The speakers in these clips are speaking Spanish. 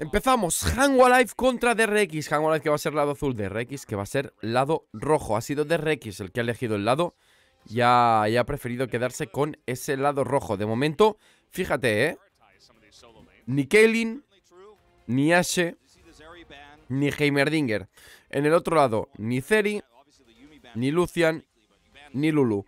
Empezamos, Hangwalife contra DRX Hangwalife que va a ser lado azul, DRX que va a ser lado rojo Ha sido DRX el que ha elegido el lado y ha, preferido quedarse con ese lado rojo De momento, fíjate, ¿eh? Ni Kaelin, ni Ashe, ni Heimerdinger En el otro lado, ni Zeri, ni Lucian, ni Lulu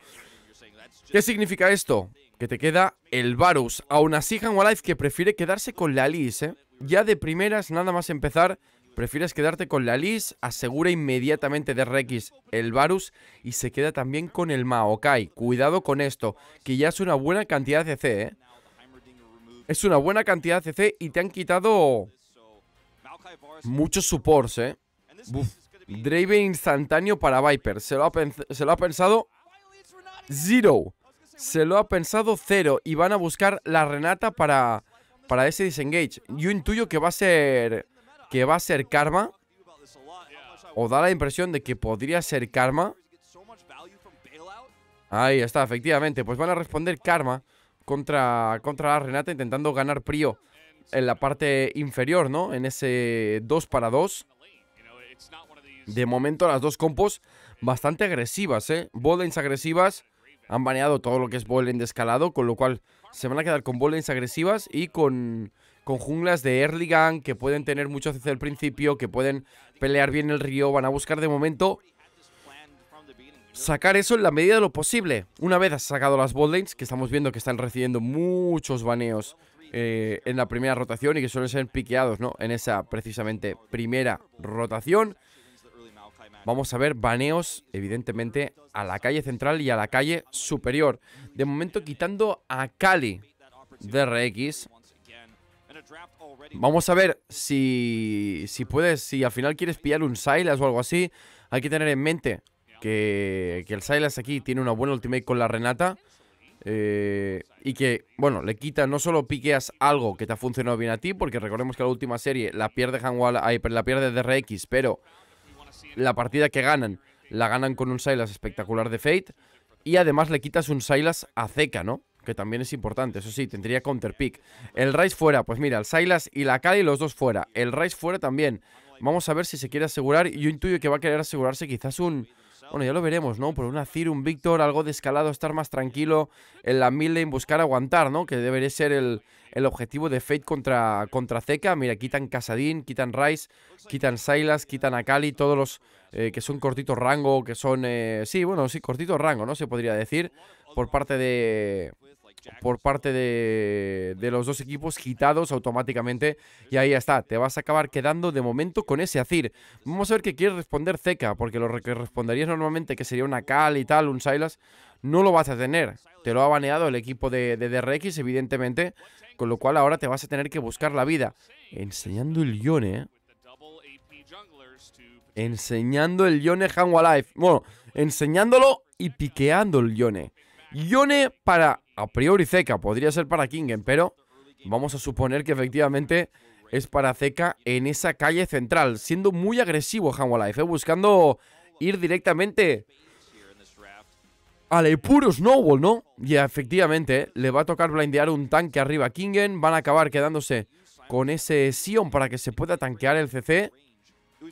¿Qué significa esto? Que te queda el Varus Aún así, Hangwalife que prefiere quedarse con la Alice, ¿eh? Ya de primeras, nada más empezar, prefieres quedarte con la Liz, asegura inmediatamente de Rex el Varus y se queda también con el Maokai. Cuidado con esto, que ya es una buena cantidad de CC, ¿eh? Es una buena cantidad de CC y te han quitado muchos supports, ¿eh? instantáneo para Viper. Se lo ha, se lo ha pensado Zero. Se lo ha pensado Cero. Y van a buscar la Renata para para ese disengage. Yo intuyo que va a ser que va a ser karma o da la impresión de que podría ser karma. Ahí está, efectivamente. Pues van a responder karma contra, contra la Renata intentando ganar Prio en la parte inferior, ¿no? En ese 2 para 2. De momento las dos compos bastante agresivas, ¿eh? Bolens agresivas. Han baneado todo lo que es volen de escalado, con lo cual se van a quedar con ball agresivas y con, con junglas de early gang que pueden tener mucho desde al principio, que pueden pelear bien el río, van a buscar de momento sacar eso en la medida de lo posible. Una vez has sacado las bot que estamos viendo que están recibiendo muchos baneos eh, en la primera rotación y que suelen ser piqueados, ¿no? En esa precisamente primera rotación vamos a ver baneos, evidentemente, a la calle central y a la calle superior. De momento quitando a Cali de Rx. Vamos a ver si, si puedes, si al final quieres pillar un Silas o algo así. Hay que tener en mente que, que el Silas aquí tiene una buena ultimate con la Renata. Eh, y que, bueno, le quita, no solo piqueas algo que te ha funcionado bien a ti, porque recordemos que la última serie la pierde Hanwala, la pierde DRX, pero la partida que ganan la ganan con un Silas espectacular de Fate y además le quitas un Silas a Zeca, ¿no? Que también es importante, eso sí, tendría counter El Rice fuera, pues mira, el Silas y la Kali los dos fuera. El Rice fuera también. Vamos a ver si se quiere asegurar. Y Yo intuyo que va a querer asegurarse quizás un, bueno, ya lo veremos, ¿no? Por una Cir, un Víctor, algo de escalado, estar más tranquilo en la mid lane, buscar aguantar, ¿no? Que debería ser el, el objetivo de Fate contra, contra Zeca. Mira, quitan Casadín, quitan Rice, quitan Silas, quitan Akali, todos los eh, que son cortitos rango, que son... Eh, sí, bueno, sí, cortitos rango, ¿no? Se podría decir por parte de, por parte de, de los dos equipos quitados automáticamente. Y ahí está, te vas a acabar quedando de momento con ese Azir. Vamos a ver que quiere responder Zeca, porque lo que responderías normalmente, que sería una Cal y tal, un Silas, no lo vas a tener. Te lo ha baneado el equipo de, de DRX, evidentemente, con lo cual ahora te vas a tener que buscar la vida. Enseñando el Yone, Enseñando el Yone Life, Bueno, enseñándolo y piqueando el Yone. Yone para, a priori, Zeka. Podría ser para Kingen, pero vamos a suponer que efectivamente es para Zeca en esa calle central. Siendo muy agresivo Hanwalife, ¿eh? buscando ir directamente al puro Snowball, ¿no? Y efectivamente, ¿eh? le va a tocar blindear un tanque arriba a Kingen. Van a acabar quedándose con ese Sion para que se pueda tanquear el CC.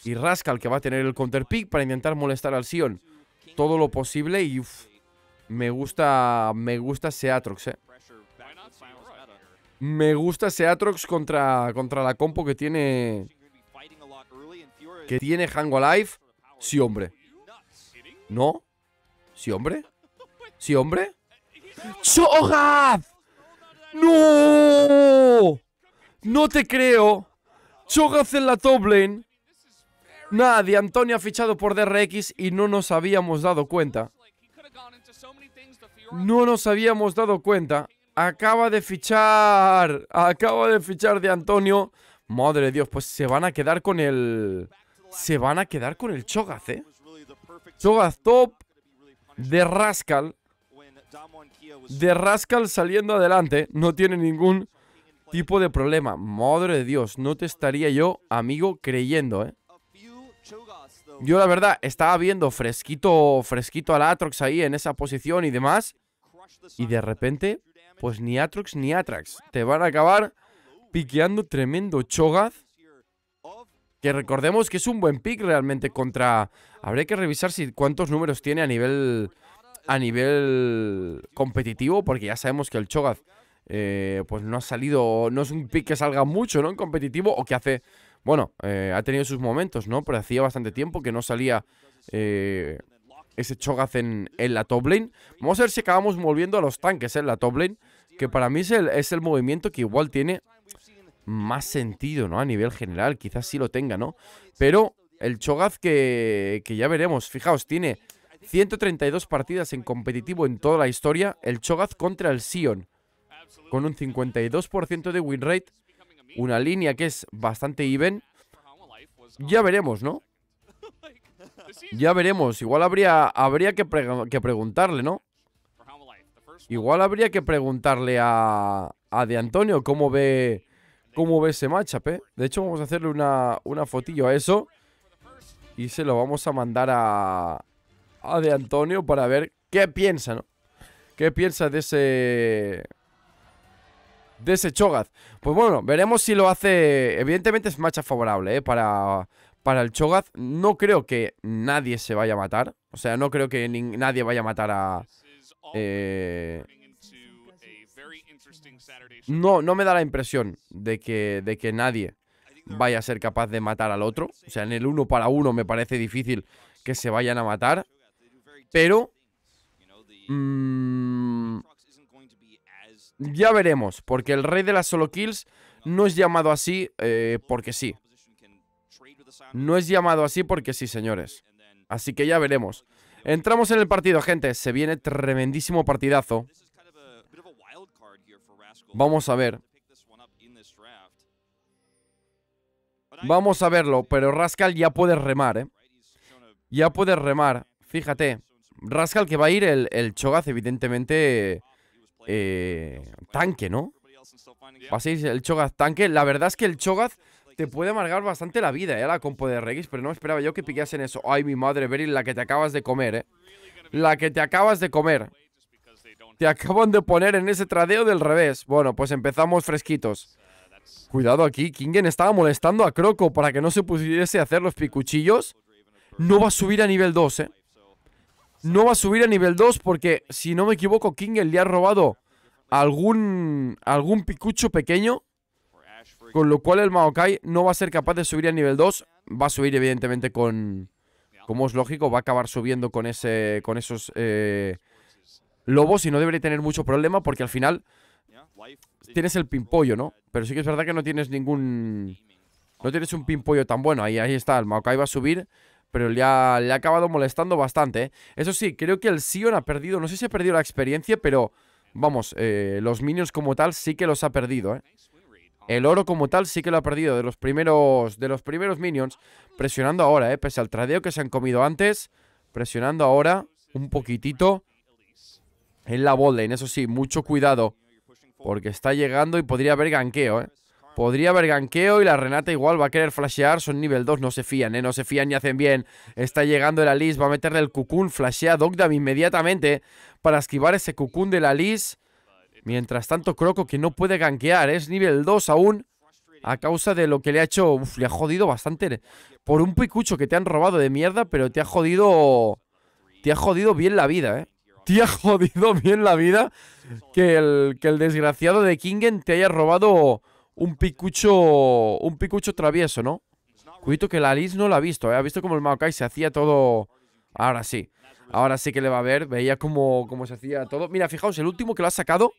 Y Rascal que va a tener el counter pick para intentar molestar al Sion todo lo posible. Y me gusta. Me gusta Seatrox, eh. Me gusta Seatrox contra, contra la compo que tiene. Que tiene Hango Alive. Sí, hombre. ¿No? ¿Sí, hombre? ¿Sí, hombre? ¡Chogath! ¡No! ¡No te creo! Chogath en la top lane! Nada, Antonio ha fichado por DRX y no nos habíamos dado cuenta no nos habíamos dado cuenta. Acaba de fichar, acaba de fichar de Antonio. Madre de Dios, pues se van a quedar con el... Se van a quedar con el Chogaz, ¿eh? Chogaz top de Rascal. De Rascal saliendo adelante. No tiene ningún tipo de problema. Madre de Dios, no te estaría yo, amigo, creyendo, ¿eh? Yo la verdad estaba viendo fresquito, fresquito al Atrox ahí en esa posición y demás. Y de repente, pues ni Atrox ni Atrax. Te van a acabar piqueando tremendo Cho'Gath. Que recordemos que es un buen pick realmente contra... Habría que revisar si cuántos números tiene a nivel... A nivel competitivo, porque ya sabemos que el Cho'Gath eh, pues no ha salido, no es un pick que salga mucho, ¿no? En competitivo o que hace, bueno, eh, ha tenido sus momentos, ¿no? Pero hacía bastante tiempo que no salía eh, ese Cho'Gath en, la top lane. Vamos a ver si acabamos volviendo a los tanques en eh, la top lane, que para mí es el, movimiento que igual tiene más sentido, ¿no? A nivel general, quizás sí lo tenga, ¿no? Pero el Cho'Gath que, que ya veremos, fijaos, tiene 132 partidas en competitivo en toda la historia, el Chogaz contra el Sion, con un 52% de win rate, una línea que es bastante even. Ya veremos, ¿no? Ya veremos, igual habría, habría que, preguntarle, ¿no? Igual habría que preguntarle a, De Antonio cómo ve cómo ve ese matchup, ¿eh? De hecho, vamos a hacerle una, fotillo a eso y se lo vamos a mandar a, De Antonio para ver qué piensa, ¿no? ¿Qué piensa de ese de ese Chogaz. Pues bueno, veremos si lo hace... Evidentemente es matchup favorable, ¿eh? Para, para el Cho'Gath. No creo que nadie se vaya a matar. O sea, no creo que nadie vaya a matar a... Eh, no, no me da la impresión de que, de que nadie vaya a ser capaz de matar al otro. O sea, en el uno para uno me parece difícil que se vayan a matar. Pero... Mm, ya veremos, porque el rey de las solo kills no es llamado así eh, porque sí. No es llamado así porque sí, señores. Así que ya veremos. Entramos en el partido, gente. Se viene tremendísimo partidazo. Vamos a ver. Vamos a verlo, pero Rascal ya puede remar, ¿eh? Ya puede remar. Fíjate. Rascal que va a ir el, el Chogaz, evidentemente... Eh, tanque, ¿no? Así el Chogaz tanque. La verdad es que el Chogaz te puede amargar bastante la vida, ¿eh? La compo de Regis, pero no esperaba yo que en eso. Ay, mi madre, Beryl, la que te acabas de comer, ¿eh? La que te acabas de comer. Te acaban de poner en ese tradeo del revés. Bueno, pues empezamos fresquitos. Cuidado aquí, Kingen estaba molestando a Croco para que no se pudiese hacer los picuchillos. No va a subir a nivel 2, ¿eh? No va a subir a nivel 2 porque, si no me equivoco, Kingen le ha robado algún, algún picucho pequeño. Con lo cual el Maokai no va a ser capaz de subir a nivel 2. Va a subir evidentemente con... Como es lógico, va a acabar subiendo con, ese, con esos eh, lobos y no debería tener mucho problema porque al final tienes el pimpollo, ¿no? Pero sí que es verdad que no tienes ningún... No tienes un pimpollo tan bueno. Ahí, ahí está, el Maokai va a subir pero le ha, le ha, acabado molestando bastante. ¿eh? Eso sí, creo que el Sion ha perdido, no sé si ha perdido la experiencia, pero vamos, eh, los minions como tal sí que los ha perdido. ¿eh? El oro como tal sí que lo ha perdido de los primeros, de los primeros minions. Presionando ahora, eh, pese al tradeo que se han comido antes. Presionando ahora un poquitito en la bola, en Eso sí, mucho cuidado. Porque está llegando y podría haber ganqueo, eh. Podría haber ganqueo y la Renata igual va a querer flashear. Son nivel 2, no se fían, ¿eh? No se fían ni hacen bien. Está llegando el Alice, va a meterle el cucún. Flashea Dogdam inmediatamente para esquivar ese cucún de la Alice. Mientras tanto, Croco, que no puede ganquear es nivel 2 aún. A causa de lo que le ha hecho... Uf, le ha jodido bastante. Eh, por un picucho que te han robado de mierda, pero te ha jodido... Te ha jodido bien la vida, ¿eh? Te ha jodido bien la vida que el, el desgraciado de Kingen te haya robado un picucho... Un picucho travieso, ¿no? Cuidado que la Liz no lo ha visto, ¿eh? Ha visto como el Maokai se hacía todo... Ahora sí. Ahora sí que le va a ver. Veía cómo cómo se hacía todo. Mira, fijaos, el último que lo ha sacado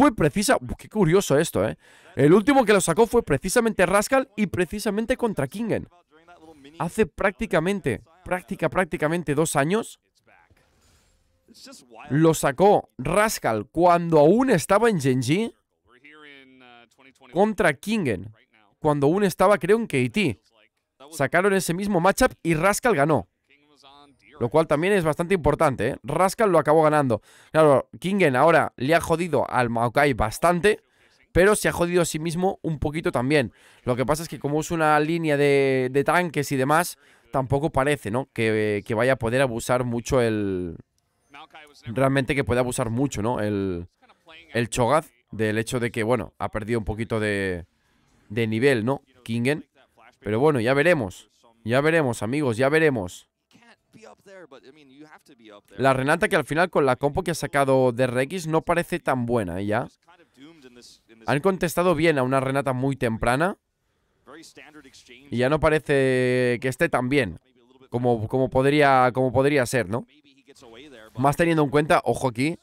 fue precisa. qué curioso esto, ¿eh? El último que lo sacó fue precisamente Rascal y precisamente contra Kingen. Hace prácticamente, práctica, prácticamente dos años. Lo sacó Rascal cuando aún estaba en Genji contra Kingen. Cuando aún estaba, creo, en KT. Sacaron ese mismo matchup y Rascal ganó lo cual también es bastante importante. ¿eh? Rascal lo acabó ganando. Claro, Kingen ahora le ha jodido al Maokai bastante, pero se ha jodido a sí mismo un poquito también. Lo que pasa es que como es una línea de, tanques y demás, tampoco parece ¿no? Que, vaya a poder abusar mucho el... Realmente que puede abusar mucho ¿no? el, el Chogaz del hecho de que, bueno, ha perdido un poquito de, de nivel, ¿no? Kingen. Pero bueno, ya veremos. Ya veremos, amigos, ya veremos. La Renata que al final con la compo que ha sacado de Rex no parece tan buena ¿eh? ya. Han contestado bien a una Renata muy temprana. Y ya no parece que esté tan bien como, como, podría, como podría ser, ¿no? Más teniendo en cuenta, ojo aquí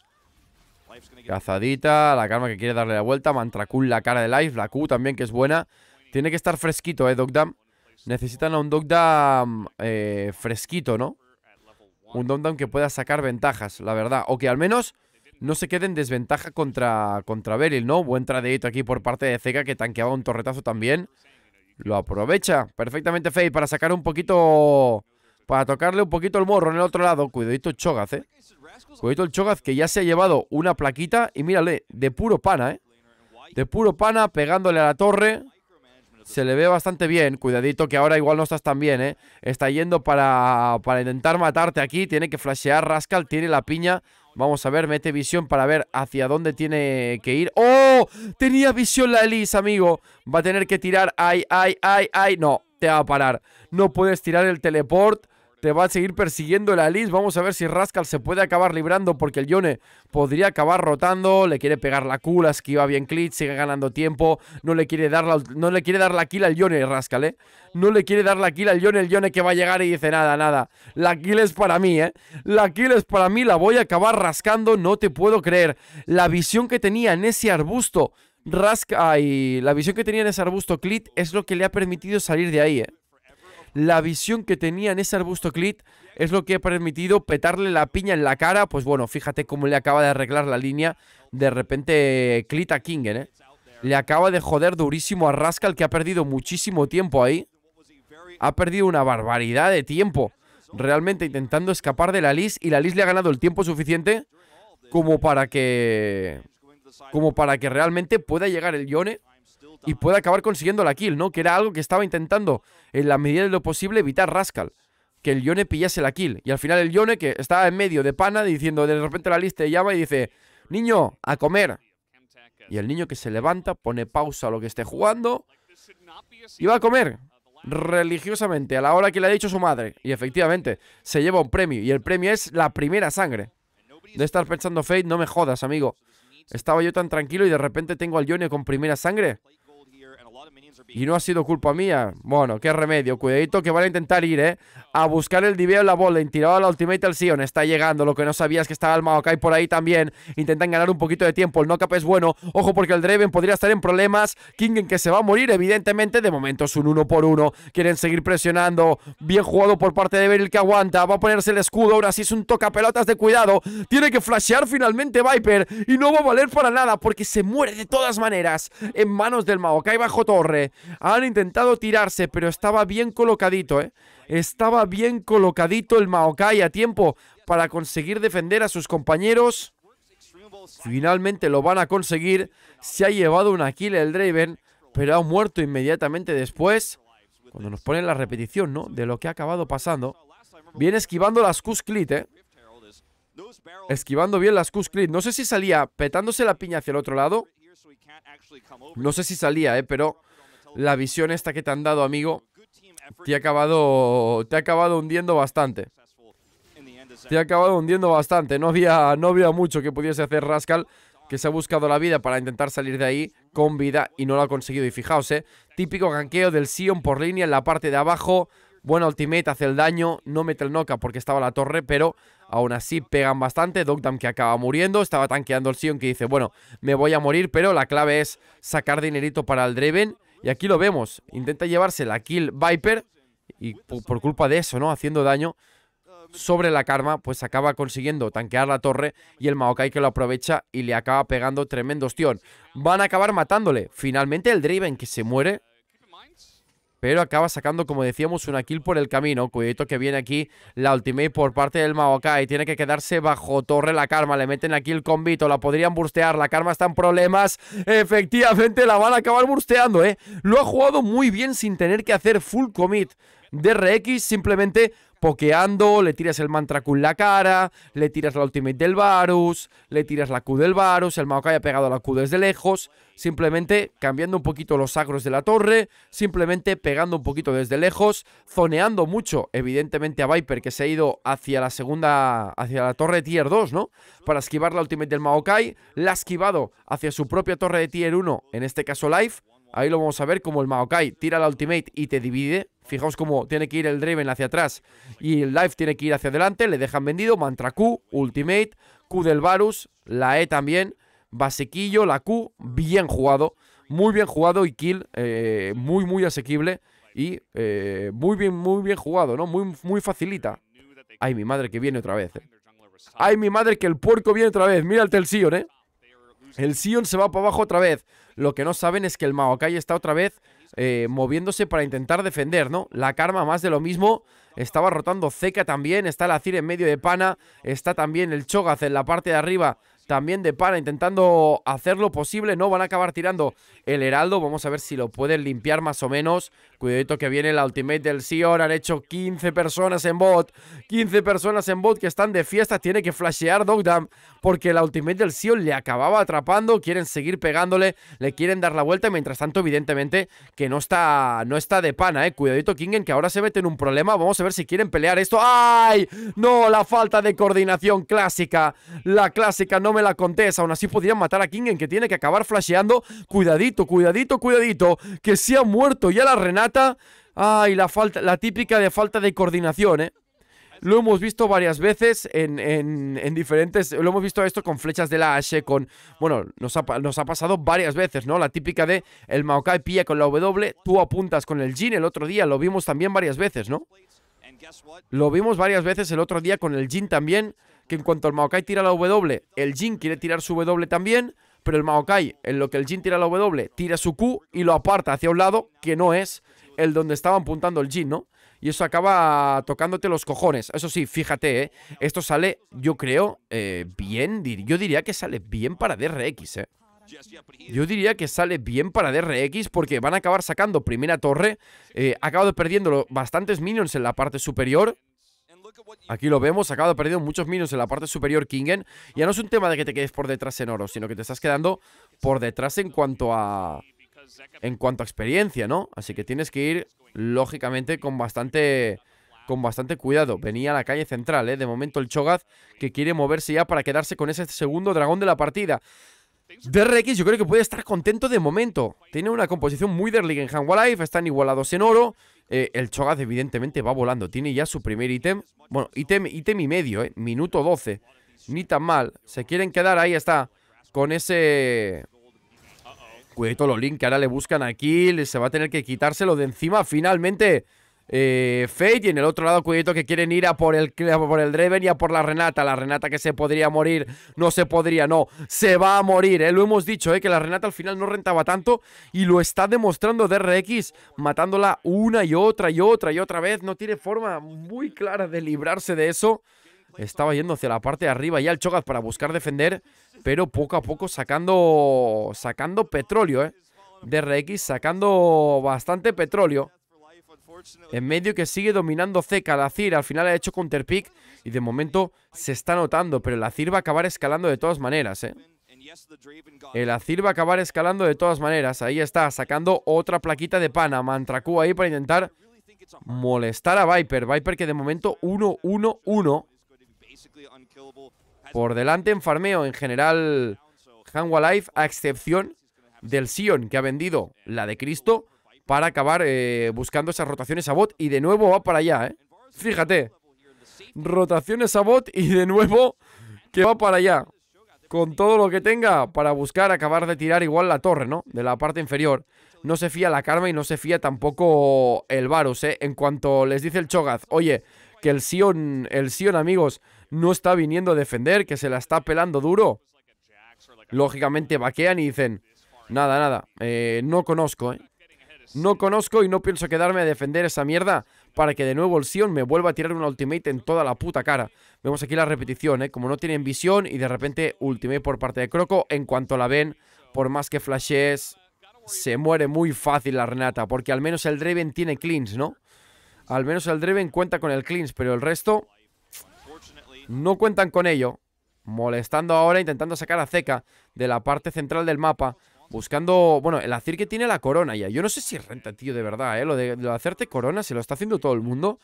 Cazadita, la calma que quiere darle la vuelta Mantracul la cara de Life, la Q también que es buena Tiene que estar fresquito, eh, Dogdam Necesitan a un Dogdam eh, fresquito, ¿no? Un Dogdam que pueda sacar ventajas, la verdad. O que al menos no se quede en desventaja contra, contra Beryl, ¿no? Buen tradeito aquí por parte de Zeka que tanqueaba un torretazo también. Lo aprovecha perfectamente Faye para sacar un poquito... Para tocarle un poquito el morro en el otro lado. Cuidadito el Chogaz, ¿eh? Cuidadito el Chogaz que ya se ha llevado una plaquita. Y mírale, de puro pana, ¿eh? De puro pana, pegándole a la torre se le ve bastante bien. Cuidadito, que ahora igual no estás tan bien, ¿eh? Está yendo para, para intentar matarte aquí. Tiene que flashear Rascal, tiene la piña. Vamos a ver, mete visión para ver hacia dónde tiene que ir. ¡Oh! Tenía visión la Elise, amigo. Va a tener que tirar. ¡Ay, ay, ay, ay! No, te va a parar. No puedes tirar el teleport. Te va a seguir persiguiendo la Alice. Vamos a ver si Rascal se puede acabar librando porque el Yone podría acabar rotando. Le quiere pegar la cula, esquiva bien Clit, sigue ganando tiempo. No le quiere dar la, no le quiere dar la kill al Yone, Rascal, ¿eh? No le quiere dar la kill al Yone, el Yone que va a llegar y dice nada, nada. La kill es para mí, ¿eh? La kill es para mí, la voy a acabar rascando, no te puedo creer. La visión que tenía en ese arbusto, Rascal, y la visión que tenía en ese arbusto Clit es lo que le ha permitido salir de ahí, ¿eh? la visión que tenía en ese arbusto Clit es lo que ha permitido petarle la piña en la cara. Pues bueno, fíjate cómo le acaba de arreglar la línea de repente eh, Clit a Kingen, eh. Le acaba de joder durísimo a Rascal que ha perdido muchísimo tiempo ahí. Ha perdido una barbaridad de tiempo. Realmente intentando escapar de la Liz y la Liz le ha ganado el tiempo suficiente como para que... Como para que realmente pueda llegar el Yone y puede acabar consiguiendo la kill, ¿no? Que era algo que estaba intentando en la medida de lo posible evitar Rascal. Que el Yone pillase la kill. Y al final el Yone, que estaba en medio de pana, diciendo de repente la lista llama y dice: Niño, a comer. Y el niño que se levanta, pone pausa a lo que esté jugando y va a comer religiosamente a la hora que le ha dicho su madre. Y efectivamente, se lleva un premio. Y el premio es la primera sangre. De estar pensando, Fate, no me jodas, amigo. Estaba yo tan tranquilo y de repente tengo al Yone con primera sangre. Y no ha sido culpa mía. Bueno, qué remedio. Cuidadito que van a intentar ir, ¿eh? A buscar el diveo en la bola. Tirado a la Ultimate el Sion. Está llegando. Lo que no sabía es que estaba el Maokai por ahí también. Intentan ganar un poquito de tiempo. El knock-up es bueno. Ojo porque el Draven podría estar en problemas. Kingen que se va a morir, evidentemente. De momento es un uno por uno. Quieren seguir presionando. Bien jugado por parte de Beryl que aguanta. Va a ponerse el escudo. Ahora sí es un pelotas de cuidado. Tiene que flashear finalmente Viper. Y no va a valer para nada porque se muere de todas maneras. En manos del Maokai bajo Thor. Han intentado tirarse, pero estaba bien colocadito, ¿eh? Estaba bien colocadito el Maokai a tiempo para conseguir defender a sus compañeros. Finalmente lo van a conseguir. Se ha llevado un kill el Draven, pero ha muerto inmediatamente después. Cuando nos ponen la repetición, ¿no? De lo que ha acabado pasando. Viene esquivando las Kusklit, ¿eh? Esquivando bien las Kusklit. No sé si salía petándose la piña hacia el otro lado. No sé si salía, ¿eh? Pero la visión esta que te han dado, amigo, te ha acabado, te ha acabado hundiendo bastante. Te ha acabado hundiendo bastante. No había, no había mucho que pudiese hacer Rascal, que se ha buscado la vida para intentar salir de ahí con vida y no lo ha conseguido. Y fijaos, eh, típico ganqueo del Sion por línea en la parte de abajo. Buena ultimate, hace el daño, no mete el noca porque estaba la torre, pero aún así pegan bastante. Dogdam que acaba muriendo, estaba tanqueando el Sion que dice, bueno, me voy a morir, pero la clave es sacar dinerito para el Draven y aquí lo vemos. Intenta llevarse la kill Viper. Y por culpa de eso, ¿no? Haciendo daño sobre la karma, pues acaba consiguiendo tanquear la torre y el Maokai que lo aprovecha y le acaba pegando tremendo ostión. Van a acabar matándole. Finalmente el Draven que se muere pero acaba sacando, como decíamos, una kill por el camino. Cuidado que viene aquí la ultimate por parte del Y Tiene que quedarse bajo torre la Karma. Le meten aquí el combito. La podrían burstear. La Karma está en problemas. Efectivamente, la van a acabar bursteando, ¿eh? Lo ha jugado muy bien sin tener que hacer full commit de RX. Simplemente pokeando, le tiras el mantra Q en la cara, le tiras la ultimate del Varus, le tiras la Q del Varus, el Maokai ha pegado la Q desde lejos, simplemente cambiando un poquito los sacros de la torre, simplemente pegando un poquito desde lejos, zoneando mucho, evidentemente, a Viper que se ha ido hacia la segunda, hacia la torre de tier 2, ¿no? Para esquivar la ultimate del Maokai, la ha esquivado hacia su propia torre de tier 1, en este caso Life, Ahí lo vamos a ver como el Maokai tira la ultimate y te divide. Fijaos cómo tiene que ir el Draven hacia atrás y el Life tiene que ir hacia adelante. Le dejan vendido. Mantra Q, ultimate, Q del Varus, la E también, Basequillo, la Q, bien jugado. Muy bien jugado y kill, eh, muy, muy asequible y eh, muy bien, muy bien jugado, ¿no? Muy, muy facilita. Ay, mi madre que viene otra vez. Eh. Ay, mi madre que el puerco viene otra vez. Mira el Telsion, ¿eh? El Sion se va para abajo otra vez. Lo que no saben es que el Maokai está otra vez eh, moviéndose para intentar defender, ¿no? La Karma más de lo mismo. Estaba rotando Zeca también. Está la Cir en medio de Pana. Está también el Chogaz en la parte de arriba también de Pana intentando hacer lo posible. No van a acabar tirando el Heraldo. Vamos a ver si lo pueden limpiar más o menos. Cuidadito que viene la ultimate del Sion. Han hecho 15 personas en bot. 15 personas en bot que están de fiesta. Tiene que flashear Dogdam porque la ultimate del Sion le acababa atrapando. Quieren seguir pegándole. Le quieren dar la vuelta. Mientras tanto, evidentemente, que no está, no está de Pana. Eh. Cuidadito Kingen que ahora se mete en un problema. Vamos a ver si quieren pelear esto. ¡Ay! No, la falta de coordinación clásica. La clásica no me la contés. Aún así podrían matar a Kingen, que tiene que acabar flasheando. Cuidadito, cuidadito, cuidadito. Que se ha muerto ya la Renata. Ay, la, falta, la típica de falta de coordinación, ¿eh? Lo hemos visto varias veces en, diferentes... Lo hemos visto esto con flechas de la H, con... Bueno, nos ha, nos ha, pasado varias veces, ¿no? La típica de el Maokai pilla con la W, tú apuntas con el Jin el otro día, lo vimos también varias veces, ¿no? Lo vimos varias veces el otro día con el Jin también que en cuanto el Maokai tira la W, el Jin quiere tirar su W también, pero el Maokai, en lo que el Jin tira la W, tira su Q y lo aparta hacia un lado que no es el donde estaba apuntando el Jin, ¿no? Y eso acaba tocándote los cojones. Eso sí, fíjate, ¿eh? esto sale, yo creo, eh, bien. Yo diría que sale bien para DRX, ¿eh? Yo diría que sale bien para DRX porque van a acabar sacando primera torre. Eh, de perdiendo bastantes minions en la parte superior. Aquí lo vemos, acaba perdiendo muchos minions en la parte superior Kingen. Ya no es un tema de que te quedes por detrás en oro, sino que te estás quedando por detrás en cuanto a... En cuanto a experiencia, ¿no? Así que tienes que ir, lógicamente, con bastante... Con bastante cuidado. Venía a la calle central, ¿eh? De momento el Cho'Gath que quiere moverse ya para quedarse con ese segundo dragón de la partida. DRX yo creo que puede estar contento de momento. Tiene una composición muy de en Life, están igualados en oro. Eh, el Chogaz evidentemente va volando. Tiene ya su primer ítem. Bueno, ítem, ítem y medio, ¿eh? Minuto 12. Ni tan mal. Se quieren quedar, ahí está. Con ese... Cuidado, Link que ahora le buscan aquí. Se va a tener que quitárselo de encima. Finalmente eh, y en el otro lado cuidado que quieren ir a por el por Draven y a por la Renata, la Renata que se podría morir, no se podría, no, se va a morir, ¿eh? lo hemos dicho, eh, que la Renata al final no rentaba tanto y lo está demostrando DRX matándola una y otra y otra y otra vez, no tiene forma muy clara de librarse de eso. Estaba yendo hacia la parte de arriba y al Chogaz para buscar defender, pero poco a poco sacando sacando petróleo, eh. DRX sacando bastante petróleo. En medio que sigue dominando Zeca, Lacir al final ha hecho counterpick y de momento se está notando, pero el Azir va a acabar escalando de todas maneras, ¿eh? El Azir va a acabar escalando de todas maneras. Ahí está, sacando otra plaquita de pana. Mantracú ahí para intentar molestar a Viper. Viper que de momento 1-1-1. Por delante en farmeo en general Hanwha Life, a excepción del Sion que ha vendido la de Cristo para acabar eh, buscando esas rotaciones a bot. Y de nuevo va para allá, ¿eh? Fíjate. Rotaciones a bot y de nuevo que va para allá. Con todo lo que tenga para buscar acabar de tirar igual la torre, ¿no? De la parte inferior. No se fía la Karma y no se fía tampoco el Varus, ¿eh? En cuanto les dice el Chogaz, oye, que el Sion, el Sion, amigos, no está viniendo a defender, que se la está pelando duro. Lógicamente vaquean y dicen, nada, nada, eh, no conozco, ¿eh? Pues no conozco y no pienso quedarme a defender esa mierda para que de nuevo el Sion me vuelva a tirar un ultimate en toda la puta cara. Vemos aquí la repetición, ¿eh? Como no tienen visión y de repente ultimate por parte de Croco. En cuanto la ven, por más que flashes, se muere muy fácil la Renata. Porque al menos el Draven tiene cleans, ¿no? Al menos el Draven cuenta con el cleans, pero el resto no cuentan con ello molestando ahora, intentando sacar a Zeca de la parte central del mapa. Buscando, bueno, el hacer que tiene la corona ya Yo no sé si renta, tío, de verdad, ¿eh? Lo de, hacerte corona se lo está haciendo todo el mundo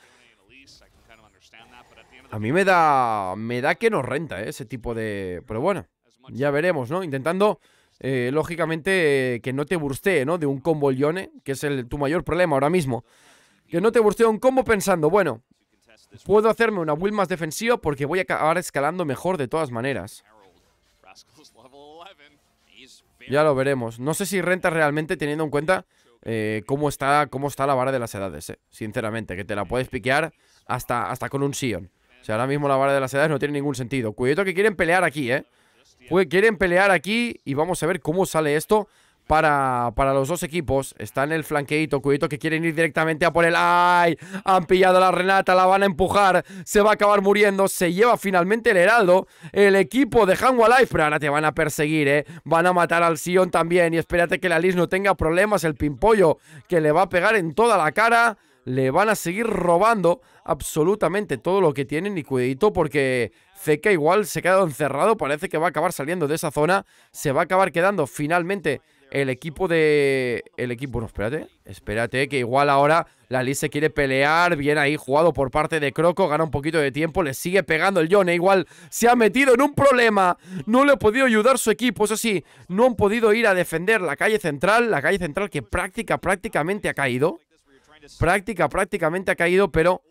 A mí me da, me da que no renta, ¿eh? Ese tipo de... Pero bueno, ya veremos, ¿no? Intentando... Eh, lógicamente que no te burstee, ¿no? De un combo que es el, tu mayor problema ahora mismo. Que no te burstee un combo pensando, bueno, puedo hacerme una build más defensiva porque voy a acabar escalando mejor de todas maneras. Ya lo veremos. No sé si renta realmente teniendo en cuenta eh, cómo, está, cómo está la vara de las edades, eh, sinceramente. Que te la puedes piquear hasta, hasta con un Sion. O sea, ahora mismo la vara de las edades no tiene ningún sentido. Cuidado que quieren pelear aquí, ¿eh? Quieren pelear aquí y vamos a ver cómo sale esto para, para los dos equipos. Está en el flanqueito. cuidito que quieren ir directamente a por el. ¡Ay! Han pillado a la Renata. La van a empujar. Se va a acabar muriendo. Se lleva finalmente el Heraldo. El equipo de Hanwa Life. Pero ahora te van a perseguir, ¿eh? Van a matar al Sion también. Y espérate que la Liz no tenga problemas. El pimpollo que le va a pegar en toda la cara. Le van a seguir robando absolutamente todo lo que tienen y cuidito porque Zeca igual se ha quedado encerrado, parece que va a acabar saliendo de esa zona, se va a acabar quedando finalmente el equipo de... El equipo... No, espérate. Espérate, que igual ahora la Liz se quiere pelear. Bien ahí jugado por parte de Croco. Gana un poquito de tiempo. Le sigue pegando el John. Igual se ha metido en un problema. No le ha podido ayudar su equipo. Eso sí, no han podido ir a defender la calle central. La calle central que práctica, prácticamente ha caído. Práctica, prácticamente ha caído, pero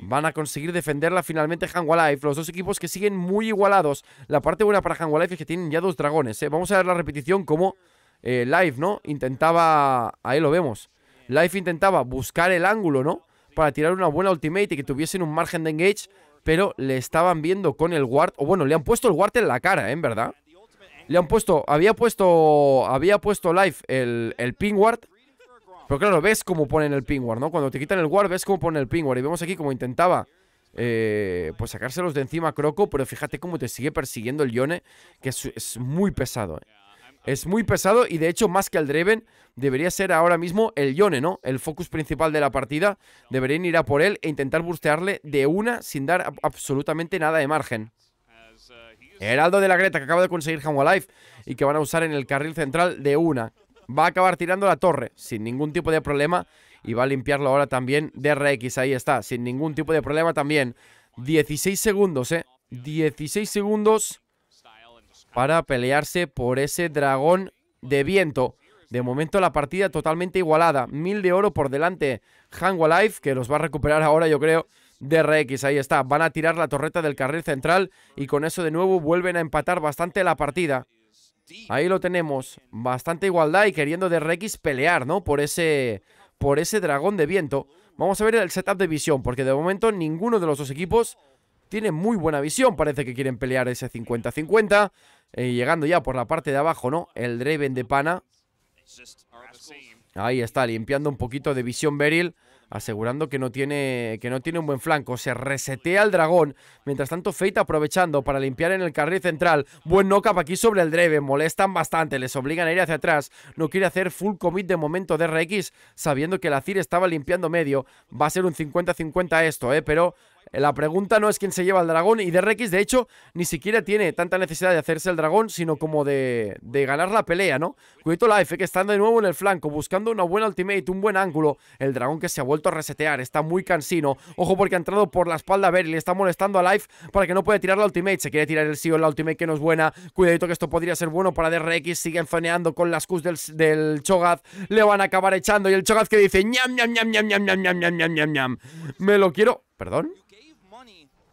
Van a conseguir defenderla finalmente Life, Los dos equipos que siguen muy igualados. La parte buena para Hangwalife es que tienen ya dos dragones. ¿eh? Vamos a ver la repetición como eh, Life, ¿no? Intentaba... Ahí lo vemos. Life intentaba buscar el ángulo, ¿no? Para tirar una buena ultimate y que tuviesen un margen de engage. Pero le estaban viendo con el ward... O bueno, le han puesto el ward en la cara, ¿eh? en ¿Verdad? Le han puesto... Había puesto... Había puesto Life el, el ping ward pero claro, ves cómo ponen el pingward, ¿no? Cuando te quitan el guard, ves cómo ponen el pingward. Y vemos aquí cómo intentaba eh, pues sacárselos de encima a Croco, pero fíjate cómo te sigue persiguiendo el Yone, que es, muy pesado. Eh. Es muy pesado y de hecho más que al Draven debería ser ahora mismo el Yone, ¿no? El focus principal de la partida. Deberían ir a por él e intentar bustearle de una sin dar absolutamente nada de margen. Heraldo de la Greta que acaba de conseguir Hanwha Life y que van a usar en el carril central de una va a acabar tirando la torre sin ningún tipo de problema y va a limpiarlo ahora también de ReX. ahí está, sin ningún tipo de problema también. 16 segundos, ¿eh? 16 segundos para pelearse por ese dragón de viento. De momento la partida totalmente igualada. Mil de oro por delante. Hango Life, que los va a recuperar ahora, yo creo. de ReX. ahí está. Van a tirar la torreta del carril central y con eso de nuevo vuelven a empatar bastante la partida. Ahí lo tenemos. Bastante igualdad y queriendo de Rex pelear, ¿no? Por ese, por ese dragón de viento. Vamos a ver el setup de visión, porque de momento ninguno de los dos equipos tiene muy buena visión. Parece que quieren pelear ese 50-50. Eh, llegando ya por la parte de abajo, ¿no? El Draven de Pana. Ahí está, limpiando un poquito de visión Beryl asegurando que no tiene, que no tiene un buen flanco. Se resetea el dragón. Mientras tanto, Fate aprovechando para limpiar en el carril central. Buen knock-up aquí sobre el Dreve. Molestan bastante, les obligan a ir hacia atrás. No quiere hacer full commit de momento de RX, sabiendo que la CIR estaba limpiando medio. Va a ser un 50-50 esto, ¿eh? pero la pregunta no es quién se lleva el dragón y DRX de hecho ni siquiera tiene tanta necesidad de hacerse el dragón sino como de, ganar la pelea, ¿no? Cuidado Life, que están de nuevo en el flanco buscando una buena ultimate, un buen ángulo. El dragón que se ha vuelto a resetear, está muy cansino. Ojo porque ha entrado por la espalda a ver le está molestando a Life para que no puede tirar la ultimate. Se quiere tirar el CEO en la ultimate que no es buena. Cuidadito que esto podría ser bueno para DRX. Siguen zoneando con las Qs del, del Cho'Gath. Le van a acabar echando y el Cho'Gath que dice ñam ñam ñam ñam ñam ñam ñam ñam ñam ñam. Me lo quiero... ¿Perdón?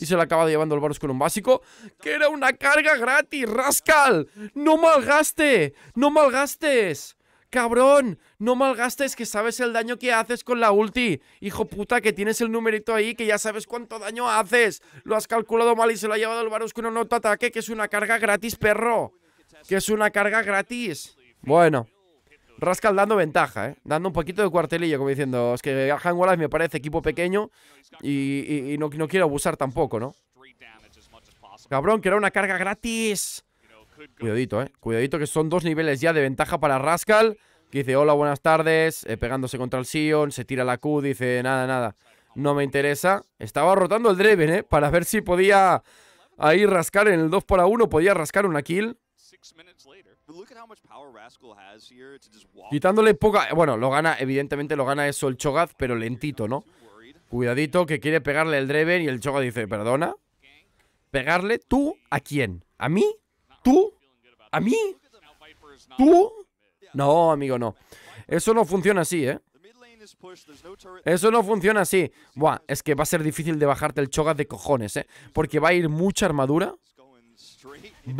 y se la acaba llevando el Varus con un básico, que era una carga gratis, Rascal. No malgaste, no malgastes. Cabrón, no malgastes que sabes el daño que haces con la ulti. Hijo puta, que tienes el numerito ahí, que ya sabes cuánto daño haces. Lo has calculado mal y se lo ha llevado el Varus con un autoataque! ataque, que es una carga gratis, perro. Que es una carga gratis. Bueno. Rascal dando ventaja, ¿eh? dando un poquito de cuartelillo, como diciendo, es que Han me parece equipo pequeño y, no, quiero abusar tampoco, ¿no? Cabrón, que era una carga gratis. Cuidadito, ¿eh? Cuidadito que son dos niveles ya de ventaja para Rascal, que dice, hola, buenas tardes, eh, pegándose contra el Sion, se tira la Q, dice, nada, nada, no me interesa. Estaba rotando el Draven, ¿eh? Para ver si podía ahí rascar en el 2 para 1, podía rascar una kill. Quitándole poca... Bueno, lo gana, evidentemente lo gana eso el Cho'Gath, pero lentito, ¿no? Cuidadito, que quiere pegarle el Draven y el Cho'Gath dice, perdona. ¿Pegarle tú a quién? ¿A mí? ¿Tú? ¿A mí? ¿Tú? No, amigo, no. Eso no funciona así, ¿eh? Eso no funciona así. Buah, es que va a ser difícil de bajarte el Cho'Gath de cojones, ¿eh? Porque va a ir mucha armadura.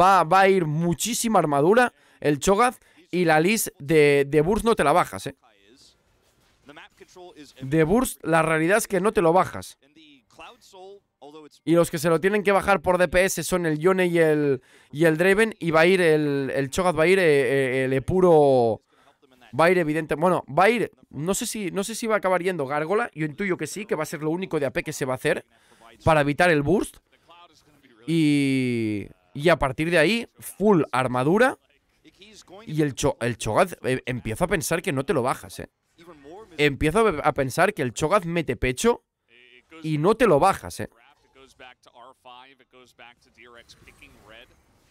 Va, va a ir muchísima armadura el Cho'Gath y la Liz de, de Burst no te la bajas, ¿eh? De Burst la realidad es que no te lo bajas. Y los que se lo tienen que bajar por DPS son el Yone y el, y el Draven. Y va a ir el, el va a ir eh, eh, el, Epuro. Va a ir evidente. Bueno, va a ir. No sé, si, no sé si va a acabar yendo Gárgola. Yo intuyo que sí, que va a ser lo único de AP que se va a hacer para evitar el burst. Y, y a partir de ahí, full armadura. Y el, el Chogaz, eh, empieza a pensar que no te lo bajas, ¿eh? Empiezo a pensar que el Chogaz mete pecho y no te lo bajas, ¿eh?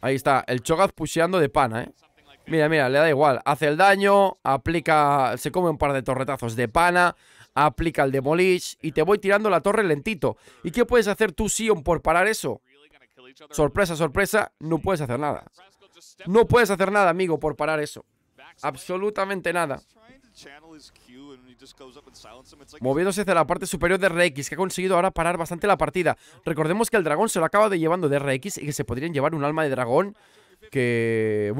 Ahí está, el Chogaz pusheando de pana, ¿eh? Mira, mira, le da igual. Hace el daño, aplica, se come un par de torretazos de pana, aplica el demolish y te voy tirando la torre lentito. ¿Y qué puedes hacer tú, Sion, por parar eso? Sorpresa, sorpresa, no puedes hacer nada. No puedes hacer nada, amigo, por parar eso. Absolutamente nada. Moviéndose hacia la parte superior de RX, que ha conseguido ahora parar bastante la partida. Recordemos que el dragón se lo acaba de llevando de RX y que se podrían llevar un alma de dragón que...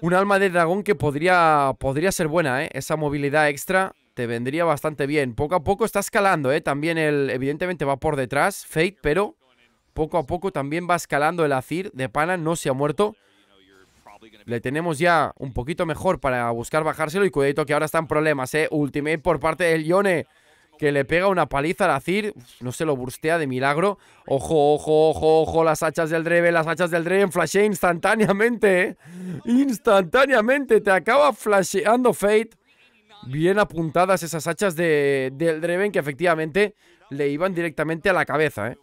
Un alma de dragón que podría, podría ser buena, ¿eh? Esa movilidad extra te vendría bastante bien. Poco a poco está escalando, ¿eh? También él, Evidentemente va por detrás, Fate, pero poco a poco también va escalando el Azir. De pana no se ha muerto. Le tenemos ya un poquito mejor para buscar bajárselo. Y cuidadito que ahora están problemas, ¿eh? Ultimate por parte del Yone. Que le pega una paliza al Azir. No se lo burstea de milagro. Ojo, ojo, ojo, ojo. Las hachas del Dreven. las hachas del Dreven Flashea instantáneamente, ¿eh? Instantáneamente. Te acaba flasheando Fate. Bien apuntadas esas hachas del Dreven que efectivamente le iban directamente a la cabeza, ¿eh?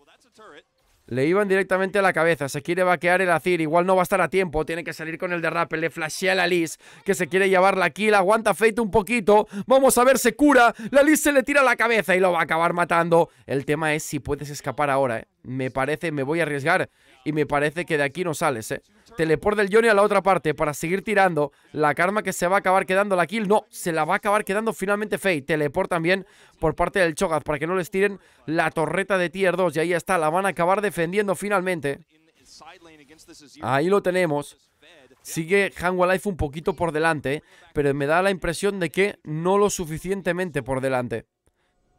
Le iban directamente a la cabeza. Se quiere vaquear el Azir. Igual no va a estar a tiempo. Tiene que salir con el derrape. Le flashea la Liz. Que se quiere llevar la kill. Aguanta Fate un poquito. Vamos a ver, se cura. La Liz se le tira a la cabeza y lo va a acabar matando. El tema es si puedes escapar ahora. ¿eh? Me parece, me voy a arriesgar y me parece que de aquí no sales, ¿eh? Teleport del Johnny a la otra parte para seguir tirando. La karma que se va a acabar quedando la kill. No, se la va a acabar quedando finalmente Fey. Teleport también por parte del Chogaz para que no les tiren la torreta de tier 2. Y ahí está, la van a acabar defendiendo finalmente. Ahí lo tenemos. Sigue Life un poquito por delante, pero me da la impresión de que no lo suficientemente por delante.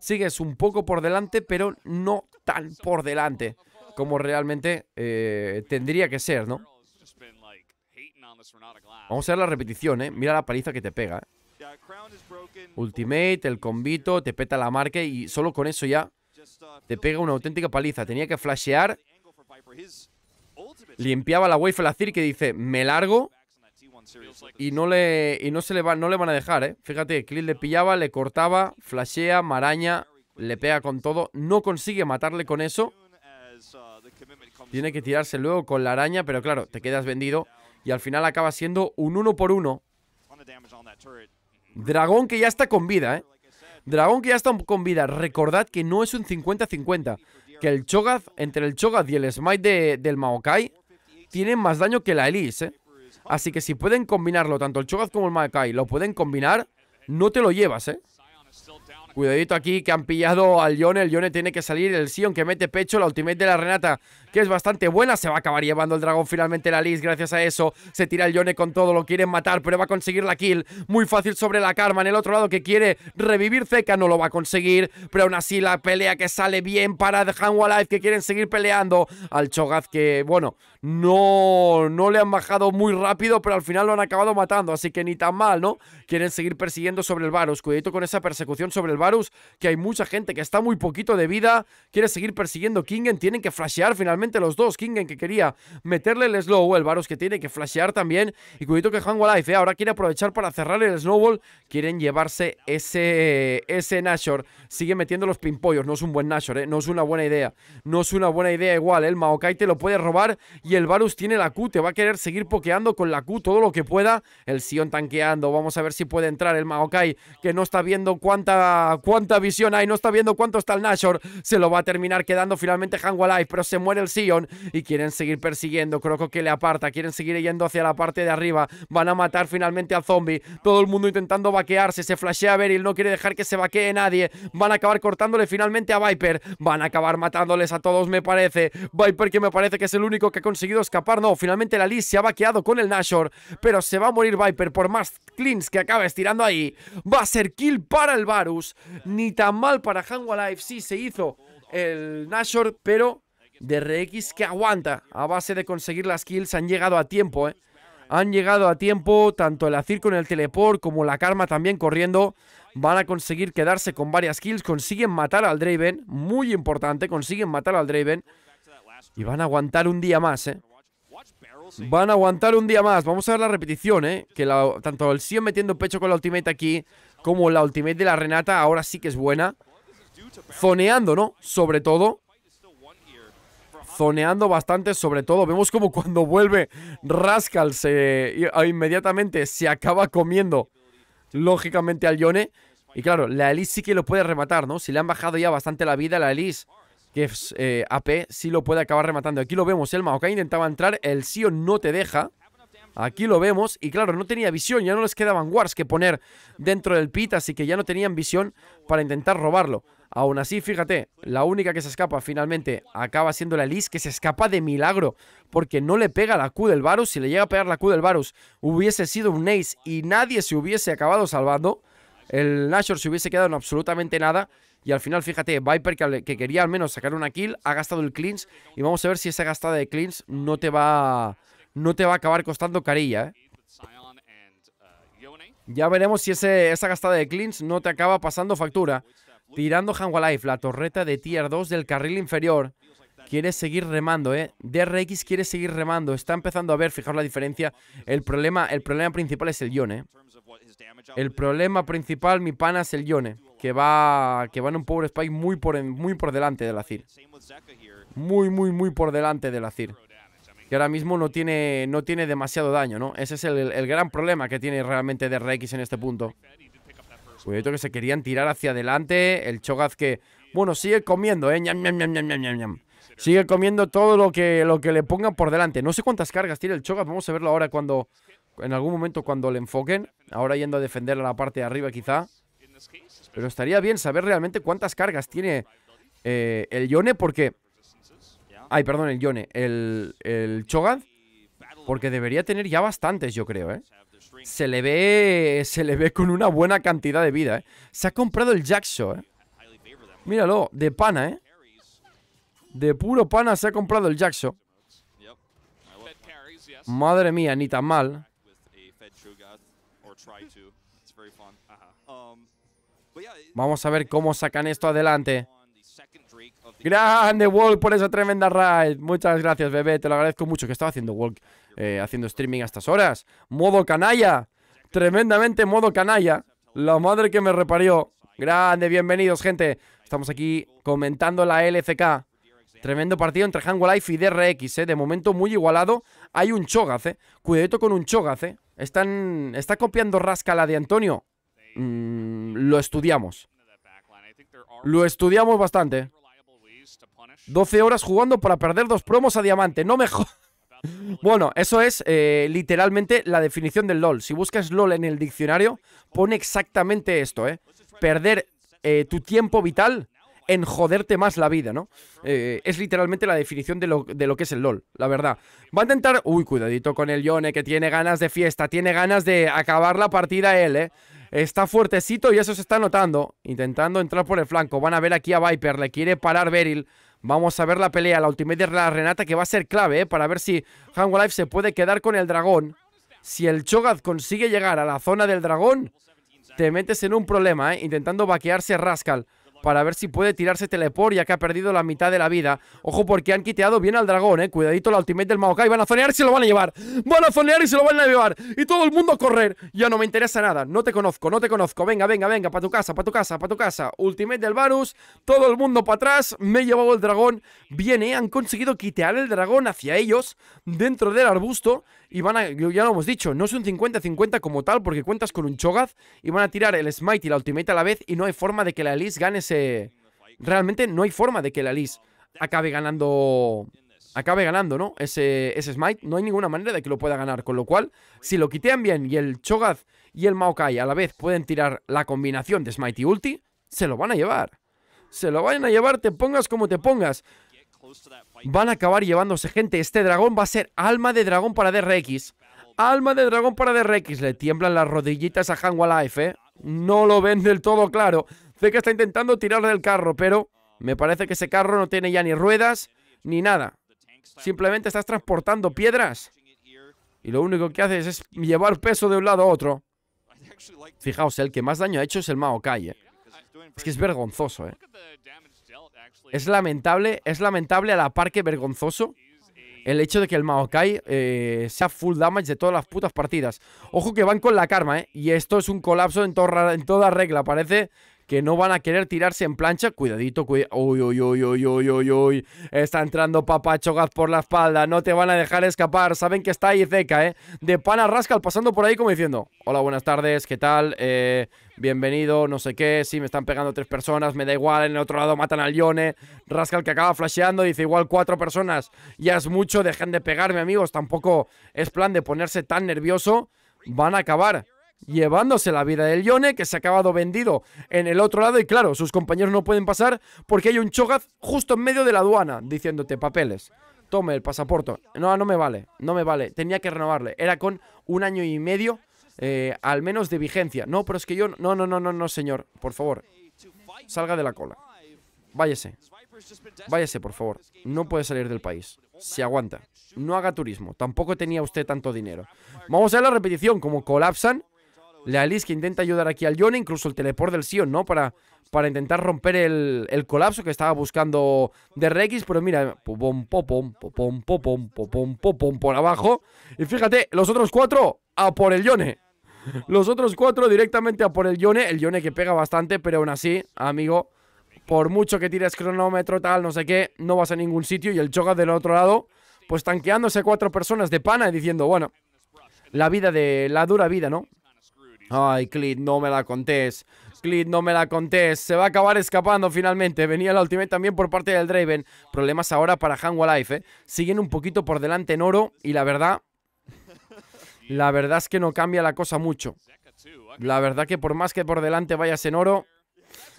Sigues un poco por delante, pero no tan por delante como realmente eh, tendría que ser, ¿no? Vamos a ver la repetición, ¿eh? Mira la paliza que te pega, ¿eh? Ultimate, el convito, te peta la marca y solo con eso ya te pega una auténtica paliza. Tenía que flashear. Limpiaba la wave Flacir que dice, me largo. Y no le. Y no se le va, no le van a dejar, eh. Fíjate, Clean le pillaba, le cortaba, flashea, maraña, le pega con todo. No consigue matarle con eso. Tiene que tirarse luego con la araña, pero claro, te quedas vendido. Y al final acaba siendo un uno por uno. Dragón que ya está con vida, ¿eh? Dragón que ya está con vida. Recordad que no es un 50-50. Que el Cho'Gath, entre el Cho'Gath y el Smite del Maokai, tienen más daño que la Elise, ¿eh? Así que si pueden combinarlo, tanto el Cho'Gath como el Maokai, lo pueden combinar, no te lo llevas, ¿eh? Cuidadito aquí que han pillado al Yone. El Yone tiene que salir. El Sion que mete pecho. La ultimate de la Renata que es bastante buena. Se va a acabar llevando el dragón finalmente la Liz gracias a eso. Se tira el Yone con todo, lo quieren matar, pero va a conseguir la kill. Muy fácil sobre la Karma. En el otro lado que quiere revivir Zeca no lo va a conseguir, pero aún así la pelea que sale bien para The que quieren seguir peleando. Al Chogaz que, bueno, no, no le han bajado muy rápido, pero al final lo han acabado matando, así que ni tan mal, ¿no? Quieren seguir persiguiendo sobre el Varus. Cuidado con esa persecución sobre el Varus, que hay mucha gente que está muy poquito de vida, quiere seguir persiguiendo Kingen, tienen que flashear finalmente los dos. Kingen que quería meterle el slow, el Varus que tiene que flashear también. Y cuidado que Han eh, ahora quiere aprovechar para cerrar el snowball. Quieren llevarse ese, ese Nashor. Sigue metiendo los pimpollos. No es un buen Nashor, eh. no es una buena idea. No es una buena idea igual. Eh, el Maokai te lo puede robar y el Varus tiene la Q. Te va a querer seguir pokeando con la Q todo lo que pueda. El Sion tanqueando. Vamos a ver si puede entrar el Maokai que no está viendo cuánta, cuánta visión hay. No está viendo cuánto está el Nashor. Se lo va a terminar quedando finalmente Han pero se muere el y quieren seguir persiguiendo. Creo que le aparta, quieren seguir yendo hacia la parte de arriba. Van a matar finalmente al zombie. Todo el mundo intentando vaquearse. Se flashea Beryl, no quiere dejar que se vaquee nadie. Van a acabar cortándole finalmente a Viper. Van a acabar matándoles a todos, me parece. Viper que me parece que es el único que ha conseguido escapar. No, finalmente la Liz se ha vaqueado con el Nashor. Pero se va a morir Viper por más cleans que acaba estirando ahí. Va a ser kill para el Varus. Ni tan mal para life Sí, se hizo el Nashor, pero de Rex que aguanta a base de conseguir las kills. Han llegado a tiempo, ¿eh? Han llegado a tiempo, tanto el Azir con el Teleport como la Karma también corriendo. Van a conseguir quedarse con varias kills. Consiguen matar al Draven, muy importante, consiguen matar al Draven. Y van a aguantar un día más, ¿eh? Van a aguantar un día más. Vamos a ver la repetición, ¿eh? Que tanto el Sion metiendo pecho con la ultimate aquí, como la ultimate de la Renata, ahora sí que es buena. Zoneando, ¿no? Sobre todo zoneando bastante, sobre todo. Vemos como cuando vuelve Rascal se ah, inmediatamente se acaba comiendo, lógicamente, al Yone. Y claro, la Elise sí que lo puede rematar, ¿no? Si le han bajado ya bastante la vida, la Elise, que es eh, AP, sí lo puede acabar rematando. Aquí lo vemos, el Maokai intentaba entrar, el Sio no te deja. Aquí lo vemos y claro, no tenía visión, ya no les quedaban wards que poner dentro del pit, así que ya no tenían visión para intentar robarlo. Aún así, fíjate, la única que se escapa finalmente acaba siendo la Liz, que se escapa de milagro, porque no le pega la Q del Varus. Si le llega a pegar la Q del Varus, hubiese sido un Ace y nadie se hubiese acabado salvando. El Nashor se hubiese quedado en absolutamente nada. Y al final, fíjate, Viper, que, que quería al menos sacar una kill, ha gastado el cleanse. Y vamos a ver si esa gastada de cleanse no te va no te va a acabar costando carilla, ¿eh? Uh, ya veremos si ese, esa gastada de cleans no te acaba pasando factura. Uh, Tirando life la torreta de tier 2 del carril inferior. Quiere seguir remando, ¿eh? DRX quiere seguir remando. Está empezando a ver, fijaos la diferencia. El problema, el problema principal es el Yone. ¿eh? El problema uh, principal, mi pana, es el Yone. Que va, que va en un pobre Spike muy por, muy por delante de la CIR. Muy, muy, muy por delante de la CIR que ahora mismo no tiene, no tiene demasiado daño, ¿no? Ese es el, gran problema que tiene realmente de DRX en este punto. Cuidado que se querían tirar hacia adelante. El Chogaz que, bueno, sigue comiendo, ¿eh? sigue comiendo todo lo que, lo que le pongan por delante. No sé cuántas cargas tiene el Chogaz. Vamos a verlo ahora cuando, en algún momento cuando le enfoquen. Ahora yendo a defender a la parte de arriba quizá. Pero estaría bien saber realmente cuántas cargas tiene eh, el Yone porque... Ay, perdón, el Yone. El, el Cho'Gath. Porque debería tener ya bastantes, yo creo, ¿eh? Se le ve. Se le ve con una buena cantidad de vida, ¿eh? Se ha comprado el Jackson, ¿eh? Míralo, de pana, ¿eh? De puro pana se ha comprado el Jackson. Madre mía, ni tan mal. Vamos a ver cómo sacan esto adelante. Grande Walk por esa tremenda raid. Muchas gracias, bebé. Te lo agradezco mucho que estaba haciendo Walk, eh, haciendo streaming a estas horas. Modo canalla. Tremendamente modo canalla. La madre que me reparió. Grande, bienvenidos, gente. Estamos aquí comentando la LCK. Tremendo partido entre Life y DRX, ¿eh? De momento muy igualado. Hay un Chogaz, ¿eh? Cuidadito con un Chogaz, ¿eh? Están, está copiando Rasca la de Antonio. Mm, lo estudiamos. Lo estudiamos bastante. 12 horas jugando para perder dos promos a diamante. No mejor Bueno, eso es eh, literalmente la definición del LOL. Si buscas LOL en el diccionario, pone exactamente esto, ¿eh? Perder eh, tu tiempo vital en joderte más la vida, ¿no? Eh, es literalmente la definición de lo, de lo, que es el LOL, la verdad. Va a intentar... Uy, cuidadito con el Yone, que tiene ganas de fiesta, tiene ganas de acabar la partida él, ¿eh? Está fuertecito y eso se está notando. Intentando entrar por el flanco. Van a ver aquí a Viper, le quiere parar Beryl. Vamos a ver la pelea, la ultimate de la Renata que va a ser clave eh, para ver si Life se puede quedar con el dragón. Si el Cho'Gath consigue llegar a la zona del dragón, te metes en un problema, eh, intentando vaquearse Rascal para ver si puede tirarse teleport ya que ha perdido la mitad de la vida. Ojo porque han quiteado bien al dragón, eh. Cuidadito la ultimate del Maokai. Van a zonear y se lo van a llevar. Van a zonear y se lo van a llevar. Y todo el mundo a correr. Ya no me interesa nada. No te conozco, no te conozco. Venga, venga, venga. Para tu casa, para tu casa, para tu casa. Ultimate del Varus. Todo el mundo para atrás. Me he llevado el dragón. viene eh. Han conseguido quitear el dragón hacia ellos dentro del arbusto. Y van a, ya lo hemos dicho, no es un 50-50 como tal porque cuentas con un chogaz Y van a tirar el Smite y la ultimate a la vez y no hay forma de que la Elise gane ese Realmente no hay forma de que la Liz acabe ganando... Acabe ganando, ¿no? Ese, ese Smite. No hay ninguna manera de que lo pueda ganar. Con lo cual, si lo quitean bien y el Cho'Gath y el Maokai a la vez pueden tirar la combinación de Smite y Ulti, se lo van a llevar. Se lo van a llevar, te pongas como te pongas. Van a acabar llevándose gente. Este dragón va a ser alma de dragón para DRX. Alma de dragón para DRX. Le tiemblan las rodillitas a Hanwha ¿eh? No lo ven del todo claro que está intentando tirar del carro, pero me parece que ese carro no tiene ya ni ruedas ni nada. Simplemente estás transportando piedras. Y lo único que haces es llevar peso de un lado a otro. Fijaos, el que más daño ha hecho es el Maokai, eh. Es que es vergonzoso, ¿eh? Es lamentable, es lamentable a la par que vergonzoso el hecho de que el Maokai eh, sea full damage de todas las putas partidas. Ojo que van con la karma, ¿eh? Y esto es un colapso en toda regla. Parece que no van a querer tirarse en plancha. Cuidadito, cuidado. Uy, uy, uy, uy, uy, uy, uy. Está entrando Papacho Gaz por la espalda. No te van a dejar escapar. Saben que está ahí ZK, ¿eh? De pan a Rascal pasando por ahí como diciendo: Hola, buenas tardes, ¿qué tal? Eh, bienvenido, no sé qué. Sí, me están pegando tres personas, me da igual. En el otro lado matan al Lione. Rascal que acaba flasheando, dice: Igual cuatro personas. Ya es mucho, dejen de pegarme, amigos. Tampoco es plan de ponerse tan nervioso. Van a acabar llevándose la vida del Yone, que se ha acabado vendido en el otro lado. Y claro, sus compañeros no pueden pasar porque hay un Chogaz justo en medio de la aduana diciéndote papeles. Tome el pasaporte. No, no me vale, no me vale. Tenía que renovarle. Era con un año y medio, eh, al menos de vigencia. No, pero es que yo. No, no, no, no, no, señor. Por favor, salga de la cola. Váyase. Váyase, por favor. No puede salir del país. Se aguanta. No haga turismo. Tampoco tenía usted tanto dinero. Vamos a ver la repetición. Como colapsan la Alice que intenta ayudar aquí al Yone, incluso el teleport del Sion, ¿no? Para, para intentar romper el, colapso que estaba buscando de Rex, pero mira, popom, popom, popom, popom, popom, popom por abajo. Y fíjate, los otros cuatro a por el Yone. Los otros cuatro directamente a por el Yone, el Yone que pega bastante, pero aún así, amigo, por mucho que tires cronómetro, tal, no sé qué, no vas a ningún sitio y el Choga del otro lado, pues tanqueándose cuatro personas de pana y diciendo, bueno, la vida de la dura vida, ¿no? Ay, Clit, no me la contés. Clit, no me la contés. Se va a acabar escapando finalmente. Venía la ultimate también por parte del Draven. Problemas ahora para Hanwha Life, ¿eh? Siguen un poquito por delante en oro y la verdad... La verdad es que no cambia la cosa mucho. La verdad que por más que por delante vayas en oro,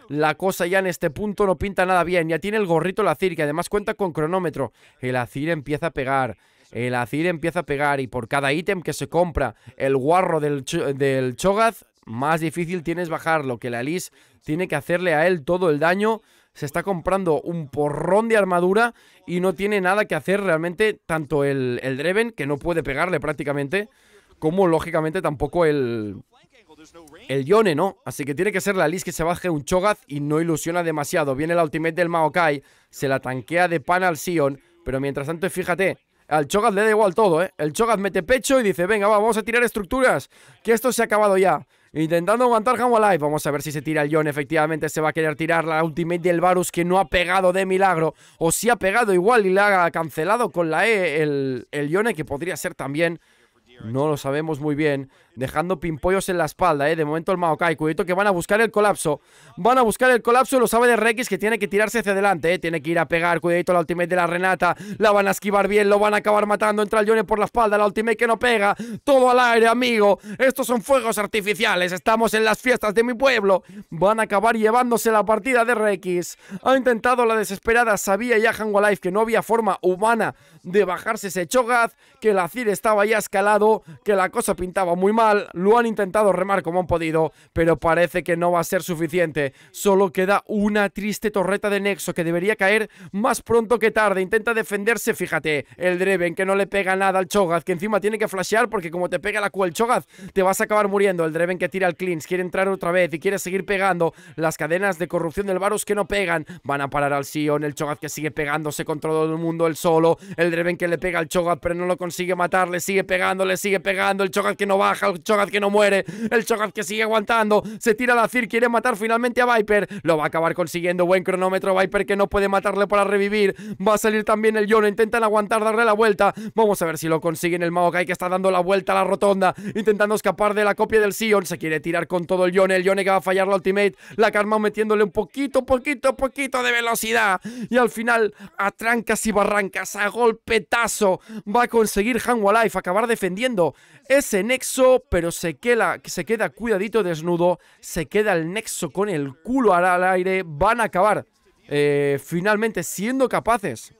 la cosa ya en este punto no pinta nada bien. Ya tiene el gorrito el Azir, que además cuenta con cronómetro. El Azir empieza a pegar. El Azir empieza a pegar y por cada ítem que se compra el guarro del, Cho'Gath, más difícil tienes bajarlo, que la Elise tiene que hacerle a él todo el daño. Se está comprando un porrón de armadura y no tiene nada que hacer realmente tanto el, el Dreven, que no puede pegarle prácticamente, como lógicamente tampoco el, el Yone, ¿no? Así que tiene que ser la Liz que se baje un Cho'Gath y no ilusiona demasiado. Viene el ultimate del Maokai, se la tanquea de pan al Sion, pero mientras tanto, fíjate, al Chogat le da igual todo, ¿eh? El Chogaz mete pecho y dice, venga, vamos a tirar estructuras, que esto se ha acabado ya. Intentando aguantar live Vamos a ver si se tira el Yone Efectivamente, se va a querer tirar la ultimate del Varus que no ha pegado de milagro. O si ha pegado igual y le ha cancelado con la E el, el Yone, que podría ser también. No lo sabemos muy bien dejando pimpollos en la espalda, ¿eh? De momento el Maokai, cuidado que van a buscar el colapso. Van a buscar el colapso lo sabe de Rex que tiene que tirarse hacia adelante, ¿eh? Tiene que ir a pegar, cuidadito la ultimate de la Renata. La van a esquivar bien, lo van a acabar matando. Entra el Yone por la espalda, la ultimate que no pega. Todo al aire, amigo. Estos son fuegos artificiales, estamos en las fiestas de mi pueblo. Van a acabar llevándose la partida de Rex. Ha intentado la desesperada, sabía ya Hanwalife que no había forma humana de bajarse ese Chogaz, que la Cid estaba ya escalado, que la cosa pintaba muy mal lo han intentado remar como han podido, pero parece que no va a ser suficiente. Solo queda una triste torreta de Nexo que debería caer más pronto que tarde. Intenta defenderse, fíjate, el Dreven que no le pega nada al Chogaz que encima tiene que flashear porque como te pega la Q el Chogaz, te vas a acabar muriendo. El Dreven que tira al Cleans, quiere entrar otra vez y quiere seguir pegando. Las cadenas de corrupción del Varus que no pegan, van a parar al Sion, el Chogaz que sigue pegándose contra todo el mundo, el solo, el Dreven que le pega al Chogaz pero no lo consigue matar, le sigue pegando, le sigue pegando, el Chogaz que no baja, Chogaz que no muere, el Chogaz que sigue aguantando, se tira a la Cir, quiere matar finalmente a Viper, lo va a acabar consiguiendo, buen cronómetro Viper que no puede matarle para revivir, va a salir también el Yone. intentan aguantar, darle la vuelta, vamos a ver si lo consiguen el Maokai que está dando la vuelta a la rotonda, intentando escapar de la copia del Sion, se quiere tirar con todo el Yone, el Yone que va a fallar la ultimate, la Karma metiéndole un poquito, poquito, poquito de velocidad y al final a trancas y barrancas, a golpetazo, va a conseguir Hanwha Life acabar defendiendo ese nexo pero se queda, se queda cuidadito desnudo, se queda el nexo con el culo al aire, van a acabar eh, finalmente siendo capaces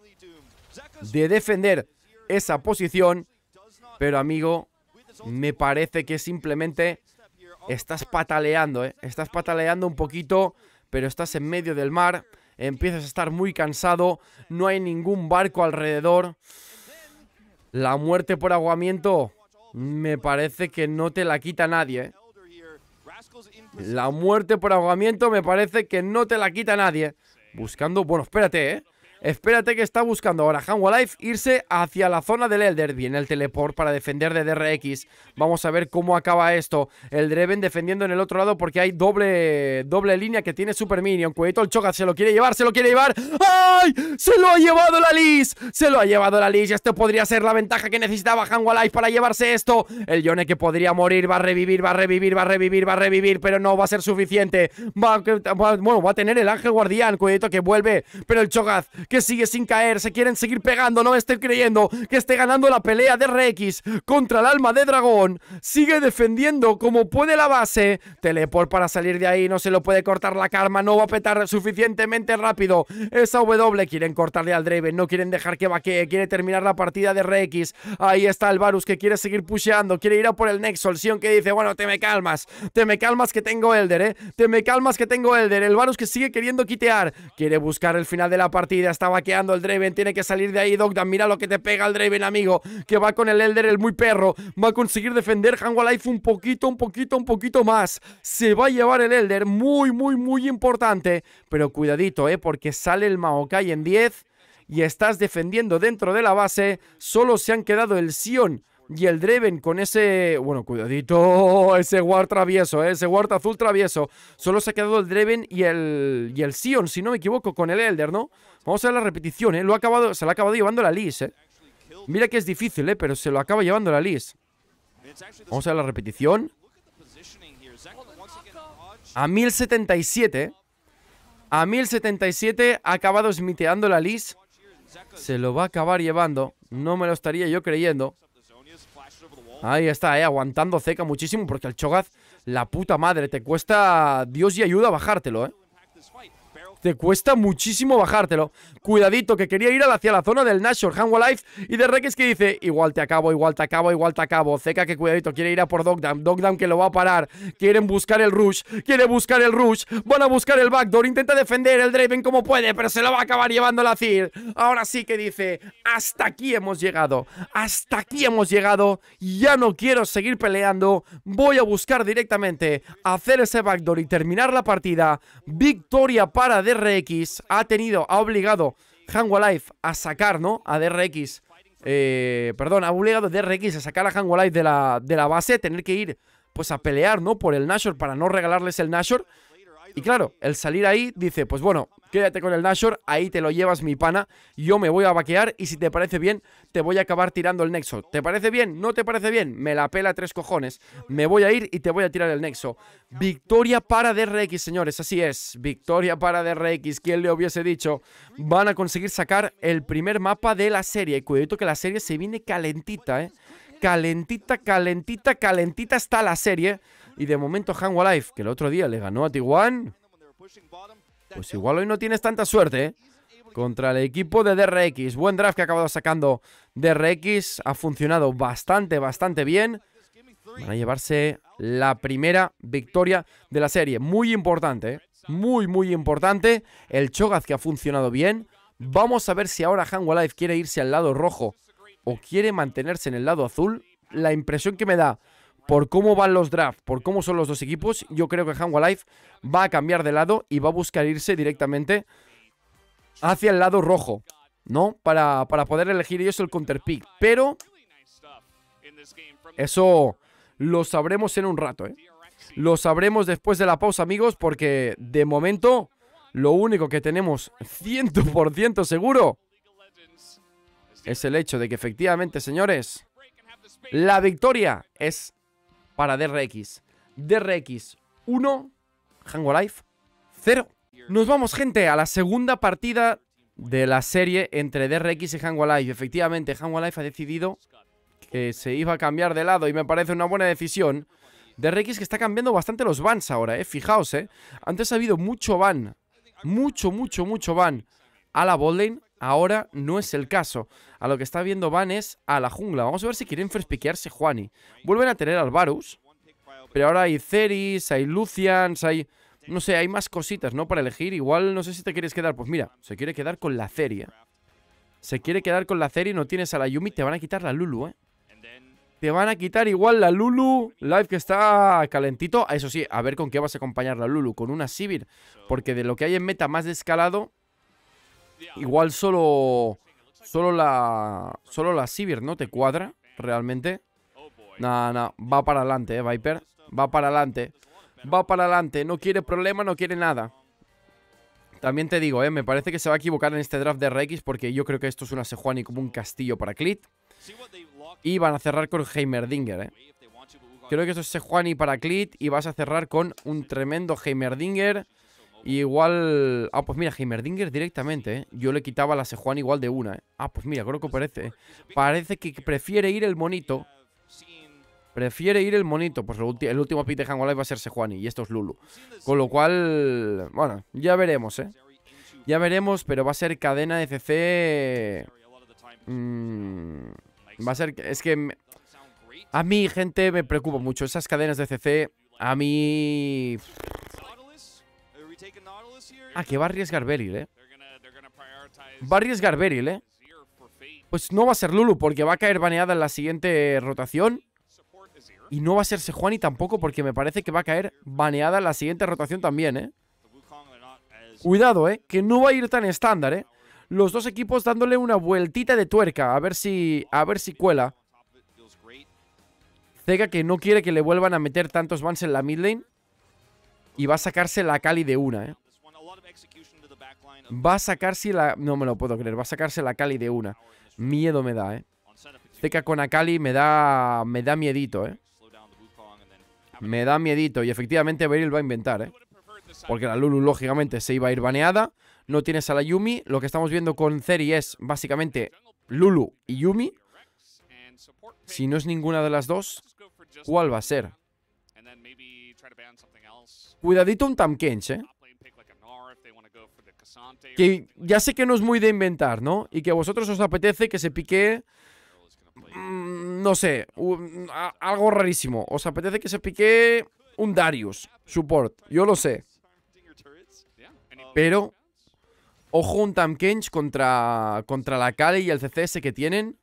de defender esa posición, pero amigo, me parece que simplemente estás pataleando, eh, estás pataleando un poquito, pero estás en medio del mar, empiezas a estar muy cansado, no hay ningún barco alrededor. La muerte por aguamiento me parece que no te la quita nadie, ¿eh? La muerte por ahogamiento me parece que no te la quita nadie. Buscando... Bueno, espérate, ¿eh? Espérate que está buscando ahora Hanwha Life irse hacia la zona del Elder. Viene el teleport para defender de DRX. Vamos a ver cómo acaba esto. El Dreven defendiendo en el otro lado porque hay doble, doble línea que tiene Super Minion. Cuidado el Chogaz se lo quiere llevar, se lo quiere llevar. ¡Ay! ¡Se lo ha llevado la Liz! ¡Se lo ha llevado la Liz! Esto podría ser la ventaja que necesitaba Han Life para llevarse esto. El Yone que podría morir, va a revivir, va a revivir, va a revivir, va a revivir, pero no va a ser suficiente. bueno, va a tener el Ángel Guardián, cuidado que vuelve, pero el Chogaz que sigue sin caer, se quieren seguir pegando, no me estoy creyendo que esté ganando la pelea de Rex contra el alma de dragón, sigue defendiendo como puede la base, teleport para salir de ahí, no se lo puede cortar la karma, no va a petar suficientemente rápido esa W, quieren cortarle al Draven, no quieren dejar que vaquee, quiere terminar la partida de Rex, ahí está el Varus que quiere seguir pusheando, quiere ir a por el El Sion que dice, bueno, te me calmas, te me calmas que tengo Elder, eh, te me calmas que tengo Elder, el Varus que sigue queriendo quitear, quiere buscar el final de la partida, vaqueando el Draven. Tiene que salir de ahí, Dogdan. Mira lo que te pega el Draven, amigo. Que va con el Elder, el muy perro. Va a conseguir defender life un poquito, un poquito, un poquito más. Se va a llevar el Elder. Muy, muy, muy importante. Pero cuidadito, ¿eh? Porque sale el Maokai en 10 y estás defendiendo dentro de la base. Solo se han quedado el Sion y el Dreven con ese, bueno, cuidadito, ese Ward travieso, ¿eh? ese Ward azul travieso. Solo se ha quedado el Dreven y el, y el Sion, si no me equivoco, con el Elder, ¿no? Vamos a ver la repetición, ¿eh? Lo ha acabado, se lo ha acabado llevando la Liz, ¿eh? Mira que es difícil, ¿eh? Pero se lo acaba llevando la Liz. Vamos a ver la repetición. A 1077, eh. A 1077 ha acabado smiteando la Liz. Se lo va a acabar llevando. No me lo estaría yo creyendo. Ahí está, eh, aguantando seca muchísimo porque el Chogaz, la puta madre, te cuesta Dios y ayuda bajártelo, eh. Te cuesta muchísimo bajártelo. Cuidadito, que quería ir hacia la zona del Nashor, or Life y de Rex que dice, igual te acabo, igual te acabo, igual te acabo. ceca que cuidadito, quiere ir a por Dogdam. Dogdam que lo va a parar. Quieren buscar el rush, quiere buscar el rush. Van a buscar el backdoor, intenta defender el Draven como puede, pero se lo va a acabar llevando la Cir. Ahora sí que dice, hasta aquí hemos llegado, hasta aquí hemos llegado. Ya no quiero seguir peleando, voy a buscar directamente hacer ese backdoor y terminar la partida. Victoria para DRX ha tenido, ha obligado life a sacar, ¿no? A DRX, eh, perdón, ha obligado a DRX a sacar a Hangwalife de la, de la base, tener que ir pues a pelear, ¿no? Por el Nashor para no regalarles el Nashor. Y claro, el salir ahí dice, pues bueno, quédate con el Nashor, ahí te lo llevas mi pana, yo me voy a vaquear y si te parece bien, te voy a acabar tirando el nexo. ¿Te parece bien? ¿No te parece bien? Me la pela tres cojones, me voy a ir y te voy a tirar el nexo. Victoria para DRX, señores, así es, victoria para DRX, quien le hubiese dicho, van a conseguir sacar el primer mapa de la serie. Cuidado que la serie se viene calentita, ¿eh? Calentita, calentita, calentita está la serie. Y de momento Life, que el otro día le ganó a Tiguan. Pues igual hoy no tienes tanta suerte, ¿eh? Contra el equipo de DRX. Buen draft que ha acabado sacando DRX. Ha funcionado bastante, bastante bien. Van a llevarse la primera victoria de la serie. Muy importante, ¿eh? Muy, muy importante. El Chogaz que ha funcionado bien. Vamos a ver si ahora Life quiere irse al lado rojo o quiere mantenerse en el lado azul. La impresión que me da por cómo van los drafts, por cómo son los dos equipos, yo creo que Life va a cambiar de lado y va a buscar irse directamente hacia el lado rojo, ¿no? Para, para poder elegir ellos el counterpick. Pero eso lo sabremos en un rato, ¿eh? Lo sabremos después de la pausa, amigos, porque de momento lo único que tenemos 100% seguro es el hecho de que efectivamente, señores, la victoria es para DRX. DRX 1, Hango Life 0. Nos vamos, gente, a la segunda partida de la serie entre DRX y Hango Life. Efectivamente, Hango Life ha decidido que se iba a cambiar de lado y me parece una buena decisión. DRX que está cambiando bastante los bans ahora, eh. Fijaos, eh. Antes ha habido mucho van. Mucho, mucho, mucho van a la botlane ahora no es el caso. A lo que está viendo Van es a la jungla. Vamos a ver si quieren frespiquearse Juani. Vuelven a tener al Varus, pero ahora hay Ceris, hay Lucians, hay... No sé, hay más cositas, ¿no? Para elegir. Igual no sé si te quieres quedar. Pues mira, se quiere quedar con la Ceria. Se quiere quedar con la Ceria no tienes a la Yumi. Te van a quitar la Lulu, ¿eh? Te van a quitar igual la Lulu. Live que está calentito. Eso sí, a ver con qué vas a acompañar la Lulu. Con una Sivir. Porque de lo que hay en meta más de escalado Igual solo. Solo la. Solo la Sivir no te cuadra, realmente. Nada, Va para adelante, eh, Viper. Va para adelante. Va para adelante. No quiere problema, no quiere nada. También te digo, eh, me parece que se va a equivocar en este draft de Rex. porque yo creo que esto es una Sejuani como un castillo para Clit. Y van a cerrar con Heimerdinger, eh. Creo que esto es Sejuani para Clit y vas a cerrar con un tremendo Heimerdinger. Y igual... Ah, pues mira, Heimerdinger directamente, eh. Yo le quitaba la Sejuani igual de una, ¿eh? Ah, pues mira, creo que parece. Eh. Parece que prefiere ir el monito. Prefiere ir el monito. Pues el, último pick de va a ser Sejuani y esto es Lulu. Con lo cual... Bueno, ya veremos, ¿eh? Ya veremos, pero va a ser cadena de CC... Mm, va a ser... Es que... A mí, gente, me preocupa mucho. Esas cadenas de CC, a mí... Ah, que va a arriesgar Beryl, ¿eh? Va a arriesgar Beryl, ¿eh? Pues no va a ser Lulu porque va a caer baneada en la siguiente rotación. Y no va a ser Sejuani tampoco porque me parece que va a caer baneada en la siguiente rotación también, ¿eh? Cuidado, ¿eh? Que no va a ir tan estándar, ¿eh? Los dos equipos dándole una vueltita de tuerca. A ver si, a ver si cuela. Zega que no quiere que le vuelvan a meter tantos bans en la mid lane. Y va a sacarse la Cali de una, ¿eh? Va a sacarse la... No me lo puedo creer. Va a sacarse la Cali de una. Miedo me da, ¿eh? con con Akali me da... Me da miedito, ¿eh? Me da miedito. Y efectivamente Beryl va a inventar, ¿eh? Porque la Lulu, lógicamente, se iba a ir baneada. No tienes a la Yumi. Lo que estamos viendo con Zeri es, básicamente, Lulu y Yumi. Si no es ninguna de las dos, ¿cuál va a ser? Cuidadito un Tamkench, ¿eh? que ya sé que no es muy de inventar, ¿no? Y que a vosotros os apetece que se pique, mm, no sé, algo rarísimo. Os apetece que se pique un Darius, support, yo lo sé. Pero, ojo un Tamkench contra, contra la Kali y el CCS que tienen.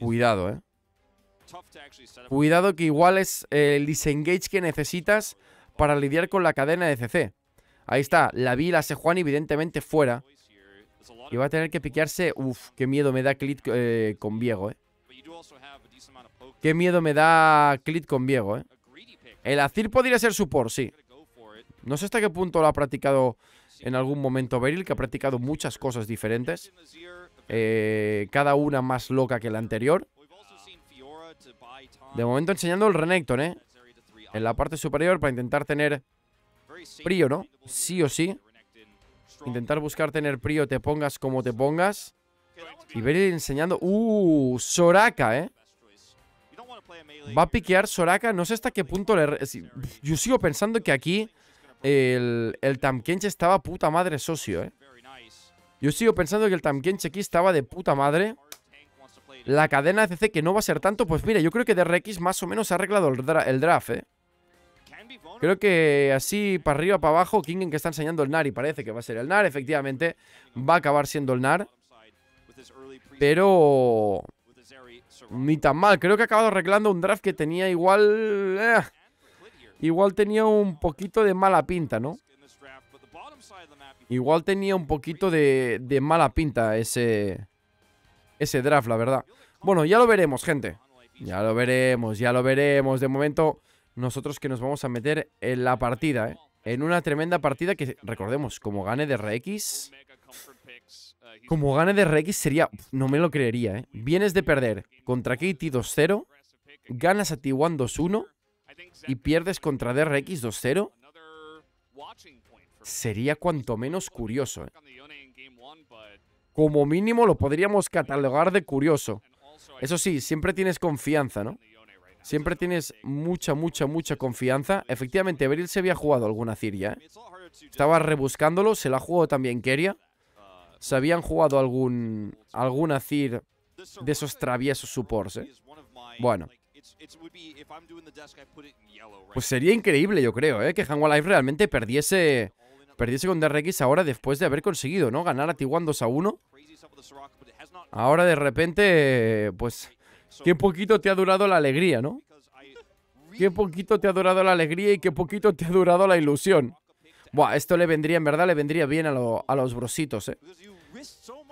Cuidado, eh. Cuidado que igual es el disengage que necesitas para lidiar con la cadena de CC. Ahí está, la Vila Juan evidentemente fuera. Y va a tener que piquearse... Uf, qué miedo me da Clit eh, con Viego, eh. Qué miedo me da Clit con Viego, eh. El Azir podría ser su por, sí. No sé hasta qué punto lo ha practicado en algún momento Beryl, que ha practicado muchas cosas diferentes. Eh, cada una más loca que la anterior. De momento enseñando el Renekton, ¿eh? En la parte superior para intentar tener Prio, ¿no? Sí o sí. Intentar buscar tener Prio, te pongas como te pongas. Y ver enseñando... ¡Uh! Soraka, ¿eh? Va a piquear Soraka. No sé hasta qué punto le... Yo sigo pensando que aquí el, el Tamkenche estaba puta madre socio, ¿eh? Yo sigo pensando que el Tamkenche aquí estaba de puta madre. La cadena de CC que no va a ser tanto. Pues mira, yo creo que de DRX más o menos ha arreglado el, el draft, ¿eh? Creo que así para arriba, para abajo, Kingen que está enseñando el NAR y parece que va a ser el NAR, efectivamente, va a acabar siendo el NAR. Pero... Ni tan mal, creo que ha acabado arreglando un draft que tenía igual... Eh, igual tenía un poquito de mala pinta, ¿no? Igual tenía un poquito de, de mala pinta ese, ese draft, la verdad. Bueno, ya lo veremos, gente. Ya lo veremos, ya lo veremos. De momento nosotros que nos vamos a meter en la partida, ¿eh? En una tremenda partida que, recordemos, como gane de Rex, Como gane de Rex sería... No me lo creería, ¿eh? Vienes de perder contra KT 2-0, ganas a T1 2-1 y pierdes contra DRX 2-0. Sería cuanto menos curioso, ¿eh? Como mínimo lo podríamos catalogar de curioso. Eso sí, siempre tienes confianza, ¿no? Siempre tienes mucha, mucha, mucha confianza. Efectivamente, Beryl se había jugado alguna Ciria, ¿eh? Estaba rebuscándolo, se la jugado también Keria. Se habían jugado algún alguna Cir de esos traviesos supports, ¿eh? Bueno. Pues sería increíble, yo creo, ¿eh? Que Life realmente perdiese perdiese con DRX ahora después de haber conseguido, ¿no? Ganar a t 2 a 1. Ahora de repente, pues Qué poquito te ha durado la alegría, ¿no? Qué poquito te ha durado la alegría y qué poquito te ha durado la ilusión. Buah, esto le vendría, en verdad, le vendría bien a, los brositos, ¿eh?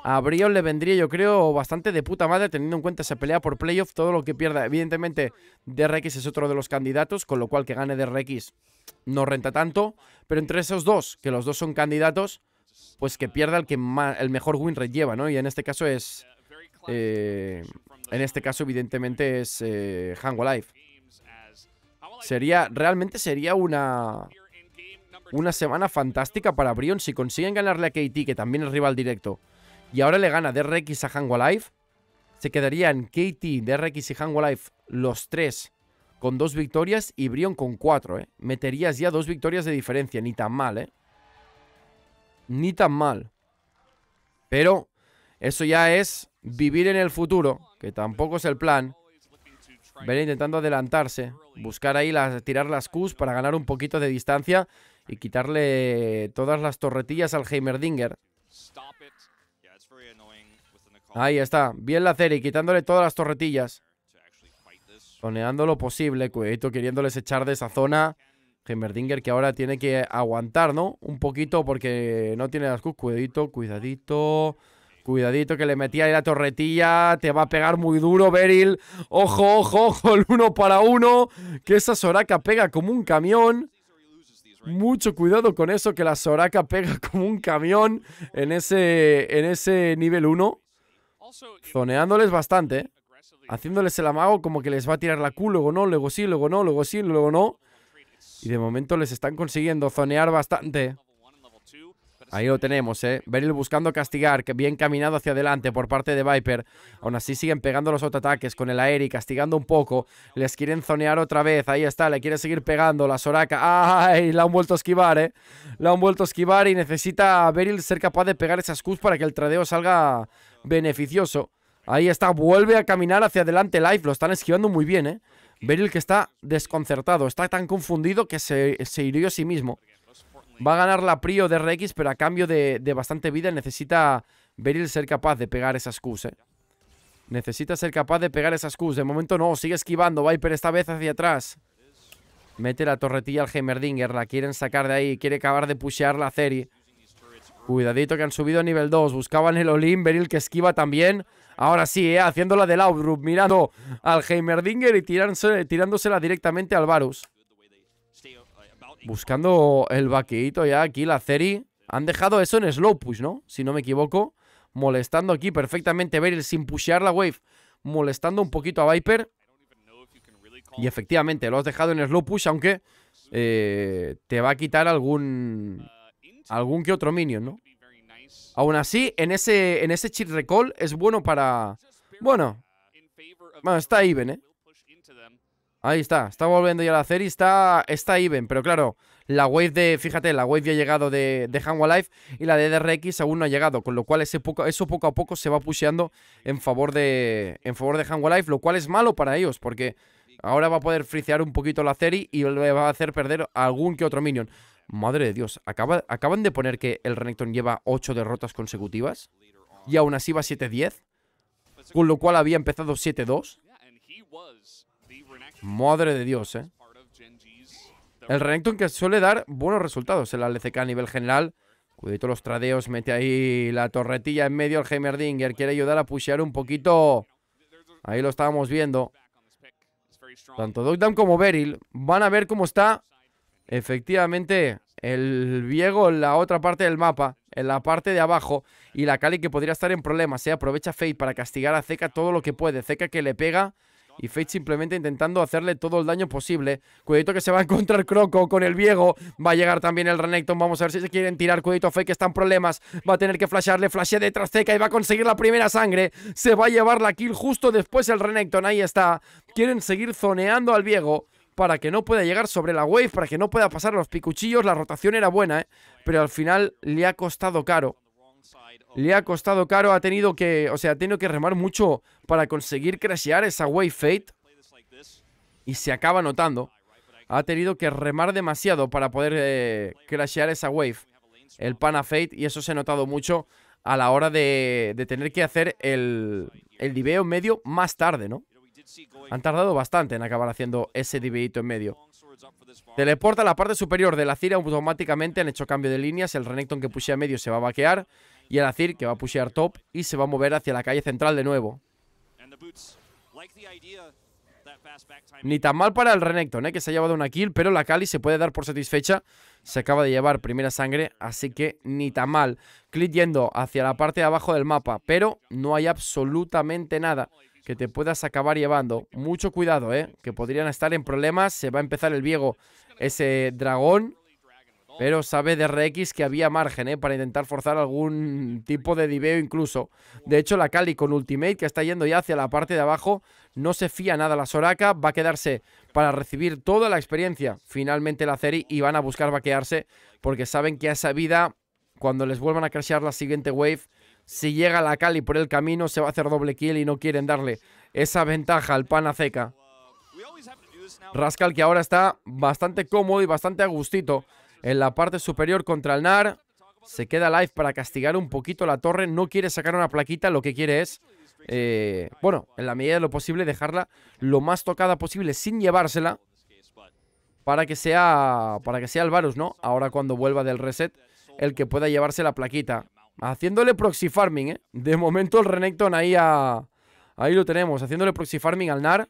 A Brion le vendría, yo creo, bastante de puta madre, teniendo en cuenta esa pelea por playoff, todo lo que pierda. Evidentemente, DRX es otro de los candidatos, con lo cual que gane DRX no renta tanto. Pero entre esos dos, que los dos son candidatos, pues que pierda el que el mejor win rate ¿no? Y en este caso es en este caso, evidentemente, es eh, Hango Life. Sería, realmente sería una, una semana fantástica para Brion si consiguen ganarle a KT, que también es rival directo, y ahora le gana DRX a Hango Life. Se quedarían KT, DRX y Hango Life los tres con dos victorias y Brion con cuatro, ¿eh? Meterías ya dos victorias de diferencia, ni tan mal, ¿eh? Ni tan mal. Pero eso ya es vivir en el futuro, que tampoco es el plan. Ven intentando adelantarse, buscar ahí tirar las Qs para ganar un poquito de distancia y quitarle todas las torretillas al Heimerdinger. Ahí está, bien la Ceri. quitándole todas las torretillas. Toneando lo posible, cuidadito, queriéndoles echar de esa zona. Heimerdinger que ahora tiene que aguantar, ¿no? Un poquito porque no tiene las Qs. Cuidadito, cuidadito. Cuidadito que le metía ahí la torretilla. Te va a pegar muy duro, Beryl. Ojo, ojo, ojo. El uno para uno. Que esa Soraka pega como un camión. Mucho cuidado con eso, que la Soraka pega como un camión en ese, en ese nivel 1. Zoneándoles bastante, ¿eh? haciéndoles el amago como que les va a tirar la culo, luego no, luego sí, luego no, luego sí, luego no. Y de momento les están consiguiendo zonear bastante. Ahí lo tenemos, ¿eh? Beryl buscando castigar, bien caminado hacia adelante por parte de Viper. Aún así siguen pegando los autoataques con el Aeri, castigando un poco. Les quieren zonear otra vez. Ahí está, le quiere seguir pegando la Soraka. ¡Ay! La han vuelto a esquivar, ¿eh? La han vuelto a esquivar y necesita Beryl ser capaz de pegar esas Qs para que el tradeo salga beneficioso. Ahí está, vuelve a caminar hacia adelante Life. Lo están esquivando muy bien, ¿eh? Beryl que está desconcertado, está tan confundido que se, se hirió a sí mismo. Va a ganar la Prio de Rex, pero a cambio de, bastante vida necesita Beryl ser capaz de pegar esas Qs, Necesita ser capaz de pegar esas Qs. De momento no, sigue esquivando. Viper esta vez hacia atrás. Mete la torretilla al Heimerdinger. La quieren sacar de ahí. Quiere acabar de pushear la Ceri. Cuidadito que han subido a nivel 2. Buscaban el Olin. Beryl que esquiva también. Ahora sí, eh, haciéndola del Outroop, Mirando al Heimerdinger y tirándosela directamente al Varus. Buscando el vaquito ya aquí, la Ceri. Han dejado eso en slow push, ¿no? Si no me equivoco. Molestando aquí perfectamente el sin pushear la wave. Molestando un poquito a Viper. Y efectivamente, lo has dejado en slow push, aunque eh, te va a quitar algún algún que otro minion, ¿no? Aún así, en ese, en ese cheat recall es bueno para... Bueno, bueno, está even, ¿eh? Ahí está, está volviendo ya la serie, está, está even, pero claro, la wave de, fíjate, la wave ya ha llegado de, de Life y la de DRX aún no ha llegado, con lo cual ese poco, eso poco a poco se va pusheando en favor de, en favor de Life, lo cual es malo para ellos, porque ahora va a poder fricear un poquito la serie y le va a hacer perder algún que otro minion. Madre de Dios, ¿acaba, acaban de poner que el Renekton lleva 8 derrotas consecutivas y aún así va 7-10, con lo cual había empezado 7-2. Madre de Dios, ¿eh? El Renekton que suele dar buenos resultados en la LCK a nivel general. Cuidito los tradeos, mete ahí la torretilla en medio al Heimerdinger. Quiere ayudar a pushear un poquito. Ahí lo estábamos viendo. Tanto Dogdown como Beryl van a ver cómo está efectivamente el Viego en la otra parte del mapa, en la parte de abajo, y la Kali que podría estar en problemas. Se ¿eh? aprovecha Fate para castigar a Zeca todo lo que puede. Zeca que le pega y Fate simplemente intentando hacerle todo el daño posible. Cuidado que se va a encontrar Croco con el Viego. Va a llegar también el Renekton. Vamos a ver si se quieren tirar. Cuidado, a Fate que está en problemas. Va a tener que flashearle. Flashea detrás Zeka y va a conseguir la primera sangre. Se va a llevar la kill justo después el Renekton. Ahí está. Quieren seguir zoneando al Viego para que no pueda llegar sobre la wave, para que no pueda pasar los picuchillos. La rotación era buena, ¿eh? pero al final le ha costado caro le ha costado caro, ha tenido que, o sea, que remar mucho para conseguir crashear esa Wave Fate y se acaba notando. Ha tenido que remar demasiado para poder eh, crashear esa Wave, el Pana Fate, y eso se ha notado mucho a la hora de, tener que hacer el, el diveo en medio más tarde, ¿no? Han tardado bastante en acabar haciendo ese diveito en medio. Teleporta a la parte superior de la Cira automáticamente, han hecho cambio de líneas, el Renekton que puse a medio se va a vaquear y Azir, que va a pushear top y se va a mover hacia la calle central de nuevo. Ni tan mal para el Renekton, ¿eh? que se ha llevado una kill, pero la Kali se puede dar por satisfecha. Se acaba de llevar primera sangre, así que ni tan mal. Clit yendo hacia la parte de abajo del mapa, pero no hay absolutamente nada que te puedas acabar llevando. Mucho cuidado, ¿eh? que podrían estar en problemas. Se va a empezar el viejo ese dragón, pero sabe Rex que había margen ¿eh? para intentar forzar algún tipo de diveo incluso. De hecho, la Cali con Ultimate, que está yendo ya hacia la parte de abajo, no se fía nada la Soraka. Va a quedarse para recibir toda la experiencia. Finalmente la Ceri y van a buscar vaquearse porque saben que a esa vida, cuando les vuelvan a crashear la siguiente wave, si llega la Cali por el camino, se va a hacer doble kill y no quieren darle esa ventaja al Panaceca. Rascal que ahora está bastante cómodo y bastante a gustito en la parte superior contra el NAR. Se queda live para castigar un poquito la torre. No quiere sacar una plaquita, lo que quiere es, eh, bueno, en la medida de lo posible, dejarla lo más tocada posible sin llevársela. Para que sea, para que sea el Varus, ¿no? Ahora cuando vuelva del reset, el que pueda llevarse la plaquita. Haciéndole proxy farming, ¿eh? De momento el Renekton ahí Ahí lo tenemos, haciéndole proxy farming al NAR.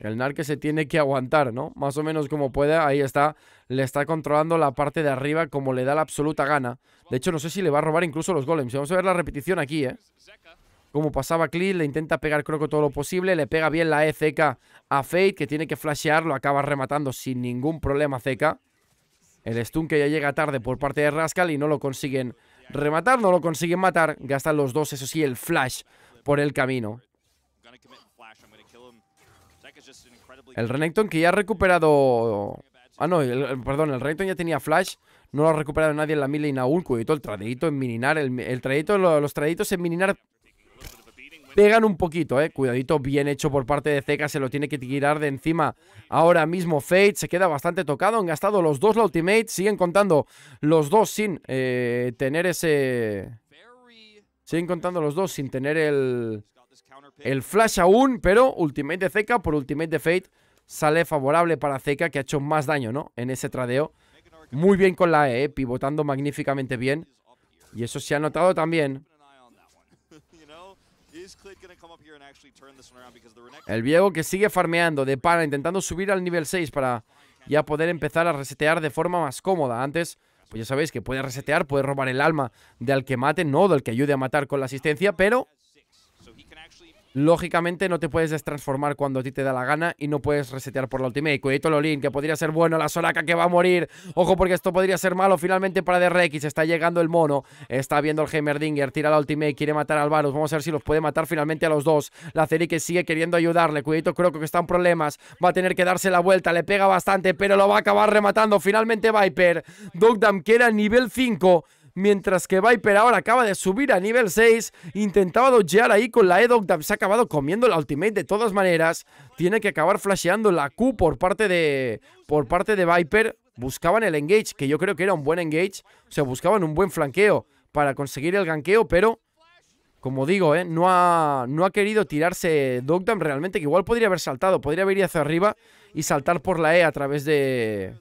El NAR que se tiene que aguantar, ¿no? Más o menos como pueda, ahí está. Le está controlando la parte de arriba como le da la absoluta gana. De hecho, no sé si le va a robar incluso los golems. Vamos a ver la repetición aquí, ¿eh? Como pasaba Klee, le intenta pegar Croco todo lo posible. Le pega bien la E a Fate, que tiene que lo Acaba rematando sin ningún problema ZK. El stun que ya llega tarde por parte de Rascal y no lo consiguen rematar, no lo consiguen matar. Gastan los dos, eso sí, el flash por el camino. El Renekton que ya ha recuperado... Ah, no, el, perdón, el Renekton ya tenía Flash. No lo ha recuperado nadie en la mila y Naul. Cuidado, el tradito en Mininar. El, tradito, los traditos en Mininar pegan un poquito, eh. Cuidadito, bien hecho por parte de Zeka. Se lo tiene que tirar de encima ahora mismo Fate. Se queda bastante tocado. Han gastado los dos la ultimate. Siguen contando los dos sin eh, tener ese... Siguen contando los dos sin tener el el flash aún, pero Ultimate de por Ultimate de Fate sale favorable para Zeka que ha hecho más daño, ¿no? En ese tradeo. Muy bien con la E, ¿eh? pivotando magníficamente bien. Y eso se ha notado también. El viejo que sigue farmeando de pana, intentando subir al nivel 6 para ya poder empezar a resetear de forma más cómoda. Antes, pues ya sabéis que puede resetear, puede robar el alma del que mate, no del que ayude a matar con la asistencia, pero lógicamente no te puedes destransformar cuando a ti te da la gana y no puedes resetear por la ultimate. Cuidado Lolin, que podría ser bueno, la Soraka que va a morir. Ojo porque esto podría ser malo finalmente para Rex. Está llegando el mono, está viendo el Heimerdinger, tira la ultimate, quiere matar al Varus. Vamos a ver si los puede matar finalmente a los dos. La Ceri que sigue queriendo ayudarle. Cuidado creo que está en problemas, va a tener que darse la vuelta, le pega bastante, pero lo va a acabar rematando. Finalmente Viper, Dogdam queda era nivel 5 mientras que Viper ahora acaba de subir a nivel 6, intentaba dodgear ahí con la Dogdam. se ha acabado comiendo la ultimate de todas maneras, tiene que acabar flasheando la Q por parte de, por parte de Viper, buscaban el engage, que yo creo que era un buen engage, o sea, buscaban un buen flanqueo para conseguir el ganqueo, pero como digo, eh, no, ha, no ha querido tirarse Dogdam realmente, que igual podría haber saltado, podría haber ido hacia arriba y saltar por la E a través de...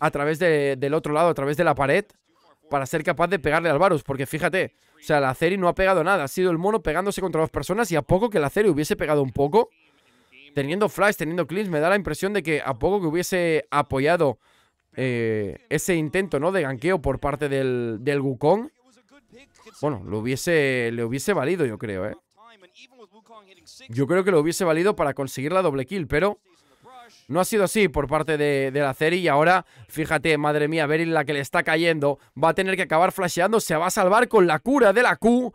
A través de, del otro lado, a través de la pared para ser capaz de pegarle al Varus. Porque fíjate, o sea, la Ceri no ha pegado nada. Ha sido el mono pegándose contra dos personas y a poco que la Ceri hubiese pegado un poco, teniendo flash, teniendo cleans, me da la impresión de que a poco que hubiese apoyado eh, ese intento ¿no? de ganqueo por parte del, del Wukong, bueno, lo hubiese, le hubiese valido, yo creo, ¿eh? Yo creo que lo hubiese valido para conseguir la doble kill, pero no ha sido así por parte de, la serie y ahora, fíjate, madre mía, Beryl la que le está cayendo, va a tener que acabar flasheando, se va a salvar con la cura de la Q,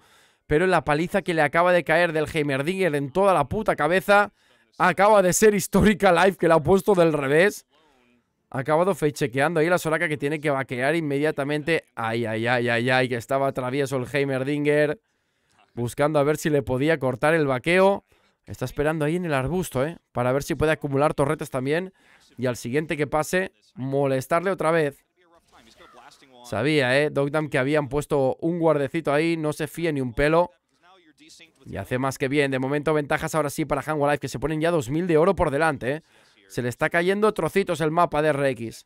pero la paliza que le acaba de caer del Heimerdinger en toda la puta cabeza acaba de ser histórica Life que la ha puesto del revés. Ha acabado fechequeando ahí la Soraka que tiene que vaquear inmediatamente. Ay, ay, ay, ay, ay, que estaba travieso el Heimerdinger. Buscando a ver si le podía cortar el vaqueo. Está esperando ahí en el arbusto, ¿eh? Para ver si puede acumular torretas también. Y al siguiente que pase, molestarle otra vez. Sabía, ¿eh? Dogdam que habían puesto un guardecito ahí. No se fía ni un pelo. Y hace más que bien. De momento, ventajas ahora sí para Hangwalife, que se ponen ya 2.000 de oro por delante, ¿eh? Se le está cayendo trocitos el mapa de RX.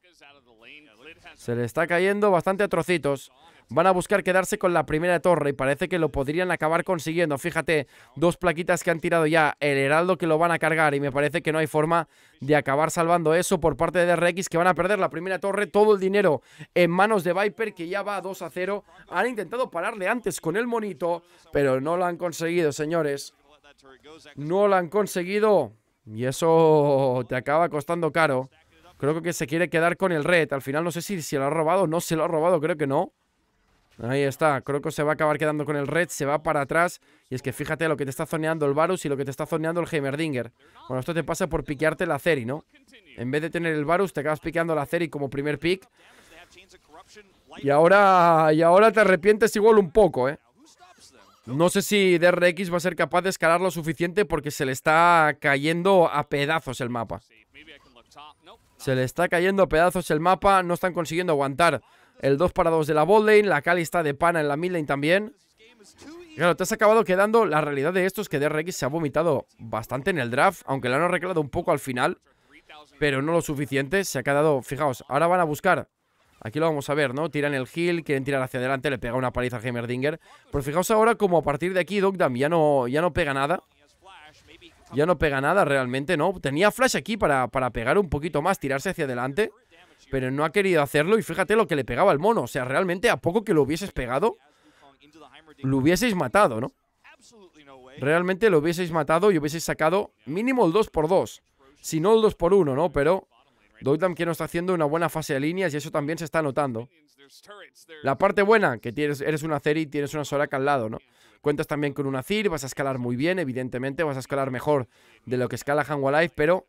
Se le está cayendo bastante a trocitos van a buscar quedarse con la primera torre y parece que lo podrían acabar consiguiendo. Fíjate, dos plaquitas que han tirado ya, el Heraldo que lo van a cargar y me parece que no hay forma de acabar salvando eso por parte de Rex que van a perder la primera torre, todo el dinero en manos de Viper que ya va 2 a 0. Han intentado pararle antes con el monito, pero no lo han conseguido, señores. No lo han conseguido y eso te acaba costando caro. Creo que se quiere quedar con el red. Al final no sé si, si lo ha robado o no se lo ha robado, creo que no. Ahí está, que se va a acabar quedando con el red, se va para atrás. Y es que fíjate lo que te está zoneando el Varus y lo que te está zoneando el Heimerdinger. Bueno, esto te pasa por piquearte la Ceri, ¿no? En vez de tener el Varus, te acabas piqueando la Ceri como primer pick. Y ahora, y ahora te arrepientes igual un poco, ¿eh? No sé si DRX va a ser capaz de escalar lo suficiente porque se le está cayendo a pedazos el mapa. Se le está cayendo a pedazos el mapa, no están consiguiendo aguantar. El 2 para 2 de la botlane, La Cali está de pana en la midlane también. Claro, te has acabado quedando. La realidad de esto es que DRX se ha vomitado bastante en el draft, aunque la han arreglado un poco al final, pero no lo suficiente. Se ha quedado, fijaos, ahora van a buscar. Aquí lo vamos a ver, ¿no? Tiran el heal, quieren tirar hacia adelante, le pega una paliza a Heimerdinger. Pero fijaos ahora como a partir de aquí Dogdam ya no, ya no pega nada. Ya no pega nada realmente, ¿no? Tenía flash aquí para, para pegar un poquito más, tirarse hacia adelante pero no ha querido hacerlo y fíjate lo que le pegaba al mono. O sea, realmente a poco que lo hubieses pegado, lo hubieseis matado, ¿no? Realmente lo hubieseis matado y hubieseis sacado mínimo el 2x2. Si no el 2x1, ¿no? Pero Doidam que no está haciendo una buena fase de líneas y eso también se está notando. La parte buena, que tienes, eres un Zeri y tienes una Soraka al lado, ¿no? Cuentas también con una Zir, vas a escalar muy bien, evidentemente, vas a escalar mejor de lo que escala life pero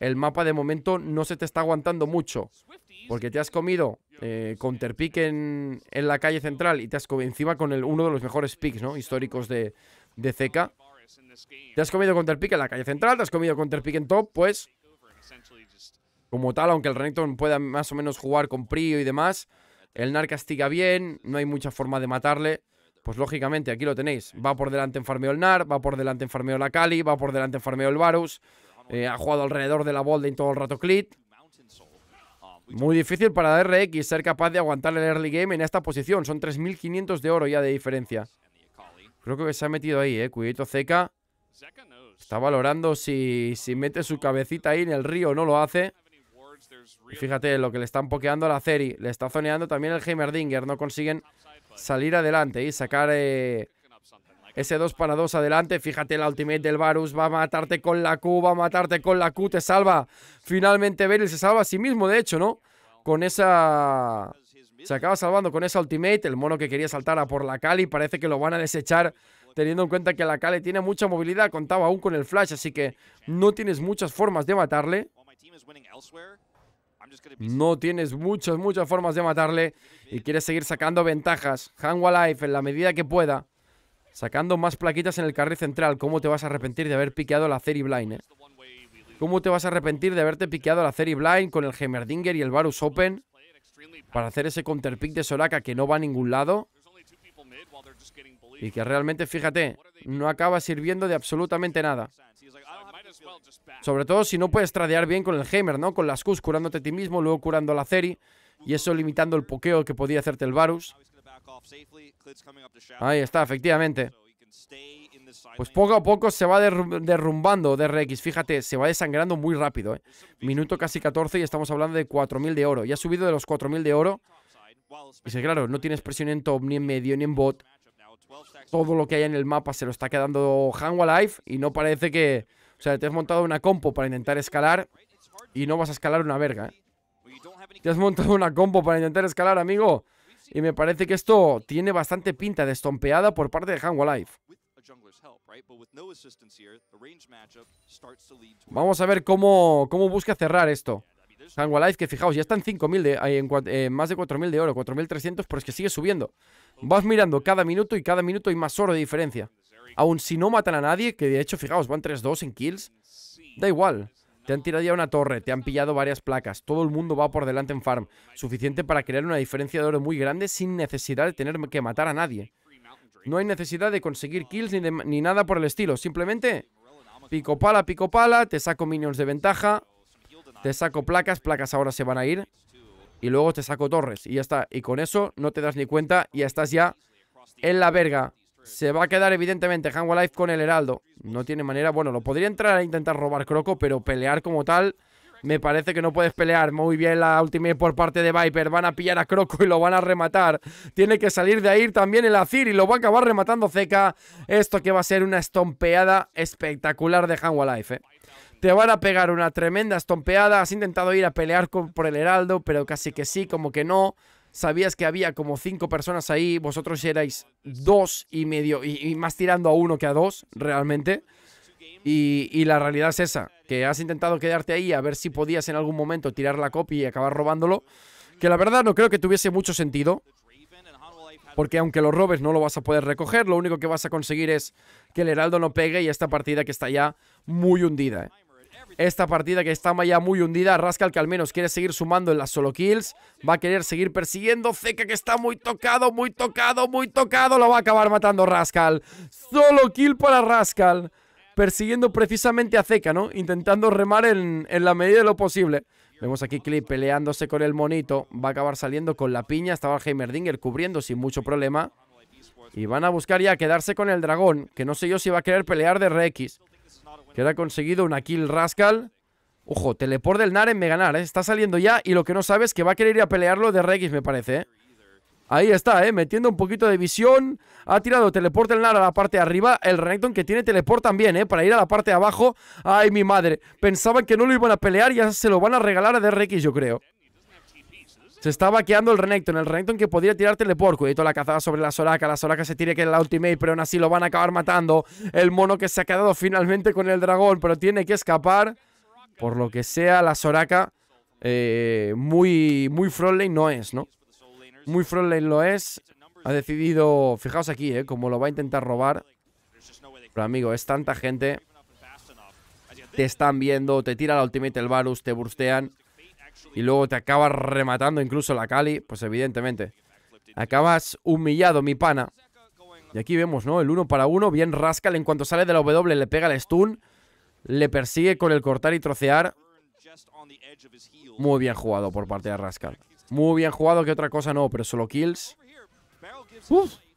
el mapa de momento no se te está aguantando mucho. Porque te has comido eh, con counterpick en, la calle central y te has comido encima con uno de los mejores picks ¿no? históricos de, de Te has comido counterpick en la calle central, te has comido counterpick en top, pues... Como tal, aunque el Renekton pueda más o menos jugar con Prio y demás, el Nar castiga bien, no hay mucha forma de matarle. Pues lógicamente, aquí lo tenéis. Va por delante en farmeo el Nar, va por delante en farmeo la Kali, va por delante en farmeo el Varus. Eh, ha jugado alrededor de la en todo el rato Clit. Muy difícil para RX ser capaz de aguantar el early game en esta posición. Son 3.500 de oro ya de diferencia. Creo que se ha metido ahí, eh. Cuidito Zeca. Está valorando si, si mete su cabecita ahí en el río o no lo hace. fíjate lo que le están pokeando a la Ceri. Le está zoneando también el Heimerdinger. No consiguen salir adelante y sacar eh, ese 2 para 2 adelante. Fíjate, la ultimate del Varus va a matarte con la Q, va a matarte con la Q. Te salva. Finalmente Beryl se salva a sí mismo, de hecho, ¿no? Con esa... Se acaba salvando con esa ultimate. El mono que quería saltar a por la Kali, Parece que lo van a desechar teniendo en cuenta que la Kali tiene mucha movilidad, contaba aún con el flash, así que no tienes muchas formas de matarle. No tienes muchas, muchas formas de matarle y quieres seguir sacando ventajas. Hang Life en la medida que pueda. Sacando más plaquitas en el carril central. ¿Cómo te vas a arrepentir de haber piqueado la Ceri Blind, eh? ¿Cómo te vas a arrepentir de haberte piqueado la Ceri Blind con el Heimerdinger y el Varus Open? Para hacer ese counterpick de Soraka que no va a ningún lado. Y que realmente, fíjate, no acaba sirviendo de absolutamente nada. Sobre todo si no puedes tradear bien con el Heimer, ¿no? Con las Qs curándote a ti mismo, luego curando a la Ceri. Y eso limitando el pokeo que podía hacerte el Varus. Ahí está, efectivamente. Pues poco a poco se va derrumbando de DRX, fíjate, se va desangrando muy rápido. ¿eh? Minuto casi 14 y estamos hablando de 4.000 de oro. Ya ha subido de los 4.000 de oro. Y claro, no tienes presión en top, ni en medio, ni en bot. Todo lo que hay en el mapa se lo está quedando Hanwha Life y no parece que... O sea, te has montado una compo para intentar escalar y no vas a escalar una verga. ¿eh? Te has montado una compo para intentar escalar, amigo. Y me parece que esto tiene bastante pinta de estompeada por parte de Hanwa Vamos a ver cómo, busca cerrar esto. Hanwha que fijaos, ya están 5.000, de, eh, en, eh, más de 4.000 de oro, 4.300, pero es que sigue subiendo. Vas mirando cada minuto y cada minuto hay más oro de diferencia. Aún si no matan a nadie, que de hecho, fijaos, van 3-2 en kills, da igual. Te han tirado ya una torre, te han pillado varias placas, todo el mundo va por delante en farm, suficiente para crear una diferencia de oro muy grande sin necesidad de tener que matar a nadie. No hay necesidad de conseguir kills ni, nada por el estilo, simplemente pico pala, pico pala, te saco minions de ventaja, te saco placas, placas ahora se van a ir, y luego te saco torres, y ya está. Y con eso no te das ni cuenta, ya estás ya en la verga. Se va a quedar evidentemente Hanwa Life con el Heraldo. No tiene manera. Bueno, lo podría entrar a intentar robar Croco, pero pelear como tal... Me parece que no puedes pelear muy bien la ultimate por parte de Viper. Van a pillar a Croco y lo van a rematar. Tiene que salir de ahí también el Azir y lo va a acabar rematando Zeca. Esto que va a ser una estompeada espectacular de Hanwa eh. Te van a pegar una tremenda estompeada. Has intentado ir a pelear por el Heraldo, pero casi que sí, como que no sabías que había como cinco personas ahí, vosotros erais dos y medio, y, más tirando a uno que a dos, realmente. Y, la realidad es esa, que has intentado quedarte ahí a ver si podías en algún momento tirar la copia y acabar robándolo, que la verdad no creo que tuviese mucho sentido, porque aunque lo robes no lo vas a poder recoger, lo único que vas a conseguir es que el heraldo no pegue y esta partida que está ya muy hundida. ¿eh? esta partida que está ya muy hundida. Rascal que al menos quiere seguir sumando en las solo kills. Va a querer seguir persiguiendo. Zeca que está muy tocado, muy tocado, muy tocado. Lo va a acabar matando Rascal. Solo kill para Rascal. Persiguiendo precisamente a Zeca, ¿no? Intentando remar en, la medida de lo posible. Vemos aquí Clip peleándose con el monito. Va a acabar saliendo con la piña. Estaba Heimerdinger cubriendo sin mucho problema. Y van a buscar ya quedarse con el dragón. Que no sé yo si va a querer pelear de Rex ha conseguido una kill Rascal. Ojo, teleport del Nar me ganar, ¿eh? Está saliendo ya y lo que no sabes es que va a querer ir a pelearlo de Regis, me parece, ¿eh? Ahí está, ¿eh? Metiendo un poquito de visión. Ha tirado teleport del Nar a la parte de arriba. El Renekton que tiene teleport también, ¿eh? Para ir a la parte de abajo. ¡Ay, mi madre! Pensaban que no lo iban a pelear y ya se lo van a regalar a de DRX, yo creo. Se está vaqueando el Renekton. El Renekton que podría tirar y toda la cazada sobre la Soraka. La Soraka se tira que la ultimate, pero aún así lo van a acabar matando. El mono que se ha quedado finalmente con el dragón, pero tiene que escapar. Por lo que sea, la Soraka eh, muy, muy frontlane no es, ¿no? Muy frontlane lo es. Ha decidido, fijaos aquí, ¿eh? Como lo va a intentar robar. Pero amigo, es tanta gente. Te están viendo, te tira la ultimate el Varus, te burstean y luego te acabas rematando incluso la Cali, pues evidentemente acabas humillado, mi pana. Y aquí vemos, ¿no? El uno para uno, bien Rascal en cuanto sale de la W le pega el stun, le persigue con el cortar y trocear. Muy bien jugado por parte de Rascal. Muy bien jugado, que otra cosa no, pero solo kills.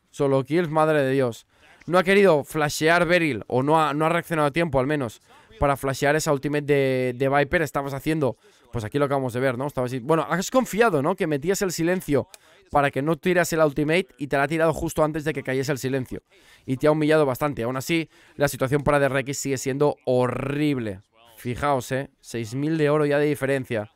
solo kills, madre de Dios. No ha querido flashear Beryl, o no ha, no ha reaccionado a tiempo al menos, para flashear esa ultimate de, de Viper. Estamos haciendo pues aquí lo acabamos de ver, ¿no? Estaba Bueno, has confiado, ¿no? Que metías el silencio para que no tiras el ultimate y te la ha tirado justo antes de que cayese el silencio. Y te ha humillado bastante. Aún así, la situación para Rex sigue siendo horrible. Fijaos, ¿eh? 6.000 de oro ya de diferencia.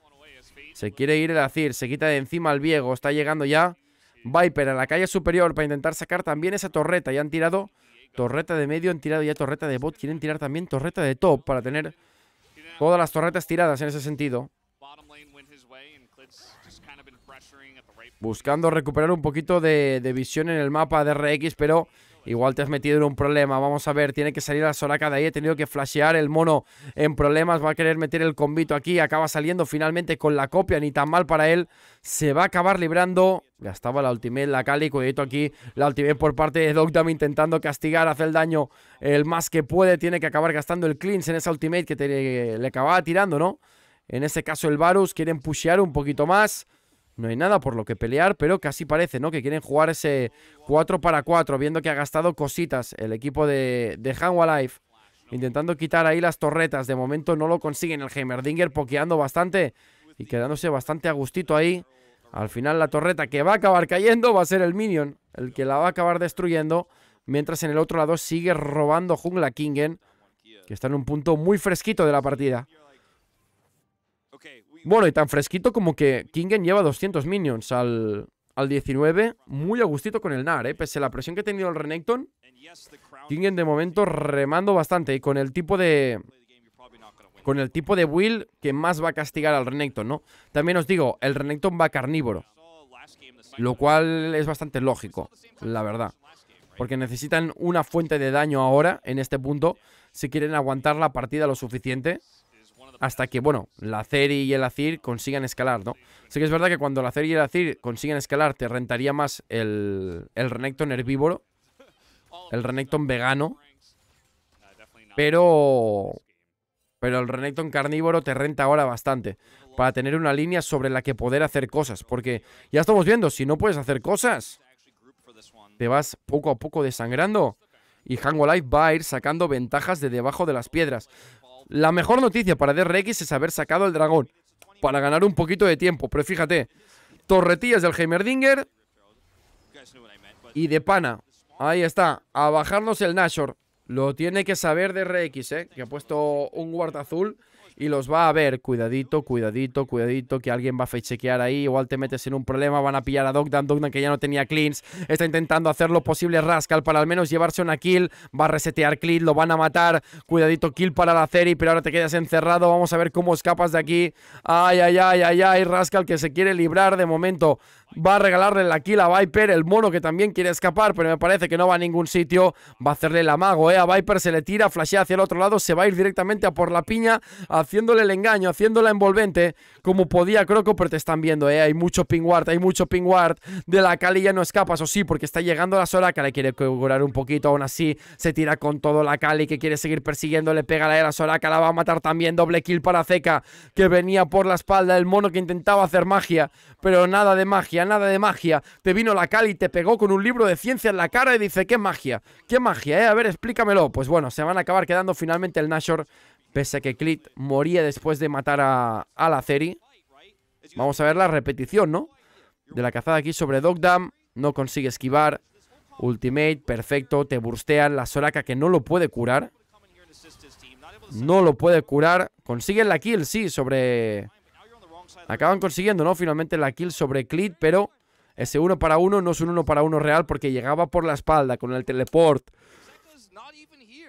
Se quiere ir el Azir, se quita de encima al Viego. Está llegando ya Viper a la calle superior para intentar sacar también esa torreta. Ya han tirado torreta de medio, han tirado ya torreta de bot. Quieren tirar también torreta de top para tener todas las torretas tiradas en ese sentido. Buscando recuperar un poquito de, visión en el mapa de RX, pero Igual te has metido en un problema. Vamos a ver, tiene que salir la Soraka de ahí. He tenido que flashear el mono en problemas. Va a querer meter el convito aquí. Acaba saliendo finalmente con la copia. Ni tan mal para él. Se va a acabar librando. Gastaba la ultimate, la Cali. Cuidado aquí. La ultimate por parte de Dogdam intentando castigar. hacer el daño el más que puede. Tiene que acabar gastando el cleanse en esa ultimate que le acababa tirando, ¿no? En este caso el Varus quieren pushear un poquito más. No hay nada por lo que pelear, pero casi parece, ¿no? Que quieren jugar ese 4 para 4, viendo que ha gastado cositas el equipo de, de Life, Intentando quitar ahí las torretas. De momento no lo consiguen. El Heimerdinger pokeando bastante y quedándose bastante a gustito ahí. Al final la torreta que va a acabar cayendo va a ser el Minion, el que la va a acabar destruyendo. Mientras en el otro lado sigue robando Jungla Kingen, que está en un punto muy fresquito de la partida. Bueno, y tan fresquito como que Kingen lleva 200 minions al, al 19. Muy a gustito con el NAR, ¿eh? Pese a la presión que ha tenido el Renekton. Kingen de momento remando bastante. Y con el tipo de... Con el tipo de Will que más va a castigar al Renekton, ¿no? También os digo, el Renekton va carnívoro. Lo cual es bastante lógico, la verdad. Porque necesitan una fuente de daño ahora, en este punto, si quieren aguantar la partida lo suficiente hasta que, bueno, la Ceri y el acir consigan escalar, ¿no? sí que es verdad que cuando la Ceri y el acir consigan escalar, te rentaría más el, el Renekton herbívoro, el Renekton vegano, pero... Pero el Renekton carnívoro te renta ahora bastante para tener una línea sobre la que poder hacer cosas. Porque ya estamos viendo, si no puedes hacer cosas, te vas poco a poco desangrando. Y Hango Life va a ir sacando ventajas de debajo de las piedras. La mejor noticia para DRX es haber sacado al dragón, para ganar un poquito de tiempo. Pero fíjate, torretillas del Heimerdinger y de pana. Ahí está, a bajarnos el Nashor. Lo tiene que saber DRX, ¿eh? que ha puesto un guarda azul y los va a ver. Cuidadito, cuidadito, cuidadito, que alguien va a fechequear ahí. Igual te metes en un problema, van a pillar a Dogdan. Dogdan que ya no tenía cleans, está intentando hacer lo posible Rascal para al menos llevarse una kill. Va a resetear clean, lo van a matar. Cuidadito, kill para la Ceri, pero ahora te quedas encerrado. Vamos a ver cómo escapas de aquí. Ay, ay, ay, ay, ay, Rascal que se quiere librar de momento va a regalarle la kill a Viper, el mono que también quiere escapar, pero me parece que no va a ningún sitio, va a hacerle el amago, ¿eh? a Viper se le tira, flashea hacia el otro lado, se va a ir directamente a por la piña, haciéndole el engaño, haciéndola envolvente, como podía Croco, pero te están viendo, ¿eh? hay mucho pingward, hay mucho pingward, de la Cali ya no escapas, o sí, porque está llegando la Soraka le quiere curar un poquito, aún así se tira con todo la Cali, que quiere seguir persiguiendo, le pega la e la Soraka, la va a matar también, doble kill para Zeca, que venía por la espalda, el mono que intentaba hacer magia, pero nada de magia, nada de magia. Te vino la cal y te pegó con un libro de ciencia en la cara y dice, ¿qué magia? ¿Qué magia, eh, A ver, explícamelo. Pues bueno, se van a acabar quedando finalmente el Nashor, pese a que Clit moría después de matar a, la Ceri. Vamos a ver la repetición, ¿no? De la cazada aquí sobre Dogdam. No consigue esquivar. Ultimate, perfecto. Te burstean. La Soraka que no lo puede curar. No lo puede curar. Consiguen la kill, sí, sobre Acaban consiguiendo, ¿no? Finalmente la kill sobre Clit, pero ese uno para uno no es un uno para uno real porque llegaba por la espalda con el teleport.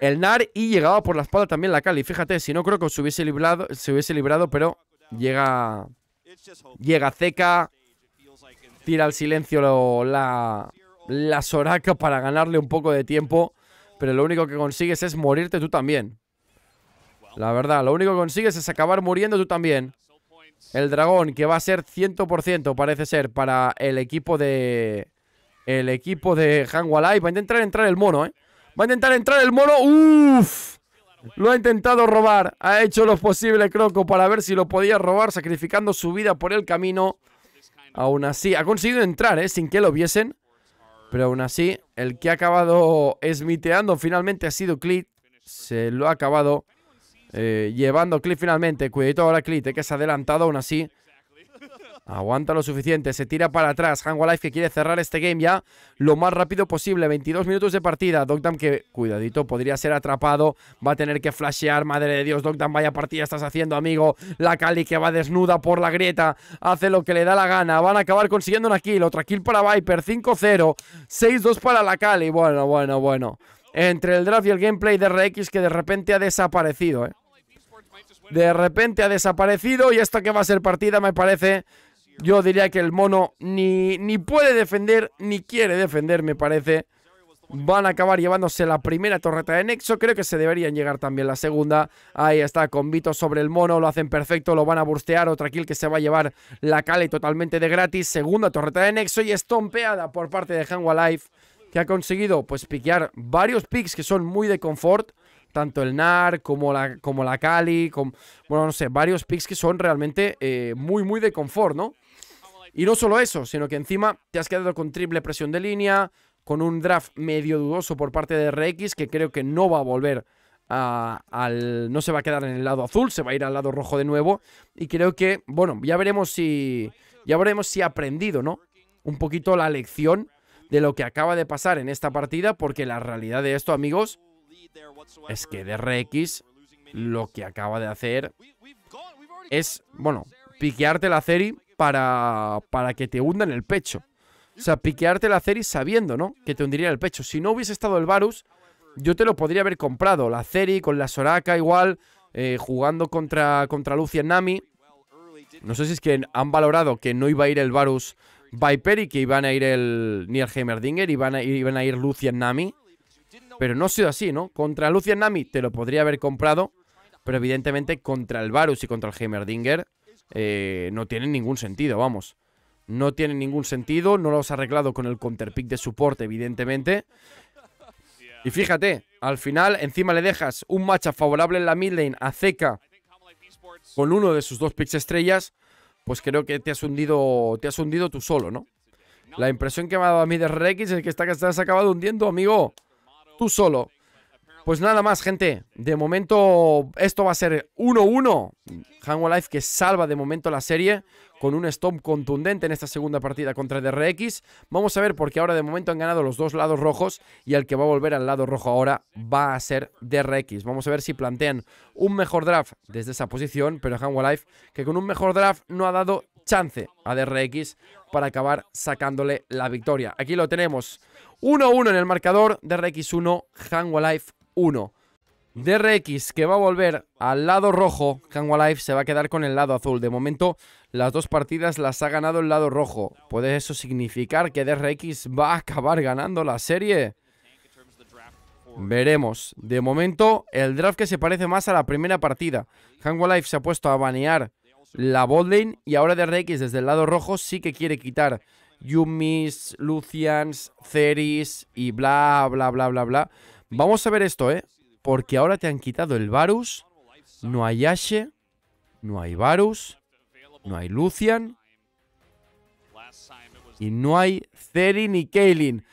El Nar y llegaba por la espalda también la Kali. Fíjate, si no creo que se hubiese librado, se hubiese librado pero llega. Llega Zeca. Tira al silencio la, la Soraka para ganarle un poco de tiempo. Pero lo único que consigues es morirte tú también. La verdad, lo único que consigues es acabar muriendo tú también. El dragón que va a ser 100% parece ser para el equipo de... El equipo de Hanwalai. Va a intentar entrar el mono, ¿eh? Va a intentar entrar el mono. ¡Uf! Lo ha intentado robar. Ha hecho lo posible Croco para ver si lo podía robar sacrificando su vida por el camino. Aún así, ha conseguido entrar, ¿eh? Sin que lo viesen. Pero aún así, el que ha acabado esmiteando finalmente ha sido Clit. Se lo ha acabado eh, llevando clip finalmente. Cuidadito ahora clip, eh, que se ha adelantado aún así. Aguanta lo suficiente, se tira para atrás. Hangwalife que quiere cerrar este game ya lo más rápido posible. 22 minutos de partida. Dogdam que, cuidadito, podría ser atrapado. Va a tener que flashear. Madre de Dios, Dogdam, vaya partida estás haciendo, amigo. La Cali que va desnuda por la grieta. Hace lo que le da la gana. Van a acabar consiguiendo una kill. Otra kill para Viper. 5-0. 6-2 para la Cali. Bueno, bueno, bueno entre el draft y el gameplay de RX que de repente ha desaparecido. ¿eh? De repente ha desaparecido y esto que va a ser partida me parece, yo diría que el mono ni, ni puede defender ni quiere defender me parece. Van a acabar llevándose la primera torreta de Nexo. Creo que se deberían llegar también la segunda. Ahí está, con Vito sobre el mono. Lo hacen perfecto, lo van a burstear. Otra kill que se va a llevar la Kale totalmente de gratis. Segunda torreta de Nexo y estompeada por parte de Hanwa Life que ha conseguido pues piquear varios picks que son muy de confort, tanto el NAR como la, como la Cali, bueno, no sé, varios picks que son realmente eh, muy, muy de confort, ¿no? Y no solo eso, sino que encima te has quedado con triple presión de línea, con un draft medio dudoso por parte de rex que creo que no va a volver al. No se va a quedar en el lado azul, se va a ir al lado rojo de nuevo. Y creo que, bueno, ya veremos si. Ya veremos si ha aprendido, ¿no? Un poquito la lección de lo que acaba de pasar en esta partida, porque la realidad de esto, amigos, es que DRX lo que acaba de hacer es, bueno, piquearte la Ceri para, para que te hundan el pecho. O sea, piquearte la Ceri sabiendo, ¿no? Que te hundiría el pecho. Si no hubiese estado el Varus, yo te lo podría haber comprado. La Ceri con la Soraka igual, eh, jugando contra, contra Lucian Nami. No sé si es que han valorado que no iba a ir el Varus Viper y que iban a ir el Nier Heimerdinger, iban a, a ir Lucian Nami. Pero no ha sido así, ¿no? Contra Lucian Nami te lo podría haber comprado, pero evidentemente contra el Varus y contra el Heimerdinger eh, no tiene ningún sentido, vamos. No tiene ningún sentido, no lo has arreglado con el counterpick de soporte, evidentemente. Y fíjate, al final encima le dejas un match favorable en la mid lane a Zeka con uno de sus dos picks estrellas pues creo que te has hundido, te has hundido tú solo, ¿no? La impresión que me ha dado a mí de Rex es que está, que has acabado hundiendo, amigo, tú solo. Pues nada más, gente. De momento, esto va a ser 1-1. Hanwha Life que salva de momento la serie con un stomp contundente en esta segunda partida contra DRX. Vamos a ver porque ahora de momento han ganado los dos lados rojos y el que va a volver al lado rojo ahora va a ser DRX. Vamos a ver si plantean un mejor draft desde esa posición, pero life que con un mejor draft no ha dado chance a DRX para acabar sacándole la victoria. Aquí lo tenemos. 1-1 en el marcador, DRX 1, Life 1. DRX que va a volver al lado rojo, life se va a quedar con el lado azul. De momento las dos partidas las ha ganado el lado rojo. ¿Puede eso significar que DRX va a acabar ganando la serie? Veremos. De momento, el draft que se parece más a la primera partida. Life se ha puesto a banear la botlane y ahora DRX desde el lado rojo sí que quiere quitar Yumis, Lucians, Ceris y bla, bla, bla, bla, bla. Vamos a ver esto, ¿eh? Porque ahora te han quitado el Varus, no hay Ashe, no hay Varus, no hay Lucian y no hay Zeri ni Kaylin.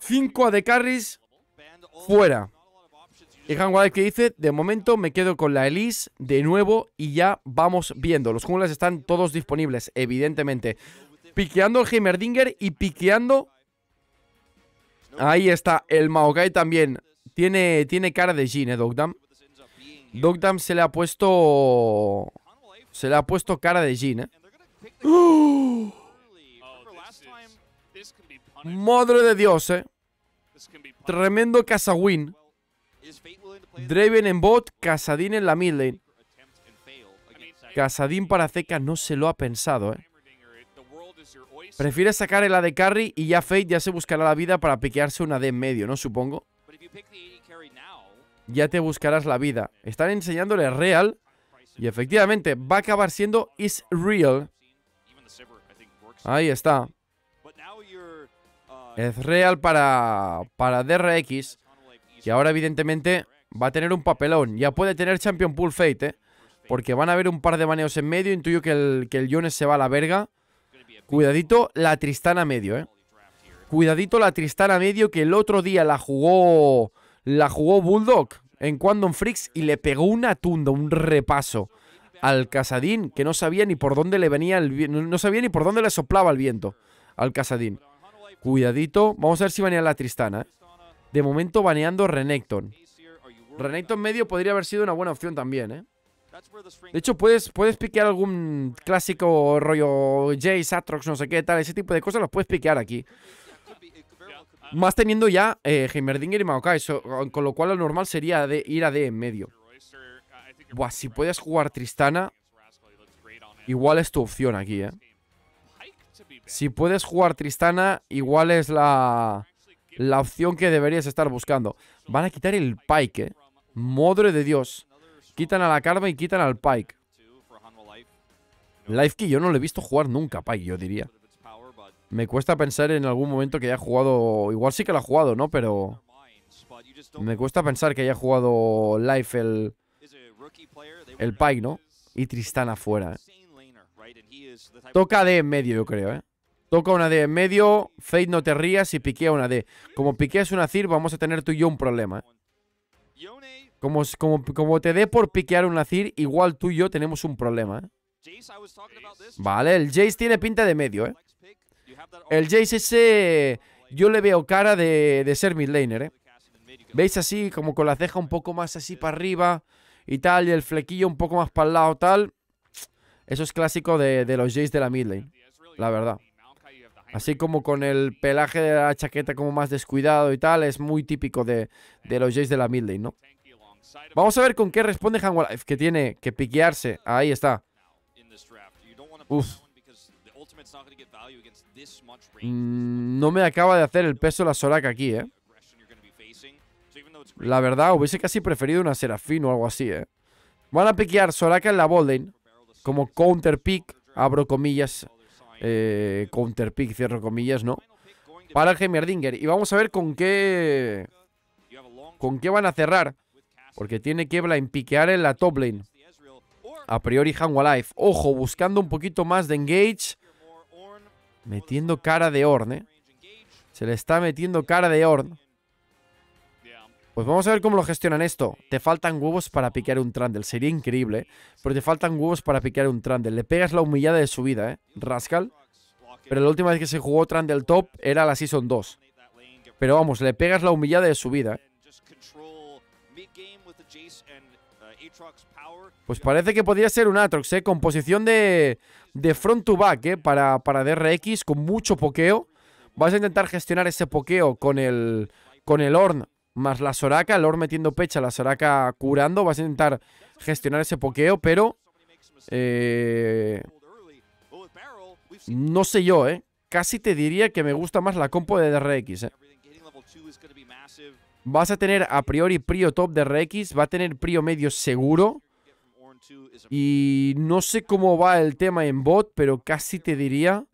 5 de carries fuera. Y Hanwal que dice, de momento me quedo con la Elise de nuevo y ya vamos viendo. Los junglas están todos disponibles, evidentemente. Piqueando el Heimerdinger y piqueando... Ahí está, el Maokai también. Tiene, tiene cara de Jin, ¿eh, Dogdam? Dogdam se le ha puesto... Se le ha puesto cara de Jean, ¿eh? Madre de Dios, ¿eh? Tremendo Casawin. Draven en bot, Casadín en la mid lane. Casadín para Zeca no se lo ha pensado, ¿eh? Prefiere sacar el A de carry y ya Fate ya se buscará la vida para piquearse una D en medio, ¿no? Supongo. Ya te buscarás la vida. Están enseñándole Real y efectivamente va a acabar siendo Is Real. Ahí está. Es real para, para DRX. Y ahora evidentemente va a tener un papelón. Ya puede tener Champion Pool Fate, ¿eh? Porque van a haber un par de baneos en medio. Intuyo que el, que el Jones se va a la verga. Cuidadito la Tristana medio, ¿eh? Cuidadito la Tristana medio que el otro día la jugó... La jugó Bulldog en Quantum Freaks y le pegó una tunda, un repaso al Casadín que no sabía ni por dónde le venía el no sabía ni por dónde le soplaba el viento al Casadín. Cuidadito, vamos a ver si banea la Tristana. ¿eh? De momento baneando Renekton. Renekton medio podría haber sido una buena opción también, ¿eh? De hecho, puedes, puedes piquear algún clásico rollo Jace, Atrox, no sé qué, tal, ese tipo de cosas los puedes piquear aquí. Más teniendo ya Heimerdinger eh, y Maokai, con lo cual lo normal sería de ir a D en medio. Buah, si puedes jugar Tristana, igual es tu opción aquí, ¿eh? Si puedes jugar Tristana, igual es la, la opción que deberías estar buscando. Van a quitar el Pike, ¿eh? Madre de Dios. Quitan a la Karma y quitan al Pike. Life que yo no lo he visto jugar nunca, Pike, yo diría. Me cuesta pensar en algún momento que haya jugado... Igual sí que lo ha jugado, ¿no? Pero... Me cuesta pensar que haya jugado Life el... El Pike, ¿no? Y Tristán afuera, ¿eh? Toca D en medio, yo creo, ¿eh? Toca una D en medio, Fade no te rías y piquea una D. Como piqueas una Cir, vamos a tener tú y yo un problema, ¿eh? Como, como, como te dé por piquear una Cir, igual tú y yo tenemos un problema, ¿eh? Vale, el Jace tiene pinta de medio, ¿eh? El ese, yo le veo cara de, ser midlaner, ¿eh? ¿Veis así? Como con la ceja un poco más así para arriba y tal, y el flequillo un poco más para el lado tal. Eso es clásico de, los Jays de la midlane, la verdad. Así como con el pelaje de la chaqueta como más descuidado y tal, es muy típico de, los Jays de la midlane, ¿no? Vamos a ver con qué responde Hangwalife, que tiene que piquearse. Ahí está. Uf. Mm, no me acaba de hacer el peso la Soraka aquí, ¿eh? La verdad, hubiese casi preferido una Serafín o algo así, ¿eh? Van a piquear Soraka en la Bolden como counter pick, abro comillas, eh, counter pick, cierro comillas, ¿no? Para el Heimerdinger. Y vamos a ver con qué con qué van a cerrar. Porque tiene que en piquear en la top lane. A priori Hangwalife. Ojo, buscando un poquito más de engage. Metiendo cara de eh. Se le está metiendo cara de horn. Pues vamos a ver cómo lo gestionan esto. Te faltan huevos para piquear un Trundle. Sería increíble, ¿eh? pero te faltan huevos para piquear un Trundle. Le pegas la humillada de su vida, ¿eh? Rascal. Pero la última vez que se jugó Trundle top era la Season 2. Pero vamos, le pegas la humillada de su vida. ¿eh? Pues parece que podría ser un Atrox, ¿eh? Composición de, de front to back, ¿eh? Para, para DRX, con mucho pokeo. Vas a intentar gestionar ese pokeo con el, con el Orn más la Soraka. El Orn metiendo pecha, la Soraka curando. Vas a intentar gestionar ese pokeo, pero... Eh, no sé yo, ¿eh? Casi te diría que me gusta más la compo de DRX, ¿eh? Vas a tener a priori Prio top de Rex va a tener Prio medio seguro. Y no sé cómo va el tema en bot, pero casi te diría...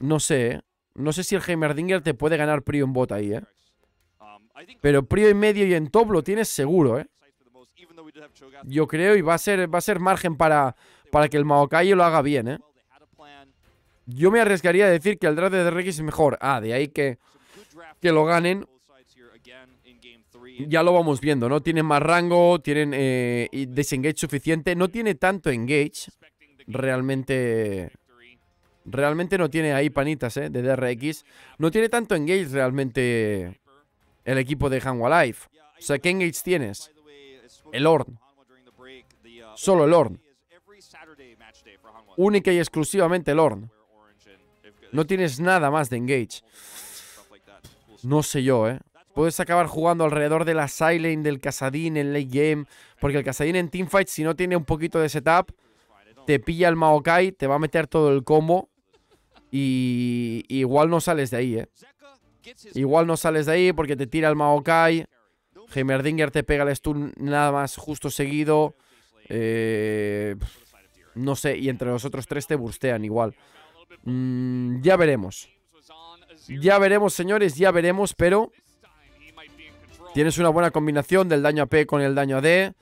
No sé, ¿eh? No sé si el Heimerdinger te puede ganar Prio en bot ahí, ¿eh? Pero Prio y medio y en top lo tienes seguro, ¿eh? Yo creo y va a ser, va a ser margen para, para que el Maokai lo haga bien, ¿eh? Yo me arriesgaría a decir que el draft de Rex es mejor. Ah, de ahí que, que lo ganen ya lo vamos viendo, ¿no? Tienen más rango, tienen eh, desengage suficiente. No tiene tanto engage. Realmente... Realmente no tiene ahí panitas, ¿eh? De DRX. No tiene tanto engage realmente el equipo de Hanwha Life. O sea, ¿qué engage tienes? El Orn. Solo el Orn. Única y exclusivamente el Orn. No tienes nada más de engage. No sé yo, ¿eh? Puedes acabar jugando alrededor de la Silent, del Casadín en late game. Porque el Casadín en teamfight, si no tiene un poquito de setup, te pilla el Maokai, te va a meter todo el combo. Y igual no sales de ahí, ¿eh? Igual no sales de ahí porque te tira el Maokai. Heimerdinger te pega el stun nada más justo seguido. Eh, no sé, y entre los otros tres te burstean igual. Mm, ya veremos. Ya veremos, señores, ya veremos, pero Tienes una buena combinación del daño a P con el daño a D.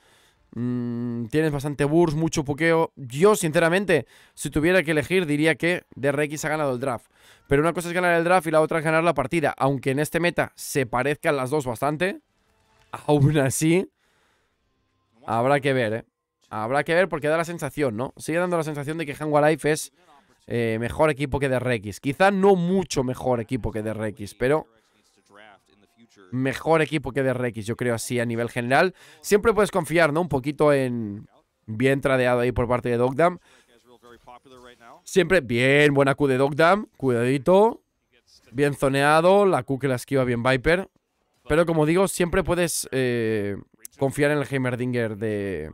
Mm, tienes bastante burst, mucho pokeo. Yo, sinceramente, si tuviera que elegir, diría que DRX ha ganado el draft. Pero una cosa es ganar el draft y la otra es ganar la partida. Aunque en este meta se parezcan las dos bastante, aún así, habrá que ver, ¿eh? Habrá que ver porque da la sensación, ¿no? Sigue dando la sensación de que Hanwha Life es eh, mejor equipo que DRX. Quizá no mucho mejor equipo que DRX, pero mejor equipo que de DRX, yo creo así a nivel general. Siempre puedes confiar, ¿no? Un poquito en... Bien tradeado ahí por parte de Dogdam. Siempre bien, buena Q de Dogdam. Cuidadito. Bien zoneado. La Q que la esquiva bien Viper. Pero como digo, siempre puedes eh, confiar en el Heimerdinger de,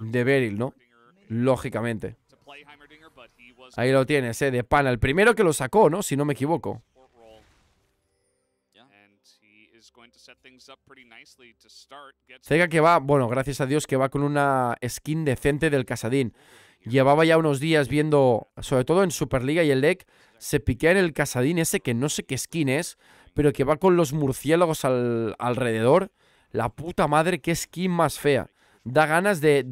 de Beryl, ¿no? Lógicamente. Ahí lo tienes, ¿eh? De pana. El primero que lo sacó, ¿no? Si no me equivoco. Sega que va, bueno, gracias a Dios que va con una skin decente del Casadín. Llevaba ya unos días viendo, sobre todo en Superliga y el LEC, se piquea en el Casadín ese que no sé qué skin es, pero que va con los murciélagos al, alrededor. La puta madre, qué skin más fea. Da ganas de,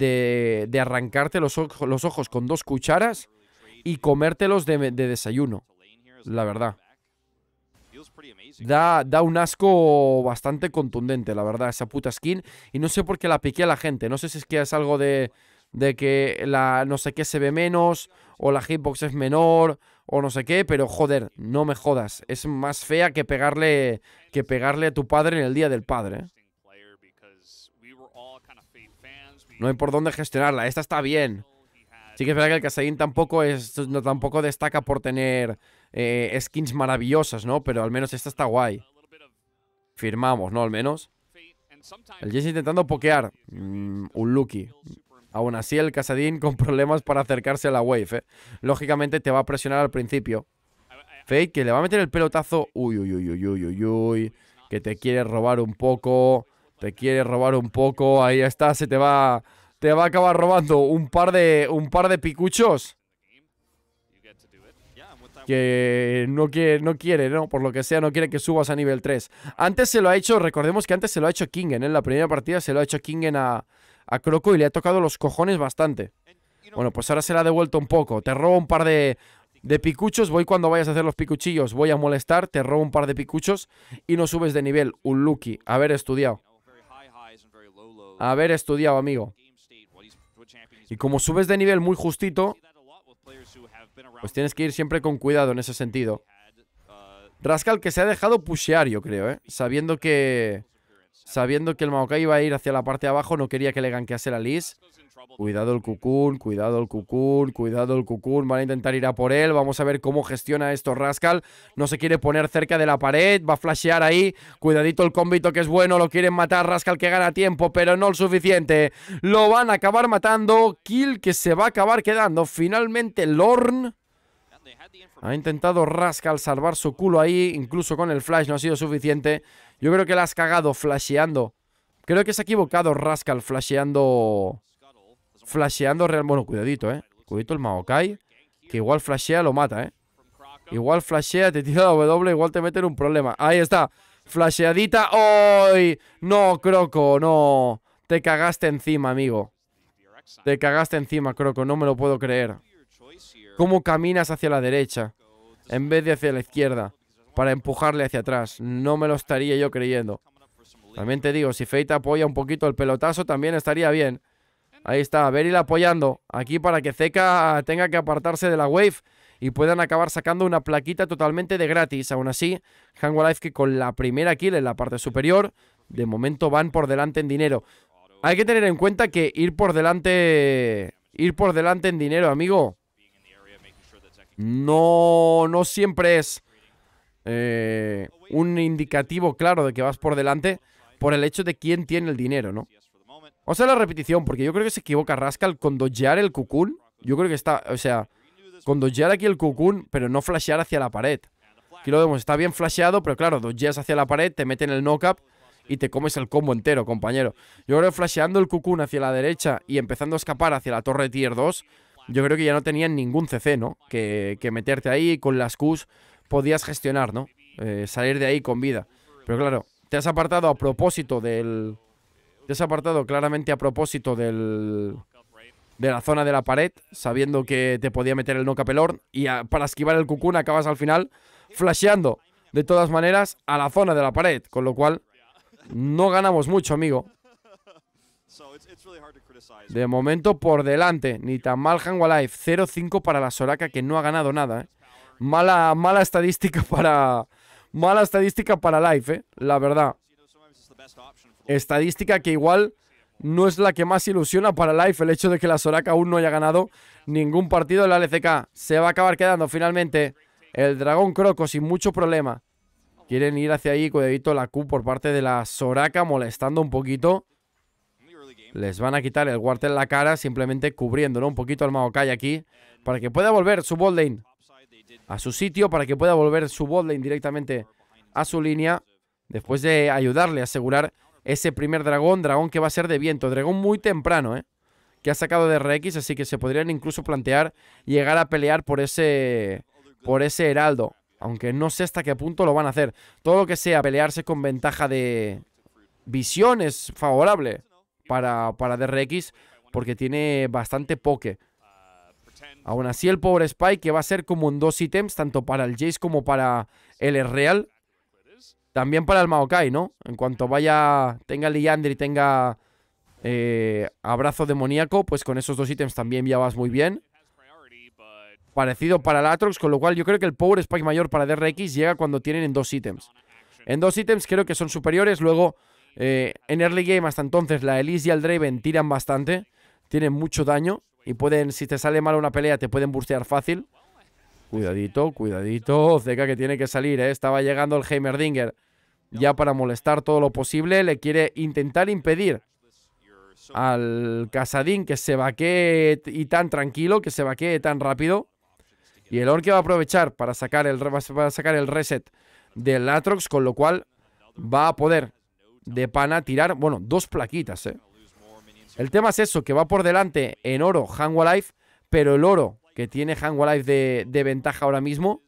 de, arrancarte los, los, ojos con dos cucharas y comértelos de desayuno. La verdad. Da, da un asco bastante contundente, la verdad, esa puta skin. Y no sé por qué la piqué a la gente. No sé si es que es algo de, de que la no sé qué se ve menos, o la hitbox es menor, o no sé qué, pero joder, no me jodas. Es más fea que pegarle, que pegarle a tu padre en el día del padre. ¿eh? No hay por dónde gestionarla. Esta está bien. Sí que es verdad que el Casadín tampoco, es, tampoco destaca por tener eh, skins maravillosas, ¿no? Pero al menos esta está guay. Firmamos, ¿no? Al menos. El Jesse intentando pokear. Mm, un Lucky. Aún así, el Casadín con problemas para acercarse a la wave. ¿eh? Lógicamente te va a presionar al principio. Fake que le va a meter el pelotazo. Uy, uy, uy, uy, uy, uy, uy. Que te quiere robar un poco. Te quiere robar un poco. Ahí está, se te va te va a acabar robando un par de, un par de picuchos que no quiere, no quiere, ¿no? Por lo que sea, no quiere que subas a nivel 3. Antes se lo ha hecho, recordemos que antes se lo ha hecho Kingen, en ¿eh? la primera partida se lo ha hecho Kingen a, a Croco y le ha tocado los cojones bastante. Bueno, pues ahora se la ha devuelto un poco. Te robo un par de, de picuchos, voy cuando vayas a hacer los picuchillos, voy a molestar, te robo un par de picuchos y no subes de nivel. Un lucky, haber estudiado. Haber estudiado, amigo. Y como subes de nivel muy justito, pues tienes que ir siempre con cuidado en ese sentido. Rascal que se ha dejado pushear, yo creo, ¿eh? Sabiendo que... Sabiendo que el Maokai iba a ir hacia la parte de abajo, no quería que le ganquease la Liz. Cuidado el Cucún, cuidado el Cucún, cuidado el Cucún. Van a intentar ir a por él. Vamos a ver cómo gestiona esto Rascal. No se quiere poner cerca de la pared. Va a flashear ahí. Cuidadito el combito que es bueno. Lo quieren matar. Rascal que gana tiempo, pero no lo suficiente. Lo van a acabar matando. Kill que se va a acabar quedando. Finalmente Lorn. Ha intentado Rascal salvar su culo ahí. Incluso con el flash no ha sido suficiente. Yo creo que la has cagado flasheando. Creo que se ha equivocado Rascal flasheando... Flasheando real... Bueno, cuidadito, ¿eh? Cuidadito el Maokai. Que igual flashea lo mata, ¿eh? Igual flashea, te tira la W, igual te mete en un problema. Ahí está. Flasheadita. ¡Oy! No, Croco, no. Te cagaste encima, amigo. Te cagaste encima, Croco. No me lo puedo creer. ¿Cómo caminas hacia la derecha? En vez de hacia la izquierda para empujarle hacia atrás. No me lo estaría yo creyendo. También te digo, si Feita apoya un poquito el pelotazo, también estaría bien. Ahí está, Beryl apoyando. Aquí para que Zeca tenga que apartarse de la wave y puedan acabar sacando una plaquita totalmente de gratis. Aún así, Hangwalife que con la primera kill en la parte superior, de momento van por delante en dinero. Hay que tener en cuenta que ir por delante, ir por delante en dinero, amigo, no, no siempre es eh, un indicativo claro de que vas por delante por el hecho de quién tiene el dinero, ¿no? O sea la repetición, porque yo creo que se equivoca Rascal con dojear el cucún. Yo creo que está, o sea, con dojear aquí el cucún, pero no flashear hacia la pared. Aquí lo vemos, está bien flasheado, pero claro, dojeas hacia la pared, te meten el knock-up y te comes el combo entero, compañero. Yo creo que flasheando el cucún hacia la derecha y empezando a escapar hacia la torre tier 2, yo creo que ya no tenían ningún CC, ¿no? Que, que meterte ahí con las Qs podías gestionar, ¿no? Eh, salir de ahí con vida. Pero claro, te has apartado a propósito del... Te has apartado claramente a propósito del... De la zona de la pared, sabiendo que te podía meter el no capelón. Y para esquivar el cucún acabas al final flasheando, de todas maneras, a la zona de la pared. Con lo cual, no ganamos mucho, amigo. De momento por delante, ni tan mal Hangwalife. 0-5 para la Soraka que no ha ganado nada. ¿eh? Mala, mala estadística para. Mala estadística para Life, eh, la verdad. Estadística que igual no es la que más ilusiona para Life el hecho de que la Soraka aún no haya ganado ningún partido en la LCK. Se va a acabar quedando finalmente el Dragón Croco sin mucho problema. Quieren ir hacia ahí, cuidadito la Q por parte de la Soraka molestando un poquito. Les van a quitar el guardia en la cara simplemente cubriéndolo un poquito al Maokai aquí para que pueda volver su Boldein a su sitio para que pueda volver su botlane directamente a su línea después de ayudarle a asegurar ese primer dragón, dragón que va a ser de viento, dragón muy temprano, ¿eh? que ha sacado de rex así que se podrían incluso plantear llegar a pelear por ese por ese heraldo, aunque no sé hasta qué punto lo van a hacer. Todo lo que sea pelearse con ventaja de visión es favorable para, para rex porque tiene bastante poke. Aún así, el pobre Spike, que va a ser como en dos ítems, tanto para el Jace como para el Real. También para el Maokai, ¿no? En cuanto vaya, tenga Liandry, y tenga eh, Abrazo Demoníaco, pues con esos dos ítems también ya vas muy bien. Parecido para el Atrox, con lo cual yo creo que el Power Spike mayor para DRX llega cuando tienen en dos ítems. En dos ítems creo que son superiores, luego eh, en early game hasta entonces la Elise y el Draven tiran bastante, tienen mucho daño. Y pueden, si te sale mal una pelea, te pueden bursear fácil. Cuidadito, cuidadito. Zeca que tiene que salir, ¿eh? Estaba llegando el Heimerdinger ya para molestar todo lo posible. Le quiere intentar impedir al Casadín que se vaquee y tan tranquilo, que se vaquee tan rápido. Y el Orque va a aprovechar para sacar el, para sacar el reset del Atrox, con lo cual va a poder de pana tirar, bueno, dos plaquitas, ¿eh? El tema es eso, que va por delante en oro Life, pero el oro que tiene Hangwalife de, de ventaja ahora mismo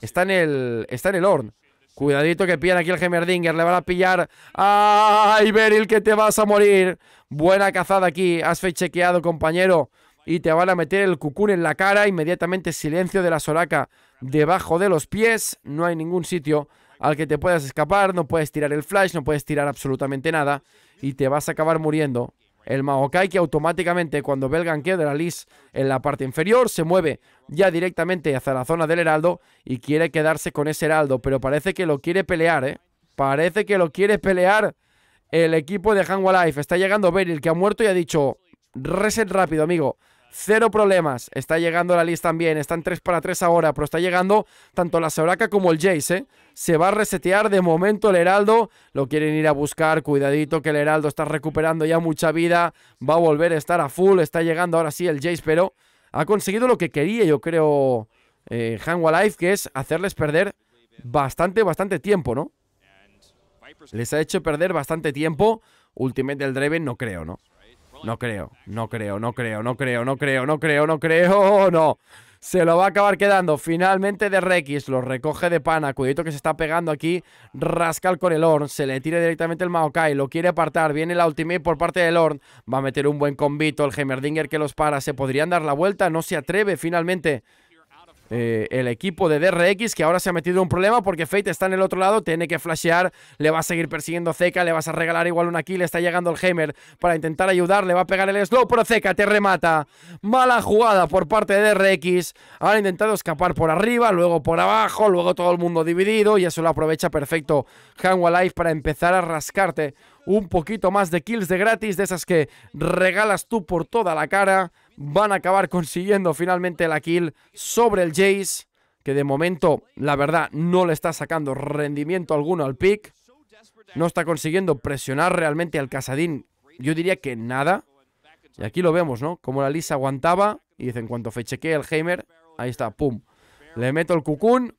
está en el, está en el Horn. Cuidadito que pillan aquí el Gemerdinger, le van a pillar Ay, Iberil que te vas a morir. Buena cazada aquí, has fechequeado compañero y te van a meter el cucún en la cara. Inmediatamente silencio de la solaca debajo de los pies, no hay ningún sitio al que te puedas escapar, no puedes tirar el flash, no puedes tirar absolutamente nada y te vas a acabar muriendo el Maokai que automáticamente cuando ve el ganqueo la Lis en la parte inferior se mueve ya directamente hacia la zona del heraldo y quiere quedarse con ese heraldo, pero parece que lo quiere pelear, ¿eh? Parece que lo quiere pelear el equipo de Hanwha Life. Está llegando Beryl que ha muerto y ha dicho, reset rápido, amigo. Cero problemas. Está llegando la lista también. Están 3 para 3 ahora, pero está llegando tanto la Soraka como el Jace, ¿eh? Se va a resetear de momento el Heraldo. Lo quieren ir a buscar. Cuidadito que el Heraldo está recuperando ya mucha vida. Va a volver a estar a full. Está llegando ahora sí el Jace, pero ha conseguido lo que quería, yo creo, eh, Life, que es hacerles perder bastante, bastante tiempo, ¿no? Les ha hecho perder bastante tiempo. Ultimate el dreven no creo, ¿no? No creo, no creo, no creo, no creo, no creo, no creo, no creo, no. Se lo va a acabar quedando finalmente de Rex, lo recoge de pana, cuidado que se está pegando aquí, rascal con el Horn se le tira directamente el Maokai, lo quiere apartar, viene la ultimate por parte del Horn, va a meter un buen combito, el Heimerdinger que los para, se podrían dar la vuelta, no se atreve finalmente eh, el equipo de DRX que ahora se ha metido en un problema porque Fate está en el otro lado, tiene que flashear, le va a seguir persiguiendo Zeka, le vas a regalar igual una kill, está llegando el Heimer para intentar ayudar, le va a pegar el slow, pero Zeca te remata. Mala jugada por parte de DRX, han intentado escapar por arriba, luego por abajo, luego todo el mundo dividido y eso lo aprovecha perfecto Hanwa Life para empezar a rascarte un poquito más de kills de gratis, de esas que regalas tú por toda la cara van a acabar consiguiendo finalmente la kill sobre el Jace, que de momento, la verdad, no le está sacando rendimiento alguno al pick. No está consiguiendo presionar realmente al Casadín, yo diría que nada. Y aquí lo vemos, ¿no? Como la Lisa aguantaba y dice, en cuanto fechequee el Heimer, ahí está, pum. Le meto el cucún,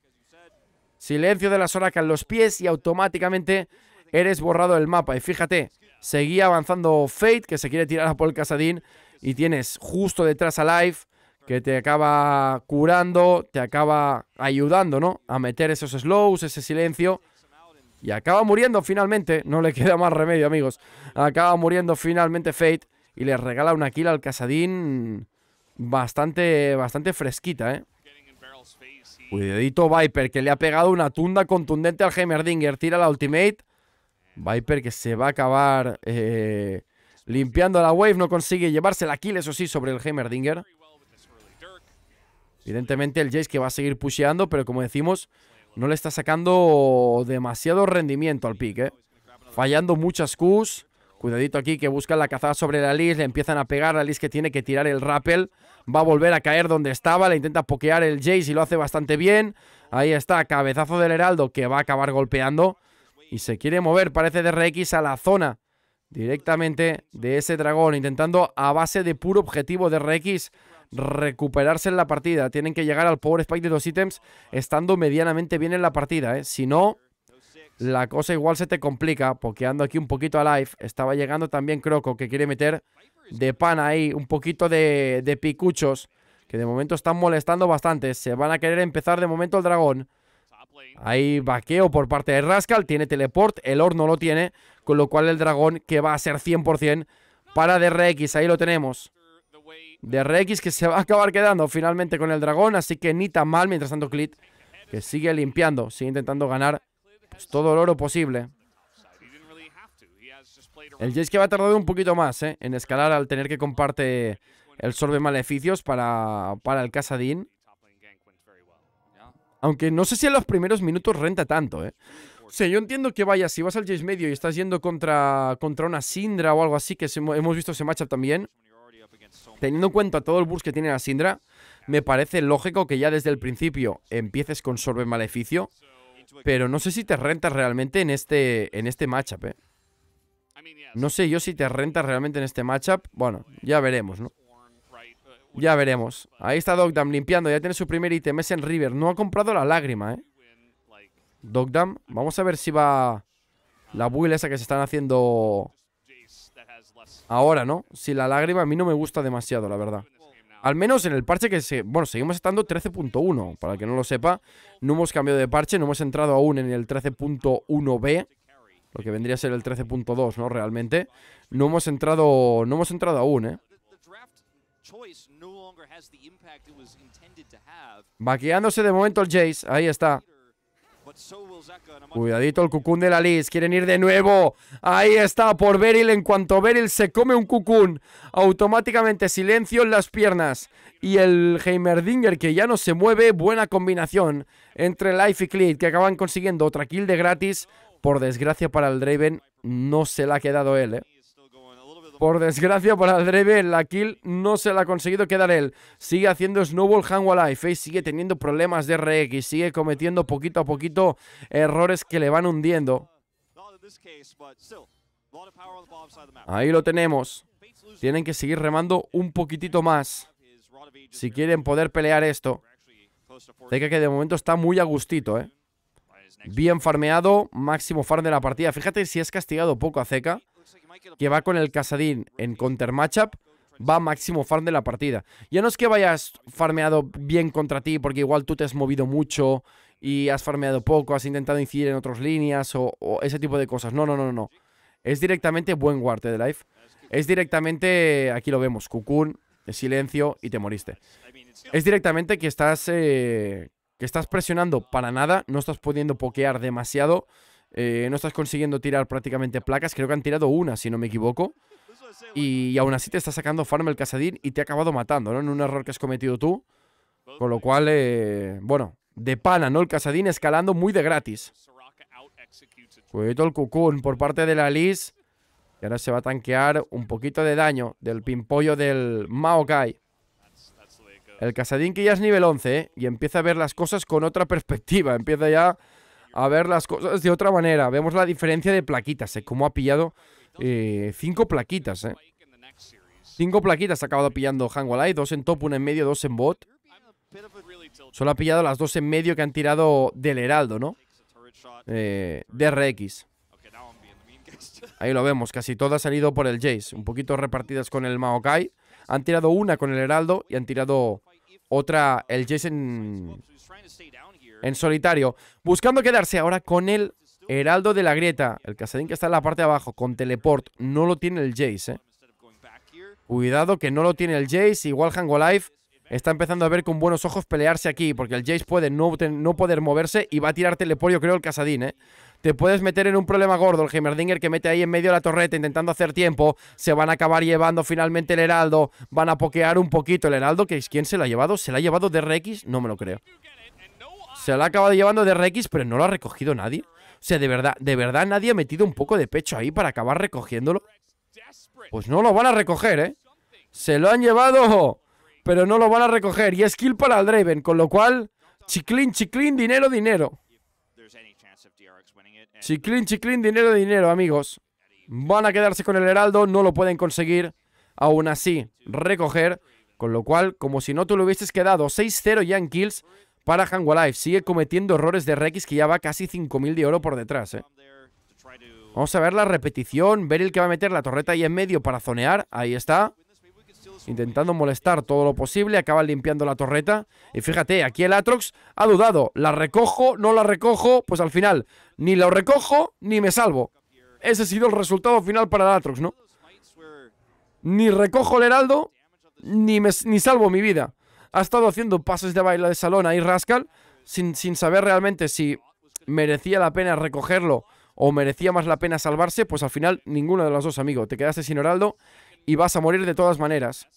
silencio de la Soraka en los pies y automáticamente eres borrado del mapa. Y fíjate, seguía avanzando Fate, que se quiere tirar a por el Casadín y tienes justo detrás a Life, que te acaba curando, te acaba ayudando, ¿no? A meter esos slows, ese silencio. Y acaba muriendo finalmente. No le queda más remedio, amigos. Acaba muriendo finalmente Fate. Y le regala una kill al Casadín bastante, bastante fresquita, ¿eh? Cuidadito Viper, que le ha pegado una tunda contundente al Heimerdinger. Tira la ultimate. Viper que se va a acabar... Eh Limpiando la wave, no consigue llevarse la kill, eso sí, sobre el Heimerdinger. Evidentemente el Jace que va a seguir pusheando, pero como decimos, no le está sacando demasiado rendimiento al pick, ¿eh? Fallando muchas Qs. Cuidadito aquí que buscan la cazada sobre la Liz, le empiezan a pegar, la Liz que tiene que tirar el rappel. Va a volver a caer donde estaba, le intenta pokear el Jace y lo hace bastante bien. Ahí está, cabezazo del Heraldo que va a acabar golpeando. Y se quiere mover, parece de RX a la zona directamente de ese dragón, intentando a base de puro objetivo de rex recuperarse en la partida. Tienen que llegar al power spike de dos ítems estando medianamente bien en la partida. ¿eh? Si no, la cosa igual se te complica, porque ando aquí un poquito a live. Estaba llegando también Croco, que quiere meter de pan ahí un poquito de, de picuchos, que de momento están molestando bastante. Se van a querer empezar de momento el dragón. Hay vaqueo por parte de Rascal, tiene teleport, el no lo tiene, con lo cual el dragón que va a ser 100% para DRX, ahí lo tenemos. DRX que se va a acabar quedando finalmente con el dragón, así que ni tan mal, mientras tanto Clit que sigue limpiando, sigue intentando ganar pues, todo el oro posible. El Jace que va a tardar un poquito más eh, en escalar al tener que comparte el sorbe maleficios para, para el Casadín. Aunque no sé si en los primeros minutos renta tanto, ¿eh? O sea, yo entiendo que vaya, si vas al Jace medio y estás yendo contra, contra una Sindra o algo así, que hemos visto ese matchup también, teniendo en cuenta todo el burst que tiene la Sindra, me parece lógico que ya desde el principio empieces con Sorbe Maleficio, pero no sé si te rentas realmente en este, en este matchup, ¿eh? No sé yo si te rentas realmente en este matchup, bueno, ya veremos, ¿no? Ya veremos. Ahí está Dogdam limpiando. Ya tiene su primer ítem. Es en River. No ha comprado la lágrima, ¿eh? Dogdam. Vamos a ver si va la build esa que se están haciendo ahora, ¿no? Si la lágrima a mí no me gusta demasiado, la verdad. Al menos en el parche que se... Bueno, seguimos estando 13.1. Para el que no lo sepa, no hemos cambiado de parche. No hemos entrado aún en el 13.1b. Lo que vendría a ser el 13.2, ¿no? Realmente. No hemos entrado... No hemos entrado aún, ¿eh? Vaqueándose de momento el Jace. Ahí está. Cuidadito el cucún de la Liz, quieren ir de nuevo. Ahí está, por Beryl. En cuanto Beryl se come un cucún, automáticamente silencio en las piernas. Y el Heimerdinger que ya no se mueve, buena combinación entre Life y Cleat, que acaban consiguiendo otra kill de gratis. Por desgracia para el Draven, no se la ha quedado él, eh. Por desgracia para Dreve, la kill no se la ha conseguido quedar él. Sigue haciendo snowball life Face ¿eh? sigue teniendo problemas de RX, sigue cometiendo poquito a poquito errores que le van hundiendo. Ahí lo tenemos. Tienen que seguir remando un poquitito más. Si quieren poder pelear esto. Zeka que de momento está muy a gustito, ¿eh? Bien farmeado, máximo farm de la partida. Fíjate si es castigado poco a Zeka que va con el Casadín en counter matchup, va máximo farm de la partida. Ya no es que vayas farmeado bien contra ti, porque igual tú te has movido mucho y has farmeado poco, has intentado incidir en otras líneas o, ese tipo de cosas. No, no, no, no. Es directamente buen guard de life. Es directamente, aquí lo vemos, cucún, silencio y te moriste. Es directamente que estás, eh, que estás presionando para nada, no estás pudiendo pokear demasiado eh, no estás consiguiendo tirar prácticamente placas. Creo que han tirado una, si no me equivoco. Y, aún así te está sacando Farm el Casadín y te ha acabado matando, ¿no? En un error que has cometido tú. Con lo cual, eh, bueno, de pana, ¿no? El Casadín escalando muy de gratis. Cuidado el cucún por parte de la Liz. Y ahora se va a tanquear un poquito de daño del pimpollo del Maokai. El Casadín que ya es nivel 11, ¿eh? Y empieza a ver las cosas con otra perspectiva. Empieza ya a ver las cosas de otra manera. Vemos la diferencia de plaquitas, ¿eh? Cómo ha pillado eh, cinco plaquitas, ¿eh? Cinco plaquitas ha acabado pillando Hangwalai, dos en top, una en medio, dos en bot. Solo ha pillado las dos en medio que han tirado del Heraldo, ¿no? Eh, DRX. Ahí lo vemos, casi todas ha salido por el Jace. Un poquito repartidas con el Maokai. Han tirado una con el Heraldo y han tirado otra, el Jace en, en solitario, buscando quedarse ahora con el Heraldo de la Grieta, el Casadín que está en la parte de abajo, con Teleport. No lo tiene el Jace, ¿eh? Cuidado que no lo tiene el Jace, igual Hango Life está empezando a ver con buenos ojos pelearse aquí, porque el Jace puede no, no poder moverse y va a tirar teleport, yo creo, el Casadín, ¿eh? Te puedes meter en un problema gordo, el Heimerdinger que mete ahí en medio de la torreta intentando hacer tiempo, se van a acabar llevando finalmente el Heraldo, van a pokear un poquito el Heraldo, que es quien se la ha llevado, ¿se la ha llevado Rex No me lo creo. Se la ha acabado llevando de Rex, pero no lo ha recogido nadie. O sea, de verdad, de verdad nadie ha metido un poco de pecho ahí para acabar recogiéndolo. Pues no lo van a recoger, ¿eh? Se lo han llevado, pero no lo van a recoger. Y es kill para el Draven, con lo cual... Chiclin, chiclin, dinero, dinero. Chiclin, chiclin, dinero, dinero, amigos. Van a quedarse con el heraldo, no lo pueden conseguir. Aún así, recoger. Con lo cual, como si no tú lo hubieses quedado 6-0 ya en kills, para Life, Sigue cometiendo errores de Rex que ya va casi 5.000 de oro por detrás. Eh. Vamos a ver la repetición. Ver el que va a meter la torreta ahí en medio para zonear. Ahí está. Intentando molestar todo lo posible. Acaba limpiando la torreta. Y fíjate, aquí el Atrox ha dudado. ¿La recojo? ¿No la recojo? Pues al final, ni la recojo ni me salvo. Ese ha sido el resultado final para el Atrox, ¿no? Ni recojo el heraldo, ni, me, ni salvo mi vida ha estado haciendo pases de baile de salón ahí Rascal, sin, saber realmente si merecía la pena recogerlo o merecía más la pena salvarse, pues al final ninguno de los dos, amigo. Te quedaste sin Oraldo y vas a morir de todas maneras.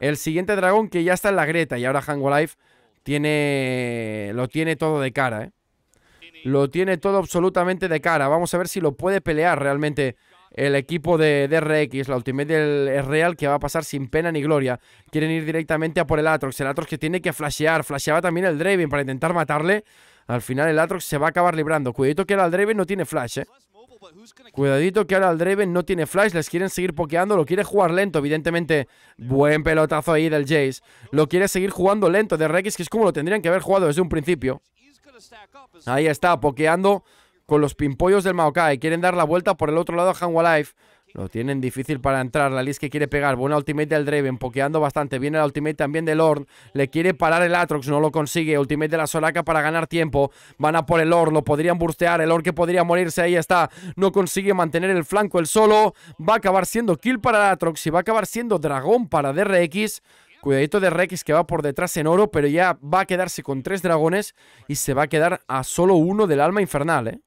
El siguiente dragón que ya está en la greta y ahora Hangolife tiene lo tiene todo de cara, ¿eh? Lo tiene todo absolutamente de cara. Vamos a ver si lo puede pelear realmente el equipo de DRX, la Ultimate del Real, que va a pasar sin pena ni gloria. Quieren ir directamente a por el Atrox. El Atrox que tiene que flashear. Flasheaba también el Draven para intentar matarle. Al final el Atrox se va a acabar librando. Cuidadito que ahora el Draven no tiene flash, ¿eh? Cuidadito que ahora el Draven no tiene flash, les quieren seguir pokeando, lo quiere jugar lento, evidentemente. Buen pelotazo ahí del Jace. Lo quiere seguir jugando lento de Rex, que es como lo tendrían que haber jugado desde un principio. Ahí está, pokeando con los pimpollos del Maokai. Quieren dar la vuelta por el otro lado a Life. Lo tienen difícil para entrar. La Liz que quiere pegar. Buena ultimate del Draven. Pokeando bastante. Viene la ultimate también del Lord. Le quiere parar el Atrox. No lo consigue. Ultimate de la Soraka para ganar tiempo. Van a por el Lord. Lo podrían burstear. El Lord que podría morirse. Ahí está. No consigue mantener el flanco el solo. Va a acabar siendo kill para el Atrox. Y va a acabar siendo dragón para DRX. Cuidadito de Rex que va por detrás en oro. Pero ya va a quedarse con tres dragones. Y se va a quedar a solo uno del alma infernal, eh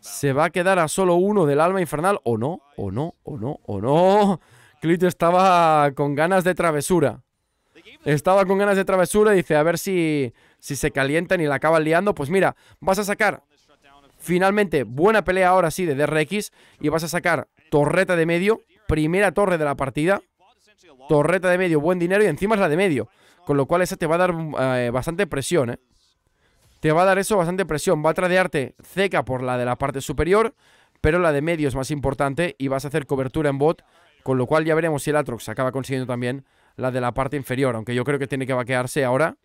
se va a quedar a solo uno del alma infernal. O no, o no, o no, o no. Clit estaba con ganas de travesura. Estaba con ganas de travesura. Dice, a ver si, si se calientan y la acaban liando. Pues mira, vas a sacar finalmente buena pelea ahora sí de DRX. Y vas a sacar torreta de medio. Primera torre de la partida. Torreta de medio, buen dinero. Y encima es la de medio. Con lo cual esa te va a dar eh, bastante presión, ¿eh? te va a dar eso bastante presión. Va a tradearte seca por la de la parte superior, pero la de medio es más importante y vas a hacer cobertura en bot, con lo cual ya veremos si el Atrox acaba consiguiendo también la de la parte inferior, aunque yo creo que tiene que vaquearse ahora,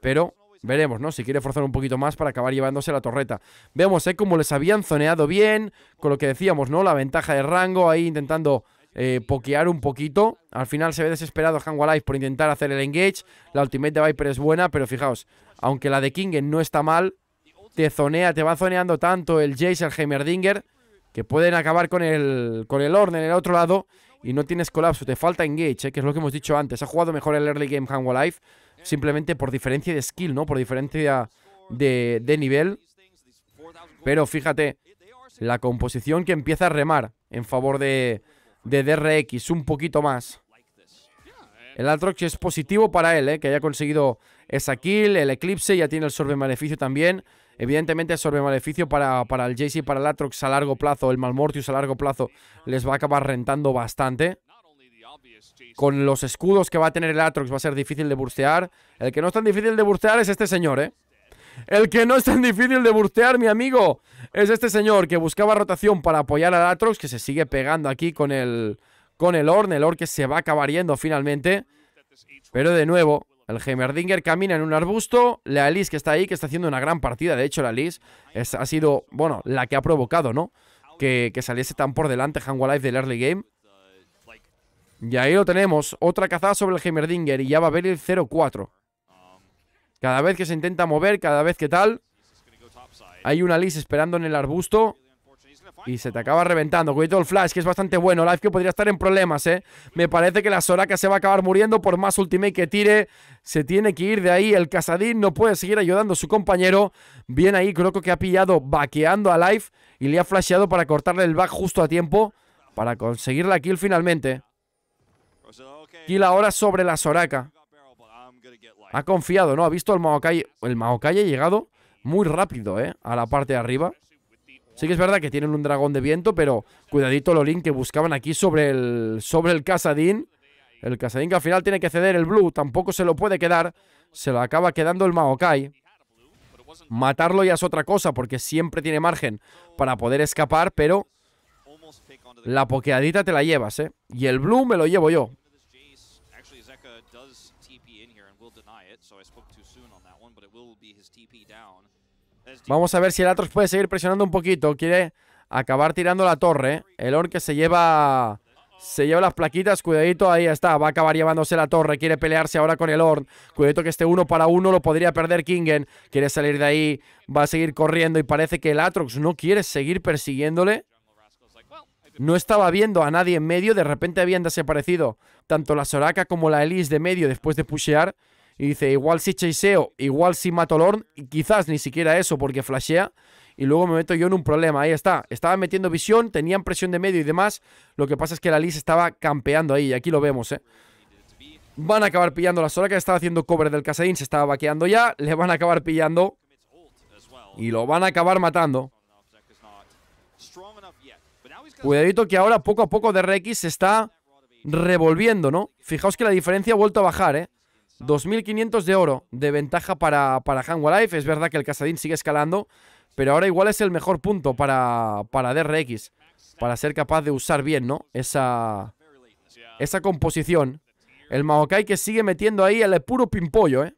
pero veremos, ¿no? Si quiere forzar un poquito más para acabar llevándose la torreta. Vemos, ¿eh? Como les habían zoneado bien, con lo que decíamos, ¿no? La ventaja de rango ahí intentando... Eh, pokear un poquito. Al final se ve desesperado Hangwalife por intentar hacer el engage. La ultimate de Viper es buena, pero fijaos, aunque la de Kingen no está mal, te zonea, te va zoneando tanto el Jace, el Heimerdinger, que pueden acabar con el, con el en el otro lado y no tienes colapso. Te falta engage, ¿eh? que es lo que hemos dicho antes. Ha jugado mejor el early game Life simplemente por diferencia de skill, ¿no? Por diferencia de, nivel. Pero fíjate, la composición que empieza a remar en favor de, de DRX un poquito más. El que es positivo para él, ¿eh? que haya conseguido aquí, el Eclipse, ya tiene el Sorbe Maleficio también. Evidentemente, el Sorbe Maleficio para, para el y para el Atrox a largo plazo, el Malmortius a largo plazo, les va a acabar rentando bastante. Con los escudos que va a tener el Atrox va a ser difícil de burstear. El que no es tan difícil de burstear es este señor, ¿eh? El que no es tan difícil de burstear, mi amigo, es este señor que buscaba rotación para apoyar al Atrox, que se sigue pegando aquí con el, con el Orn, el Orn que se va acabar yendo finalmente. Pero de nuevo, el Heimerdinger camina en un arbusto. La Alice que está ahí, que está haciendo una gran partida. De hecho, la Alice ha sido, bueno, la que ha provocado, ¿no? Que, que saliese tan por delante Hangwalife del early game. Y ahí lo tenemos. Otra cazada sobre el Heimerdinger. Y ya va a ver el 0-4. Cada vez que se intenta mover, cada vez que tal. Hay una Alice esperando en el arbusto. Y se te acaba reventando. Cuidado el flash, que es bastante bueno. Life que podría estar en problemas, ¿eh? Me parece que la Soraka se va a acabar muriendo por más ultimate que tire. Se tiene que ir de ahí. El Casadín no puede seguir ayudando a su compañero. Bien ahí, creo que ha pillado vaqueando a Life. Y le ha flasheado para cortarle el back justo a tiempo. Para conseguir la kill finalmente. Kill ahora sobre la Soraka. Ha confiado, ¿no? Ha visto el Maokai. El Maokai ha llegado muy rápido, ¿eh? A la parte de arriba. Sí que es verdad que tienen un dragón de viento, pero cuidadito Lolín que buscaban aquí sobre el, sobre el Casadín. El Casadín que al final tiene que ceder el Blue, tampoco se lo puede quedar. Se lo acaba quedando el Maokai. Matarlo ya es otra cosa, porque siempre tiene margen para poder escapar, pero la pokeadita te la llevas, ¿eh? Y el Blue me lo llevo yo. TP Vamos a ver si el Atrox puede seguir presionando un poquito. Quiere acabar tirando la torre. El que se lleva... Se lleva las plaquitas, cuidadito, ahí está, va a acabar llevándose la torre, quiere pelearse ahora con el Orn, cuidadito que este uno para uno lo podría perder Kingen, quiere salir de ahí, va a seguir corriendo y parece que el Atrox no quiere seguir persiguiéndole. No estaba viendo a nadie en medio, de repente habían desaparecido tanto la Soraka como la Elise de medio después de pushear y dice, igual si chaseo, igual si mato y quizás ni siquiera eso porque flashea. Y luego me meto yo en un problema, ahí está. Estaba metiendo visión, tenían presión de medio y demás. Lo que pasa es que la Liz estaba campeando ahí, y aquí lo vemos, ¿eh? Van a acabar pillando la que estaba haciendo cover del Casadín, se estaba vaqueando ya. Le van a acabar pillando. Y lo van a acabar matando. Cuidadito que ahora poco a poco de rex se está revolviendo, ¿no? Fijaos que la diferencia ha vuelto a bajar, ¿eh? 2.500 de oro de ventaja para, para Life. Es verdad que el Casadín sigue escalando, pero ahora igual es el mejor punto para, para DRX. Para ser capaz de usar bien, ¿no? Esa, esa composición. El Maokai que sigue metiendo ahí el puro pimpollo, ¿eh?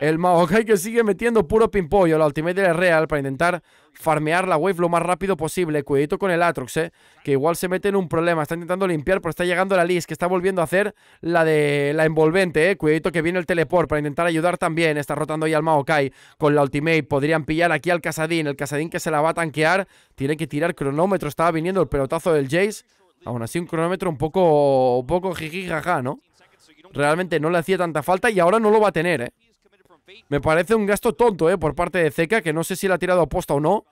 El Maokai que sigue metiendo puro pimpollo la Ultimate de Real para intentar farmear la wave lo más rápido posible. Cuidado con el Atrox, eh, que igual se mete en un problema. Está intentando limpiar, pero está llegando la Liz, que está volviendo a hacer la de la envolvente. Eh. que viene el teleport para intentar ayudar también. Está rotando ahí al Maokai con la Ultimate. Podrían pillar aquí al Casadín. El Casadín que se la va a tanquear. Tiene que tirar cronómetro. Estaba viniendo el pelotazo del Jace. Aún así, un cronómetro un poco, un poco jiji, ¿no? Realmente no le hacía tanta falta y ahora no lo va a tener, ¿eh? Me parece un gasto tonto, ¿eh? Por parte de Zeca, que no sé si la ha tirado aposta o no,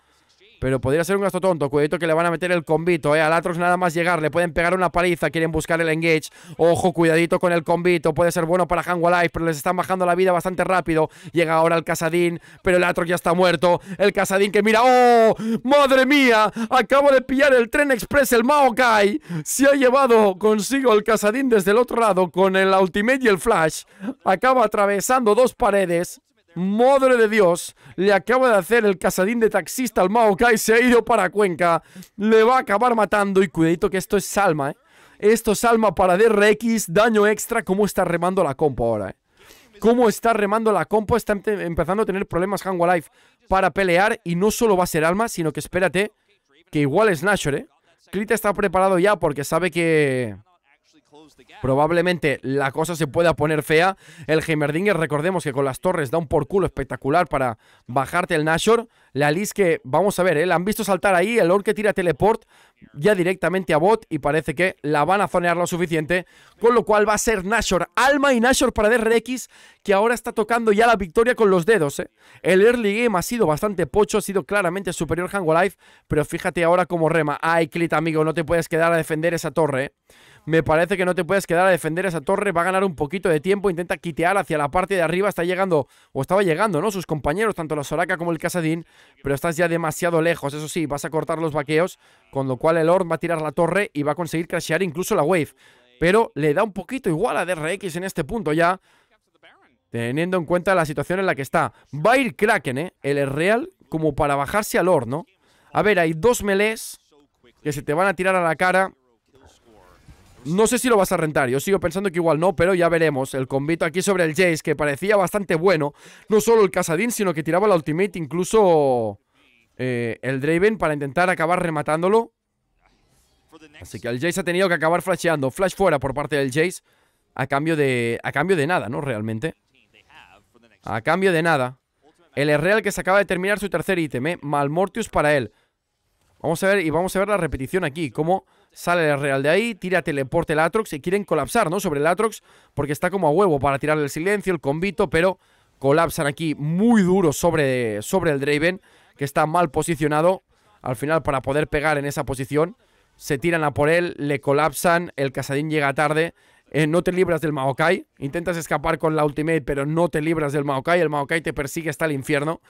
pero podría ser un gasto tonto, cuidadito que le van a meter el convito, eh. Al Atros nada más llegar, le pueden pegar una paliza, quieren buscar el engage. Ojo, cuidadito con el convito, puede ser bueno para Hango pero les están bajando la vida bastante rápido. Llega ahora el Casadín, pero el otro ya está muerto. El Casadín que mira, ¡oh! ¡Madre mía! Acabo de pillar el tren express, el Maokai. Se ha llevado consigo el Casadín desde el otro lado con el Ultimate y el Flash. Acaba atravesando dos paredes. Madre de Dios, le acaba de hacer el casadín de taxista al Maokai, se ha ido para Cuenca, le va a acabar matando y cuidadito que esto es alma, ¿eh? Esto es alma para DRX, daño extra, cómo está remando la compa ahora, ¿eh? Cómo está remando la compa, está empezando a tener problemas Hango Life para pelear y no solo va a ser Alma, sino que espérate que igual es Nashor, ¿eh? Clita está preparado ya porque sabe que Probablemente la cosa se pueda poner fea. El Heimerdinger, recordemos que con las torres da un por culo espectacular para bajarte el Nashor. La Liz que, vamos a ver, ¿eh? la han visto saltar ahí. El Lord que tira teleport ya directamente a bot y parece que la van a zonear lo suficiente. Con lo cual va a ser Nashor Alma y Nashor para DRX que ahora está tocando ya la victoria con los dedos. ¿eh? El early game ha sido bastante pocho, ha sido claramente superior Hango Life. Pero fíjate ahora como rema. Ay, Clit, amigo, no te puedes quedar a defender esa torre. ¿eh? Me parece que no te puedes quedar a defender esa torre. Va a ganar un poquito de tiempo. Intenta quitear hacia la parte de arriba. Está llegando, o estaba llegando, ¿no? Sus compañeros, tanto la Soraka como el Casadín. Pero estás ya demasiado lejos. Eso sí, vas a cortar los vaqueos. Con lo cual el Lord va a tirar la torre y va a conseguir crashear incluso la Wave. Pero le da un poquito igual a DRX en este punto ya. Teniendo en cuenta la situación en la que está. Va a ir Kraken, ¿eh? El Real como para bajarse al horno. ¿no? A ver, hay dos melees que se te van a tirar a la cara. No sé si lo vas a rentar, yo sigo pensando que igual no, pero ya veremos. El convito aquí sobre el Jace, que parecía bastante bueno. No solo el Casadín, sino que tiraba la ultimate, incluso eh, el Draven, para intentar acabar rematándolo. Así que el Jace ha tenido que acabar flasheando. Flash fuera por parte del Jace. A cambio de, a cambio de nada, ¿no? Realmente. A cambio de nada. El Real que se acaba de terminar su tercer ítem, ¿eh? Malmortius para él. Vamos a ver, y vamos a ver la repetición aquí. Cómo sale el Real de ahí, tira teleporte el Atrox y quieren colapsar, ¿no? Sobre el Atrox, porque está como a huevo para tirarle el silencio, el convito, pero colapsan aquí muy duro sobre, sobre el Draven, que está mal posicionado. Al final, para poder pegar en esa posición, se tiran a por él, le colapsan, el Casadín llega tarde. Eh, no te libras del Maokai, intentas escapar con la ultimate, pero no te libras del Maokai. El Maokai te persigue hasta el infierno.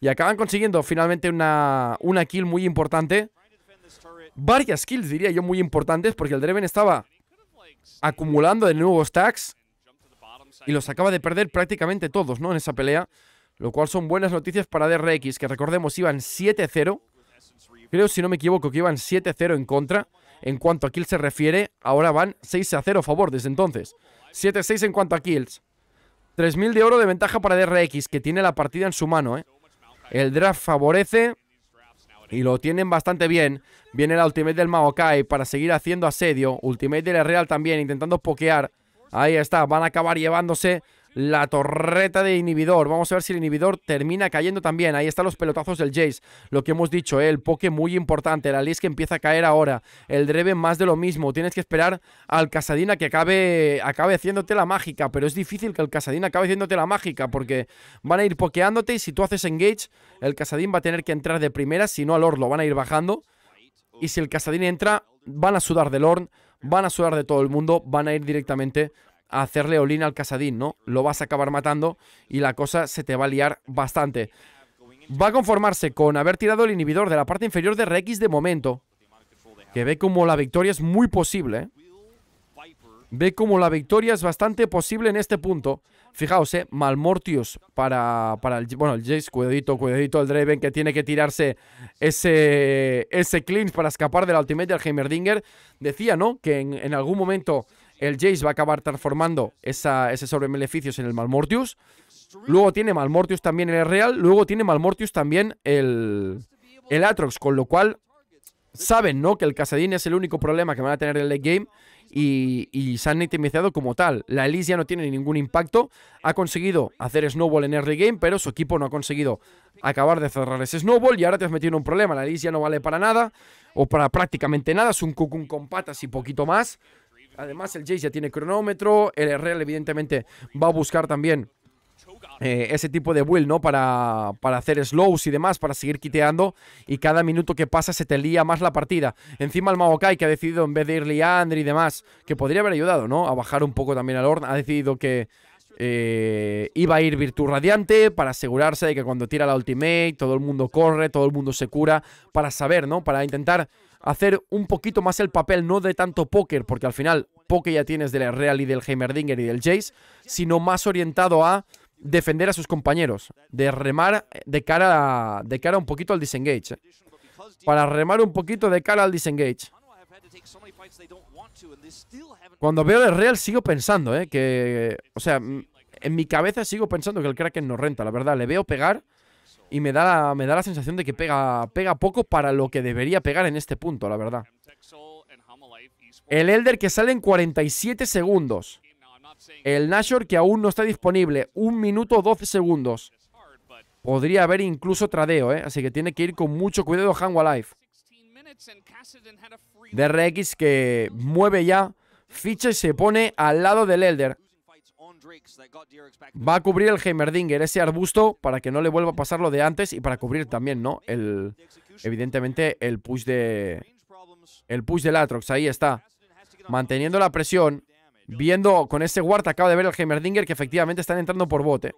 Y acaban consiguiendo finalmente una, una kill muy importante varias kills, diría yo, muy importantes, porque el Draven estaba acumulando de nuevos stacks y los acaba de perder prácticamente todos, ¿no? En esa pelea, lo cual son buenas noticias para DRX, que recordemos iban 7-0. Creo, si no me equivoco, que iban 7-0 en contra. En cuanto a kills se refiere, ahora van 6-0 a favor desde entonces. 7-6 en cuanto a kills. 3.000 de oro de ventaja para DRX, que tiene la partida en su mano, ¿eh? El draft favorece y lo tienen bastante bien. Viene la ultimate del Maokai para seguir haciendo asedio. Ultimate del Real también, intentando pokear. Ahí está, van a acabar llevándose la torreta de inhibidor. Vamos a ver si el inhibidor termina cayendo también. Ahí están los pelotazos del Jace. Lo que hemos dicho, eh, el poke muy importante. La Liz que empieza a caer ahora. El Dreven más de lo mismo. Tienes que esperar al a que acabe, acabe haciéndote la mágica. Pero es difícil que el Casadín acabe haciéndote la mágica porque van a ir pokeándote y si tú haces engage, el Casadín va a tener que entrar de primera. Si no, al Orn lo van a ir bajando. Y si el Casadín entra, van a sudar del Orn, van a sudar de todo el mundo, van a ir directamente a hacerle Olina al casadín, ¿no? Lo vas a acabar matando y la cosa se te va a liar bastante. Va a conformarse con haber tirado el inhibidor de la parte inferior de Rex de momento. Que ve como la victoria es muy posible. ¿eh? Ve como la victoria es bastante posible en este punto. Fijaos, ¿eh? Malmortius para, para el... Bueno, el Jace, cuidadito, cuidadito el Draven que tiene que tirarse ese, ese cleanse para escapar del ultimate del Heimerdinger. Decía, ¿no? Que en algún momento el Jace va a acabar transformando esa, ese sobrebeneficios en el Malmortius. Luego tiene Malmortius también el Real. Luego tiene Malmortius también el, Atrox. Con lo cual, saben, ¿no? Que el Casadín es el único problema que van a tener en el late game. Y, y, se han itemizado como tal. La Elise ya no tiene ningún impacto. Ha conseguido hacer snowball en early game, pero su equipo no ha conseguido acabar de cerrar ese snowball. Y ahora te has metido en un problema. La Elise ya no vale para nada, o para prácticamente nada. Es un cucun con patas y poquito más. Además, el Jace ya tiene cronómetro. El RL, evidentemente, va a buscar también eh, ese tipo de build, ¿no? Para, para, hacer slows y demás, para seguir quiteando. Y cada minuto que pasa se te lía más la partida. Encima el Maokai, que ha decidido, en vez de ir y demás, que podría haber ayudado, ¿no? A bajar un poco también al Horn. Ha decidido que eh, iba a ir Virtud Radiante para asegurarse de que cuando tira la ultimate, todo el mundo corre, todo el mundo se cura. Para saber, ¿no? Para intentar hacer un poquito más el papel, no de tanto póker, porque al final póker ya tienes del Real y del Heimerdinger y del Jace, sino más orientado a defender a sus compañeros, de remar eh, de cara, de cara un poquito al disengage. Eh. Para remar un poquito de cara al disengage. Cuando veo el Real sigo pensando, ¿eh? Que, o sea, en mi cabeza sigo pensando que el Kraken no renta, la verdad. Le veo pegar y me da, me da la sensación de que pega, pega poco para lo que debería pegar en este punto, la verdad. El Elder que sale en 47 segundos. El Nashor que aún no está disponible. Un minuto 12 segundos. Podría haber incluso tradeo, ¿eh? Así que tiene que ir con mucho cuidado Hanwha Life. DRX que mueve ya. Ficha y se pone al lado del Elder. Va a cubrir el Heimerdinger, ese arbusto, para que no le vuelva a pasar lo de antes y para cubrir también, ¿no? El, evidentemente, el push de... El push del Atrox, ahí está. Manteniendo la presión, viendo con ese guard, acaba de ver el Heimerdinger que efectivamente están entrando por bote.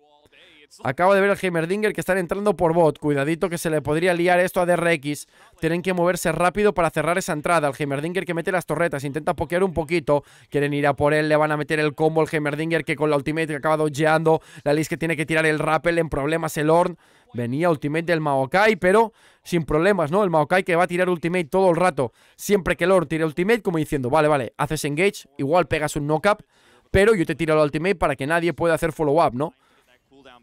Acaba de ver el Heimerdinger que están entrando por bot. Cuidadito que se le podría liar esto a DRX. Tienen que moverse rápido para cerrar esa entrada. Al Heimerdinger que mete las torretas, intenta pokear un poquito. Quieren ir a por él, le van a meter el combo. El Heimerdinger que con la ultimate que acaba dojeando. La Liz que tiene que tirar el rappel, en problemas el Horn. Venía ultimate del Maokai, pero sin problemas, ¿no? El Maokai que va a tirar ultimate todo el rato. Siempre que el Horn tire ultimate, como diciendo, vale, vale, haces engage, igual pegas un knock-up. Pero yo te tiro el ultimate para que nadie pueda hacer follow-up, ¿no?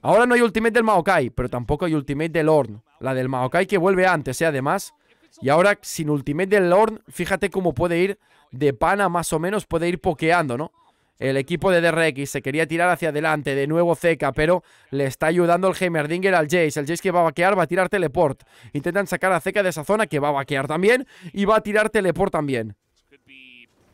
Ahora no hay ultimate del Maokai, pero tampoco hay ultimate del Orn. La del Maokai que vuelve antes, ¿eh? además. Y ahora sin ultimate del Orn, fíjate cómo puede ir de pana más o menos, puede ir pokeando, ¿no? El equipo de DRX se quería tirar hacia adelante, de nuevo Zeka, pero le está ayudando el Heimerdinger al Jace. El Jace que va a vaquear va a tirar teleport. Intentan sacar a Zeca de esa zona que va a vaquear también y va a tirar teleport también.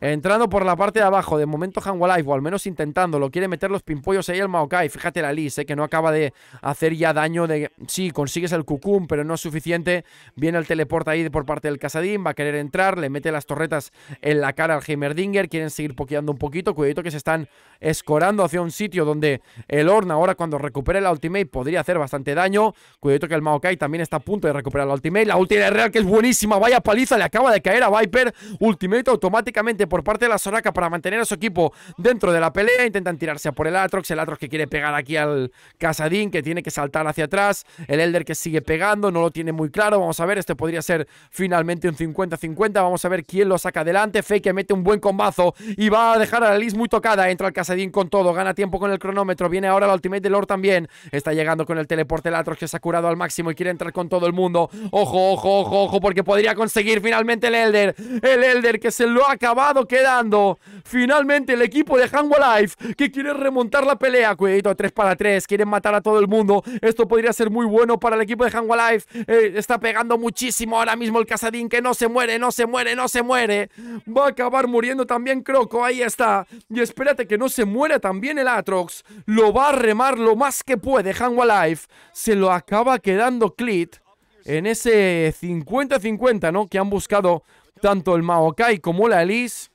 Entrando por la parte de abajo, de momento Hanwalife, o al menos intentándolo, quiere meter los pimpollos ahí el Maokai. Fíjate la Liz, que no acaba de hacer ya daño de... Sí, consigues el Cucum, pero no es suficiente. Viene el teleporte ahí por parte del Casadín, va a querer entrar, le mete las torretas en la cara al Heimerdinger, quieren seguir pokeando un poquito. Cuidadito que se están escorando hacia un sitio donde el Horn ahora cuando recupere la ultimate podría hacer bastante daño. Cuidado que el Maokai también está a punto de recuperar la ultimate. La ultimate real que es buenísima, vaya paliza, le acaba de caer a Viper. Ultimate automáticamente por parte de la Soraka para mantener a su equipo dentro de la pelea. Intentan tirarse por el Atrox, el Atrox que quiere pegar aquí al Casadín, que tiene que saltar hacia atrás. El Elder que sigue pegando, no lo tiene muy claro. Vamos a ver, este podría ser finalmente un 50-50. Vamos a ver quién lo saca adelante. Fake que mete un buen combazo y va a dejar a la Liz muy tocada. Entra el Casadín Sedin con todo, gana tiempo con el cronómetro, viene ahora la ultimate de Lord también, está llegando con el teleporte Latros que se ha curado al máximo y quiere entrar con todo el mundo, ojo, ojo, ojo, ojo, porque podría conseguir finalmente el Elder, el Elder que se lo ha acabado quedando, finalmente el equipo de Hangwalife. Life que quiere remontar la pelea, cuidado, 3 para 3, quieren matar a todo el mundo, esto podría ser muy bueno para el equipo de Hangwalife. Life, eh, está pegando muchísimo ahora mismo el Casadín que no se muere, no se muere, no se muere, va a acabar muriendo también Croco, ahí está, y espérate que no se se muere también el Atrox, lo va a remar lo más que puede Hanwha Life. Se lo acaba quedando Clit en ese 50-50, ¿no? Que han buscado tanto el Maokai como la Elise.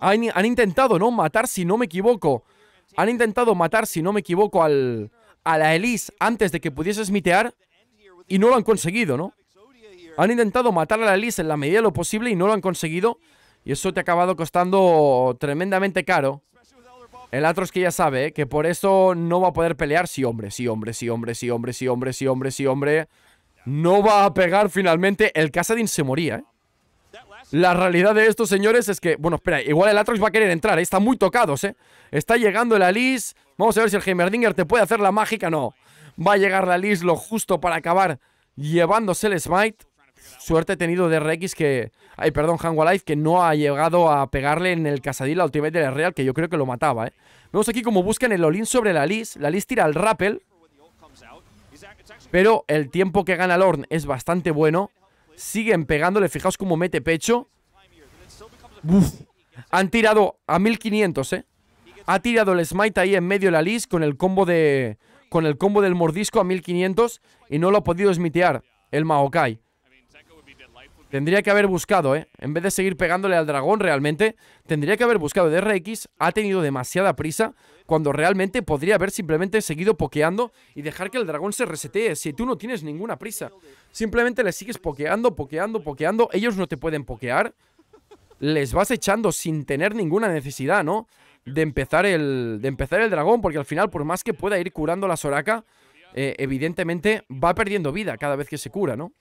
Han, intentado, ¿no? Matar, si no me equivoco. Han intentado matar, si no me equivoco, al, a la Elise antes de que pudiese smitear. Y no lo han conseguido, ¿no? Han intentado matar a la Elise en la medida de lo posible y no lo han conseguido. Y eso te ha acabado costando tremendamente caro. El Atrox que ya sabe ¿eh? que por eso no va a poder pelear. Sí, hombre, sí, hombre, sí, hombre, sí, hombre, sí, hombre, sí, hombre, sí, hombre. No va a pegar finalmente. El Casadin se moría, ¿eh? La realidad de estos señores es que... Bueno, espera, igual el Atrox va a querer entrar. ¿eh? Está muy tocados, ¿eh? Está llegando el Alice. Vamos a ver si el Heimerdinger te puede hacer la mágica. No. Va a llegar la Alice lo justo para acabar llevándose el Smite. Suerte he tenido de Rex que. Ay, perdón, Hanwha Life, que no ha llegado a pegarle en el Casadil la Ultimate la Real, que yo creo que lo mataba, ¿eh? Vemos aquí como buscan el Olin sobre la Liz. La Liz tira al Rappel. Pero el tiempo que gana Lorn es bastante bueno. Siguen pegándole, fijaos cómo mete pecho. Uf, han tirado a 1500, ¿eh? Ha tirado el Smite ahí en medio de la Liz con el combo de con el combo del mordisco a 1500 y no lo ha podido smitear el Maokai. Tendría que haber buscado, ¿eh? En vez de seguir pegándole al dragón realmente, tendría que haber buscado. De DRX ha tenido demasiada prisa cuando realmente podría haber simplemente seguido pokeando y dejar que el dragón se resetee. Si tú no tienes ninguna prisa, simplemente le sigues pokeando, pokeando, pokeando. Ellos no te pueden pokear. Les vas echando sin tener ninguna necesidad, ¿no? De empezar el, de empezar el dragón, porque al final, por más que pueda ir curando la Soraka eh, evidentemente va perdiendo vida cada vez que se cura, ¿no?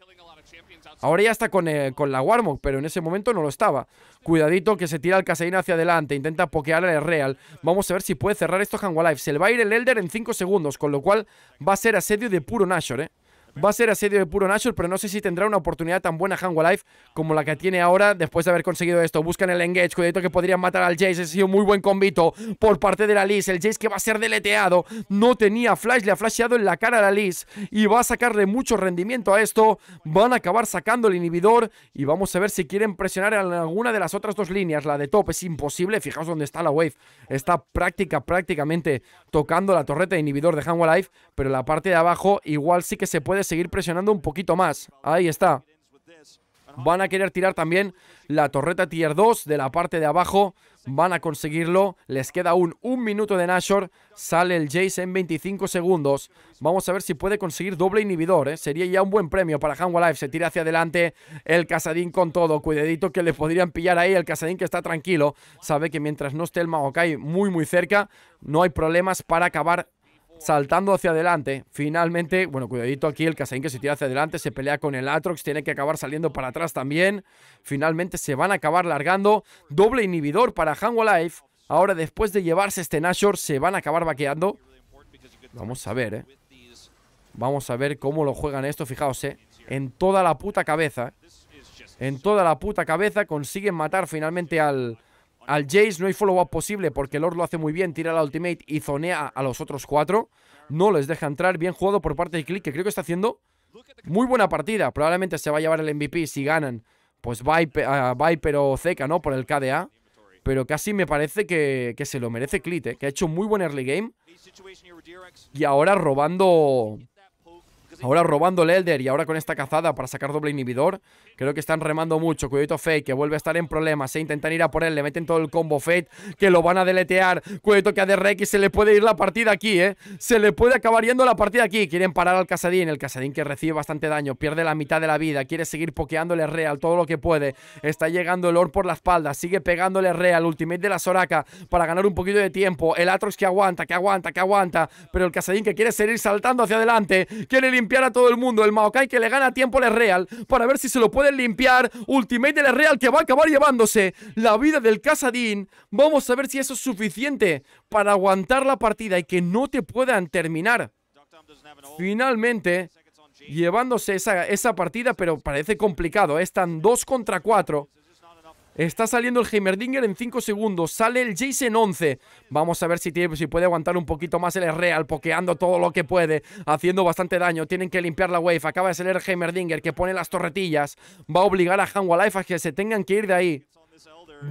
Ahora ya está con, eh, la Warmog, pero en ese momento no lo estaba. Cuidadito que se tira el caseína hacia adelante, intenta pokear al Real. Vamos a ver si puede cerrar esto. Hangwalife. Se le va a ir el Elder en 5 segundos, con lo cual va a ser asedio de puro Nashor, ¿eh? Va a ser asedio de puro Nashor, pero no sé si tendrá una oportunidad tan buena Hanwa Life como la que tiene ahora después de haber conseguido esto. Buscan el engage, cuidadito que podrían matar al Jace. Ha sido muy buen convito por parte de la Liz. El Jace que va a ser deleteado. No tenía flash, le ha flasheado en la cara a la Liz y va a sacarle mucho rendimiento a esto. Van a acabar sacando el inhibidor y vamos a ver si quieren presionar en alguna de las otras dos líneas. La de top es imposible. Fijaos dónde está la wave. Está práctica, prácticamente tocando la torreta de inhibidor de Hanwa Life, pero la parte de abajo igual sí que se puede seguir presionando un poquito más. Ahí está. Van a querer tirar también la torreta tier 2 de la parte de abajo. Van a conseguirlo. Les queda aún un minuto de Nashor. Sale el Jace en 25 segundos. Vamos a ver si puede conseguir doble inhibidor. ¿eh? Sería ya un buen premio para Hanwha Life. Se tira hacia adelante el Casadín con todo. Cuidadito que le podrían pillar ahí. El Casadín que está tranquilo. Sabe que mientras no esté el Maokai muy muy cerca, no hay problemas para acabar saltando hacia adelante. Finalmente, bueno, cuidadito aquí, el Casaín que se tira hacia adelante, se pelea con el Atrox, tiene que acabar saliendo para atrás también. Finalmente se van a acabar largando. Doble inhibidor para life Ahora, después de llevarse este Nashor, se van a acabar vaqueando. Vamos a ver, ¿eh? Vamos a ver cómo lo juegan esto, fijaos, ¿eh? En toda la puta cabeza. En toda la puta cabeza consiguen matar finalmente al, al Jace no hay follow-up posible porque Lord lo hace muy bien, tira la ultimate y zonea a los otros cuatro. No les deja entrar, bien jugado por parte de Click, que creo que está haciendo muy buena partida. Probablemente se va a llevar el MVP si ganan, pues Viper, uh, Viper o Zeca, ¿no? Por el KDA. Pero casi me parece que, que se lo merece Clit, ¿eh? que ha hecho muy buen early game. Y ahora robando Ahora robando el Elder y ahora con esta cazada para sacar doble inhibidor. Creo que están remando mucho. Cuidado Fate, que vuelve a estar en problemas. Se ¿eh? intentan ir a por él. Le meten todo el combo Fate, que lo van a deletear. Cuidado que a DRX se le puede ir la partida aquí, ¿eh? Se le puede acabar yendo la partida aquí. Quieren parar al Casadín. El Casadín que recibe bastante daño. Pierde la mitad de la vida. Quiere seguir pokeándole Real todo lo que puede. Está llegando el Or por la espalda. Sigue pegándole Real. Ultimate de la Soraka para ganar un poquito de tiempo. El Atrox que aguanta, que aguanta, que aguanta. Pero el Casadín que quiere seguir saltando hacia adelante. Quiere limpiar a todo el mundo. El Maokai que le gana tiempo al Real para ver si se lo pueden limpiar. Ultimate del Real que va a acabar llevándose la vida del Casadín. Vamos a ver si eso es suficiente para aguantar la partida y que no te puedan terminar. Finalmente, llevándose esa, esa partida, pero parece complicado. ¿eh? Están 2 contra 4. Está saliendo el Heimerdinger en 5 segundos. Sale el Jason 11. Vamos a ver si, puede aguantar un poquito más el Real, pokeando todo lo que puede, haciendo bastante daño. Tienen que limpiar la wave. Acaba de salir el Heimerdinger que pone las torretillas. Va a obligar a Life a que se tengan que ir de ahí.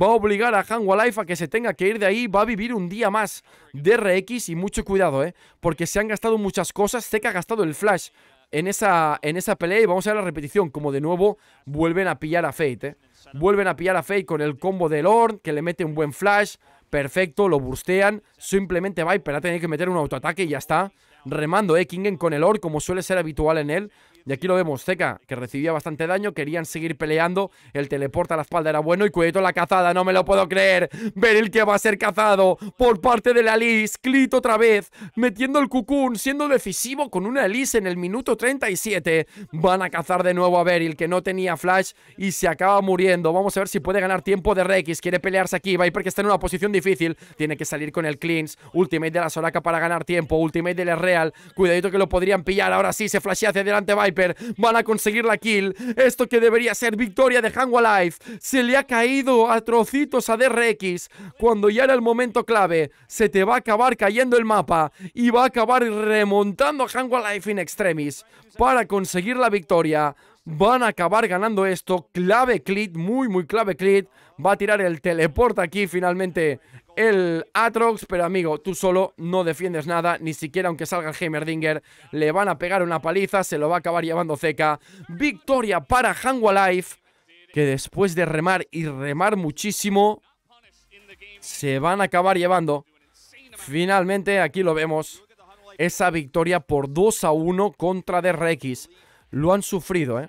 Va a obligar a Han Life a que se tenga que ir de ahí. Va a vivir un día más. de RX. y mucho cuidado, ¿eh? Porque se han gastado muchas cosas. Sé que ha gastado el flash en esa, en esa pelea. Y vamos a ver la repetición. Como de nuevo vuelven a pillar a Fate, ¿eh? Vuelven a pillar a Faye con el combo de Lord que le mete un buen flash. Perfecto, lo burstean. Simplemente Viper ha tenido que meter un autoataque y ya está. Remando Ekingen con el Lord como suele ser habitual en él. Y aquí lo vemos, Zeka, que recibía bastante daño, querían seguir peleando, el teleporta a la espalda era bueno y cuidadito la cazada, no me lo puedo creer. Beryl que va a ser cazado por parte de la Liz, Clit otra vez, metiendo el cucún, siendo decisivo con una Liz en el minuto 37. Van a cazar de nuevo a Beryl, que no tenía flash y se acaba muriendo. Vamos a ver si puede ganar tiempo de Rex, quiere pelearse aquí, Viper que está en una posición difícil, tiene que salir con el cleans ultimate de la Soraka para ganar tiempo, ultimate del Real, cuidadito que lo podrían pillar, ahora sí se flashea hacia adelante Viper Van a conseguir la kill. Esto que debería ser victoria de Hangwalife. Life. Se le ha caído a trocitos a DRX. Cuando ya era el momento clave, se te va a acabar cayendo el mapa. Y va a acabar remontando a Life in extremis. Para conseguir la victoria van a acabar ganando esto. Clave Clit, muy, muy clave Clit. Va a tirar el teleport aquí finalmente el Atrox, pero amigo, tú solo no defiendes nada, ni siquiera aunque salga Heimerdinger, le van a pegar una paliza, se lo va a acabar llevando Zeca. Victoria para Hangwalife. que después de remar y remar muchísimo, se van a acabar llevando. Finalmente, aquí lo vemos, esa victoria por 2 a 1 contra DRX. Lo han sufrido, ¿eh?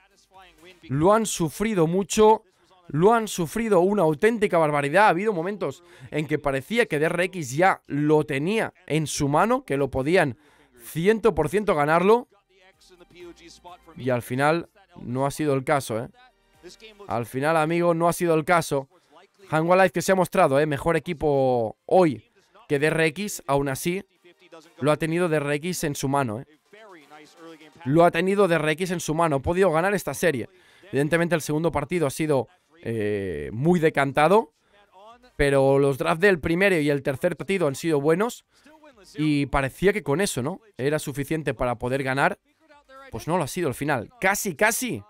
Lo han sufrido mucho lo han sufrido una auténtica barbaridad. Ha habido momentos en que parecía que DRX ya lo tenía en su mano, que lo podían 100% ganarlo. Y al final no ha sido el caso, ¿eh? Al final, amigo, no ha sido el caso. Hanwha Life que se ha mostrado, ¿eh? Mejor equipo hoy que DRX, aún así, lo ha tenido DRX en su mano, ¿eh? Lo ha tenido DRX en su mano. Ha podido ganar esta serie. Evidentemente el segundo partido ha sido eh, muy decantado. Pero los drafts del primero y el tercer partido han sido buenos. Y parecía que con eso, ¿no? Era suficiente para poder ganar. Pues no lo ha sido al final. Casi, casi.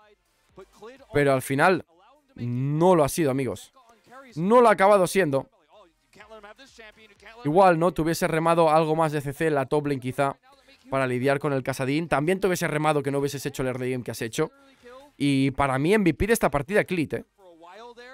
Pero al final no lo ha sido, amigos. No lo ha acabado siendo. Igual, ¿no? Tuviese remado algo más de CC en la top lane quizá para lidiar con el Casadín. También te remado que no hubieses hecho el early game que has hecho. Y para mí MVP de esta partida, Clit, ¿eh?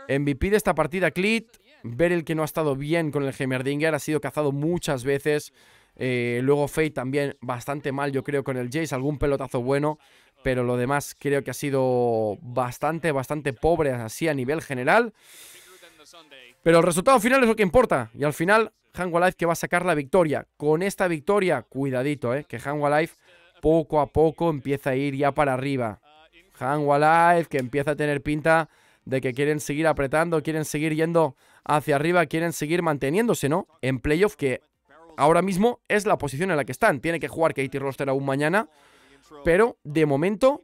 MVP de esta partida, Clit. Ver el que no ha estado bien con el Gemerdinger Ha sido cazado muchas veces. Eh, luego Fade también bastante mal, yo creo, con el Jace. Algún pelotazo bueno. Pero lo demás creo que ha sido bastante, bastante pobre así a nivel general. Pero el resultado final es lo que importa. Y al final, Life que va a sacar la victoria. Con esta victoria, cuidadito, eh, que Life poco a poco empieza a ir ya para arriba. Life que empieza a tener pinta de que quieren seguir apretando, quieren seguir yendo hacia arriba, quieren seguir manteniéndose, ¿no? En playoff, que ahora mismo es la posición en la que están. Tiene que jugar Katie Roster aún mañana, pero de momento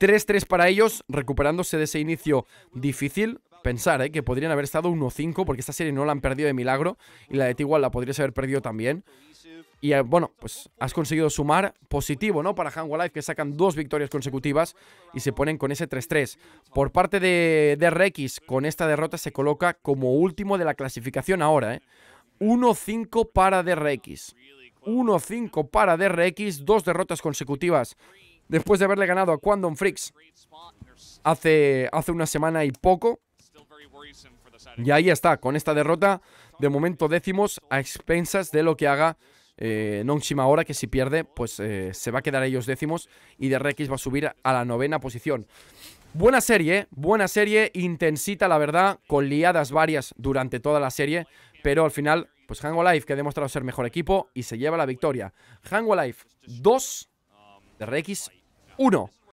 3-3 para ellos, recuperándose de ese inicio difícil. Pensar ¿eh? que podrían haber estado 1-5 porque esta serie no la han perdido de milagro y la de Tigual la podrías haber perdido también. Y eh, bueno, pues has conseguido sumar positivo, ¿no? Para Hanwha Life, que sacan dos victorias consecutivas y se ponen con ese 3-3. Por parte de, de con esta derrota se coloca como último de la clasificación ahora, ¿eh? 1-5 para DRX. 1-5 para DRX, dos derrotas consecutivas. Después de haberle ganado a Quantum Freaks hace, hace una semana y poco. Y ahí está, con esta derrota, de momento décimos a expensas de lo que haga eh, ahora, que si pierde, pues eh, se va a quedar ellos décimos y de Rex va a subir a la novena posición. Buena serie, ¿eh? buena serie, intensita la verdad, con liadas varias durante toda la serie, pero al final, pues Hango Life que ha demostrado ser mejor equipo y se lleva la victoria. Hango Life 2, de Rex 1.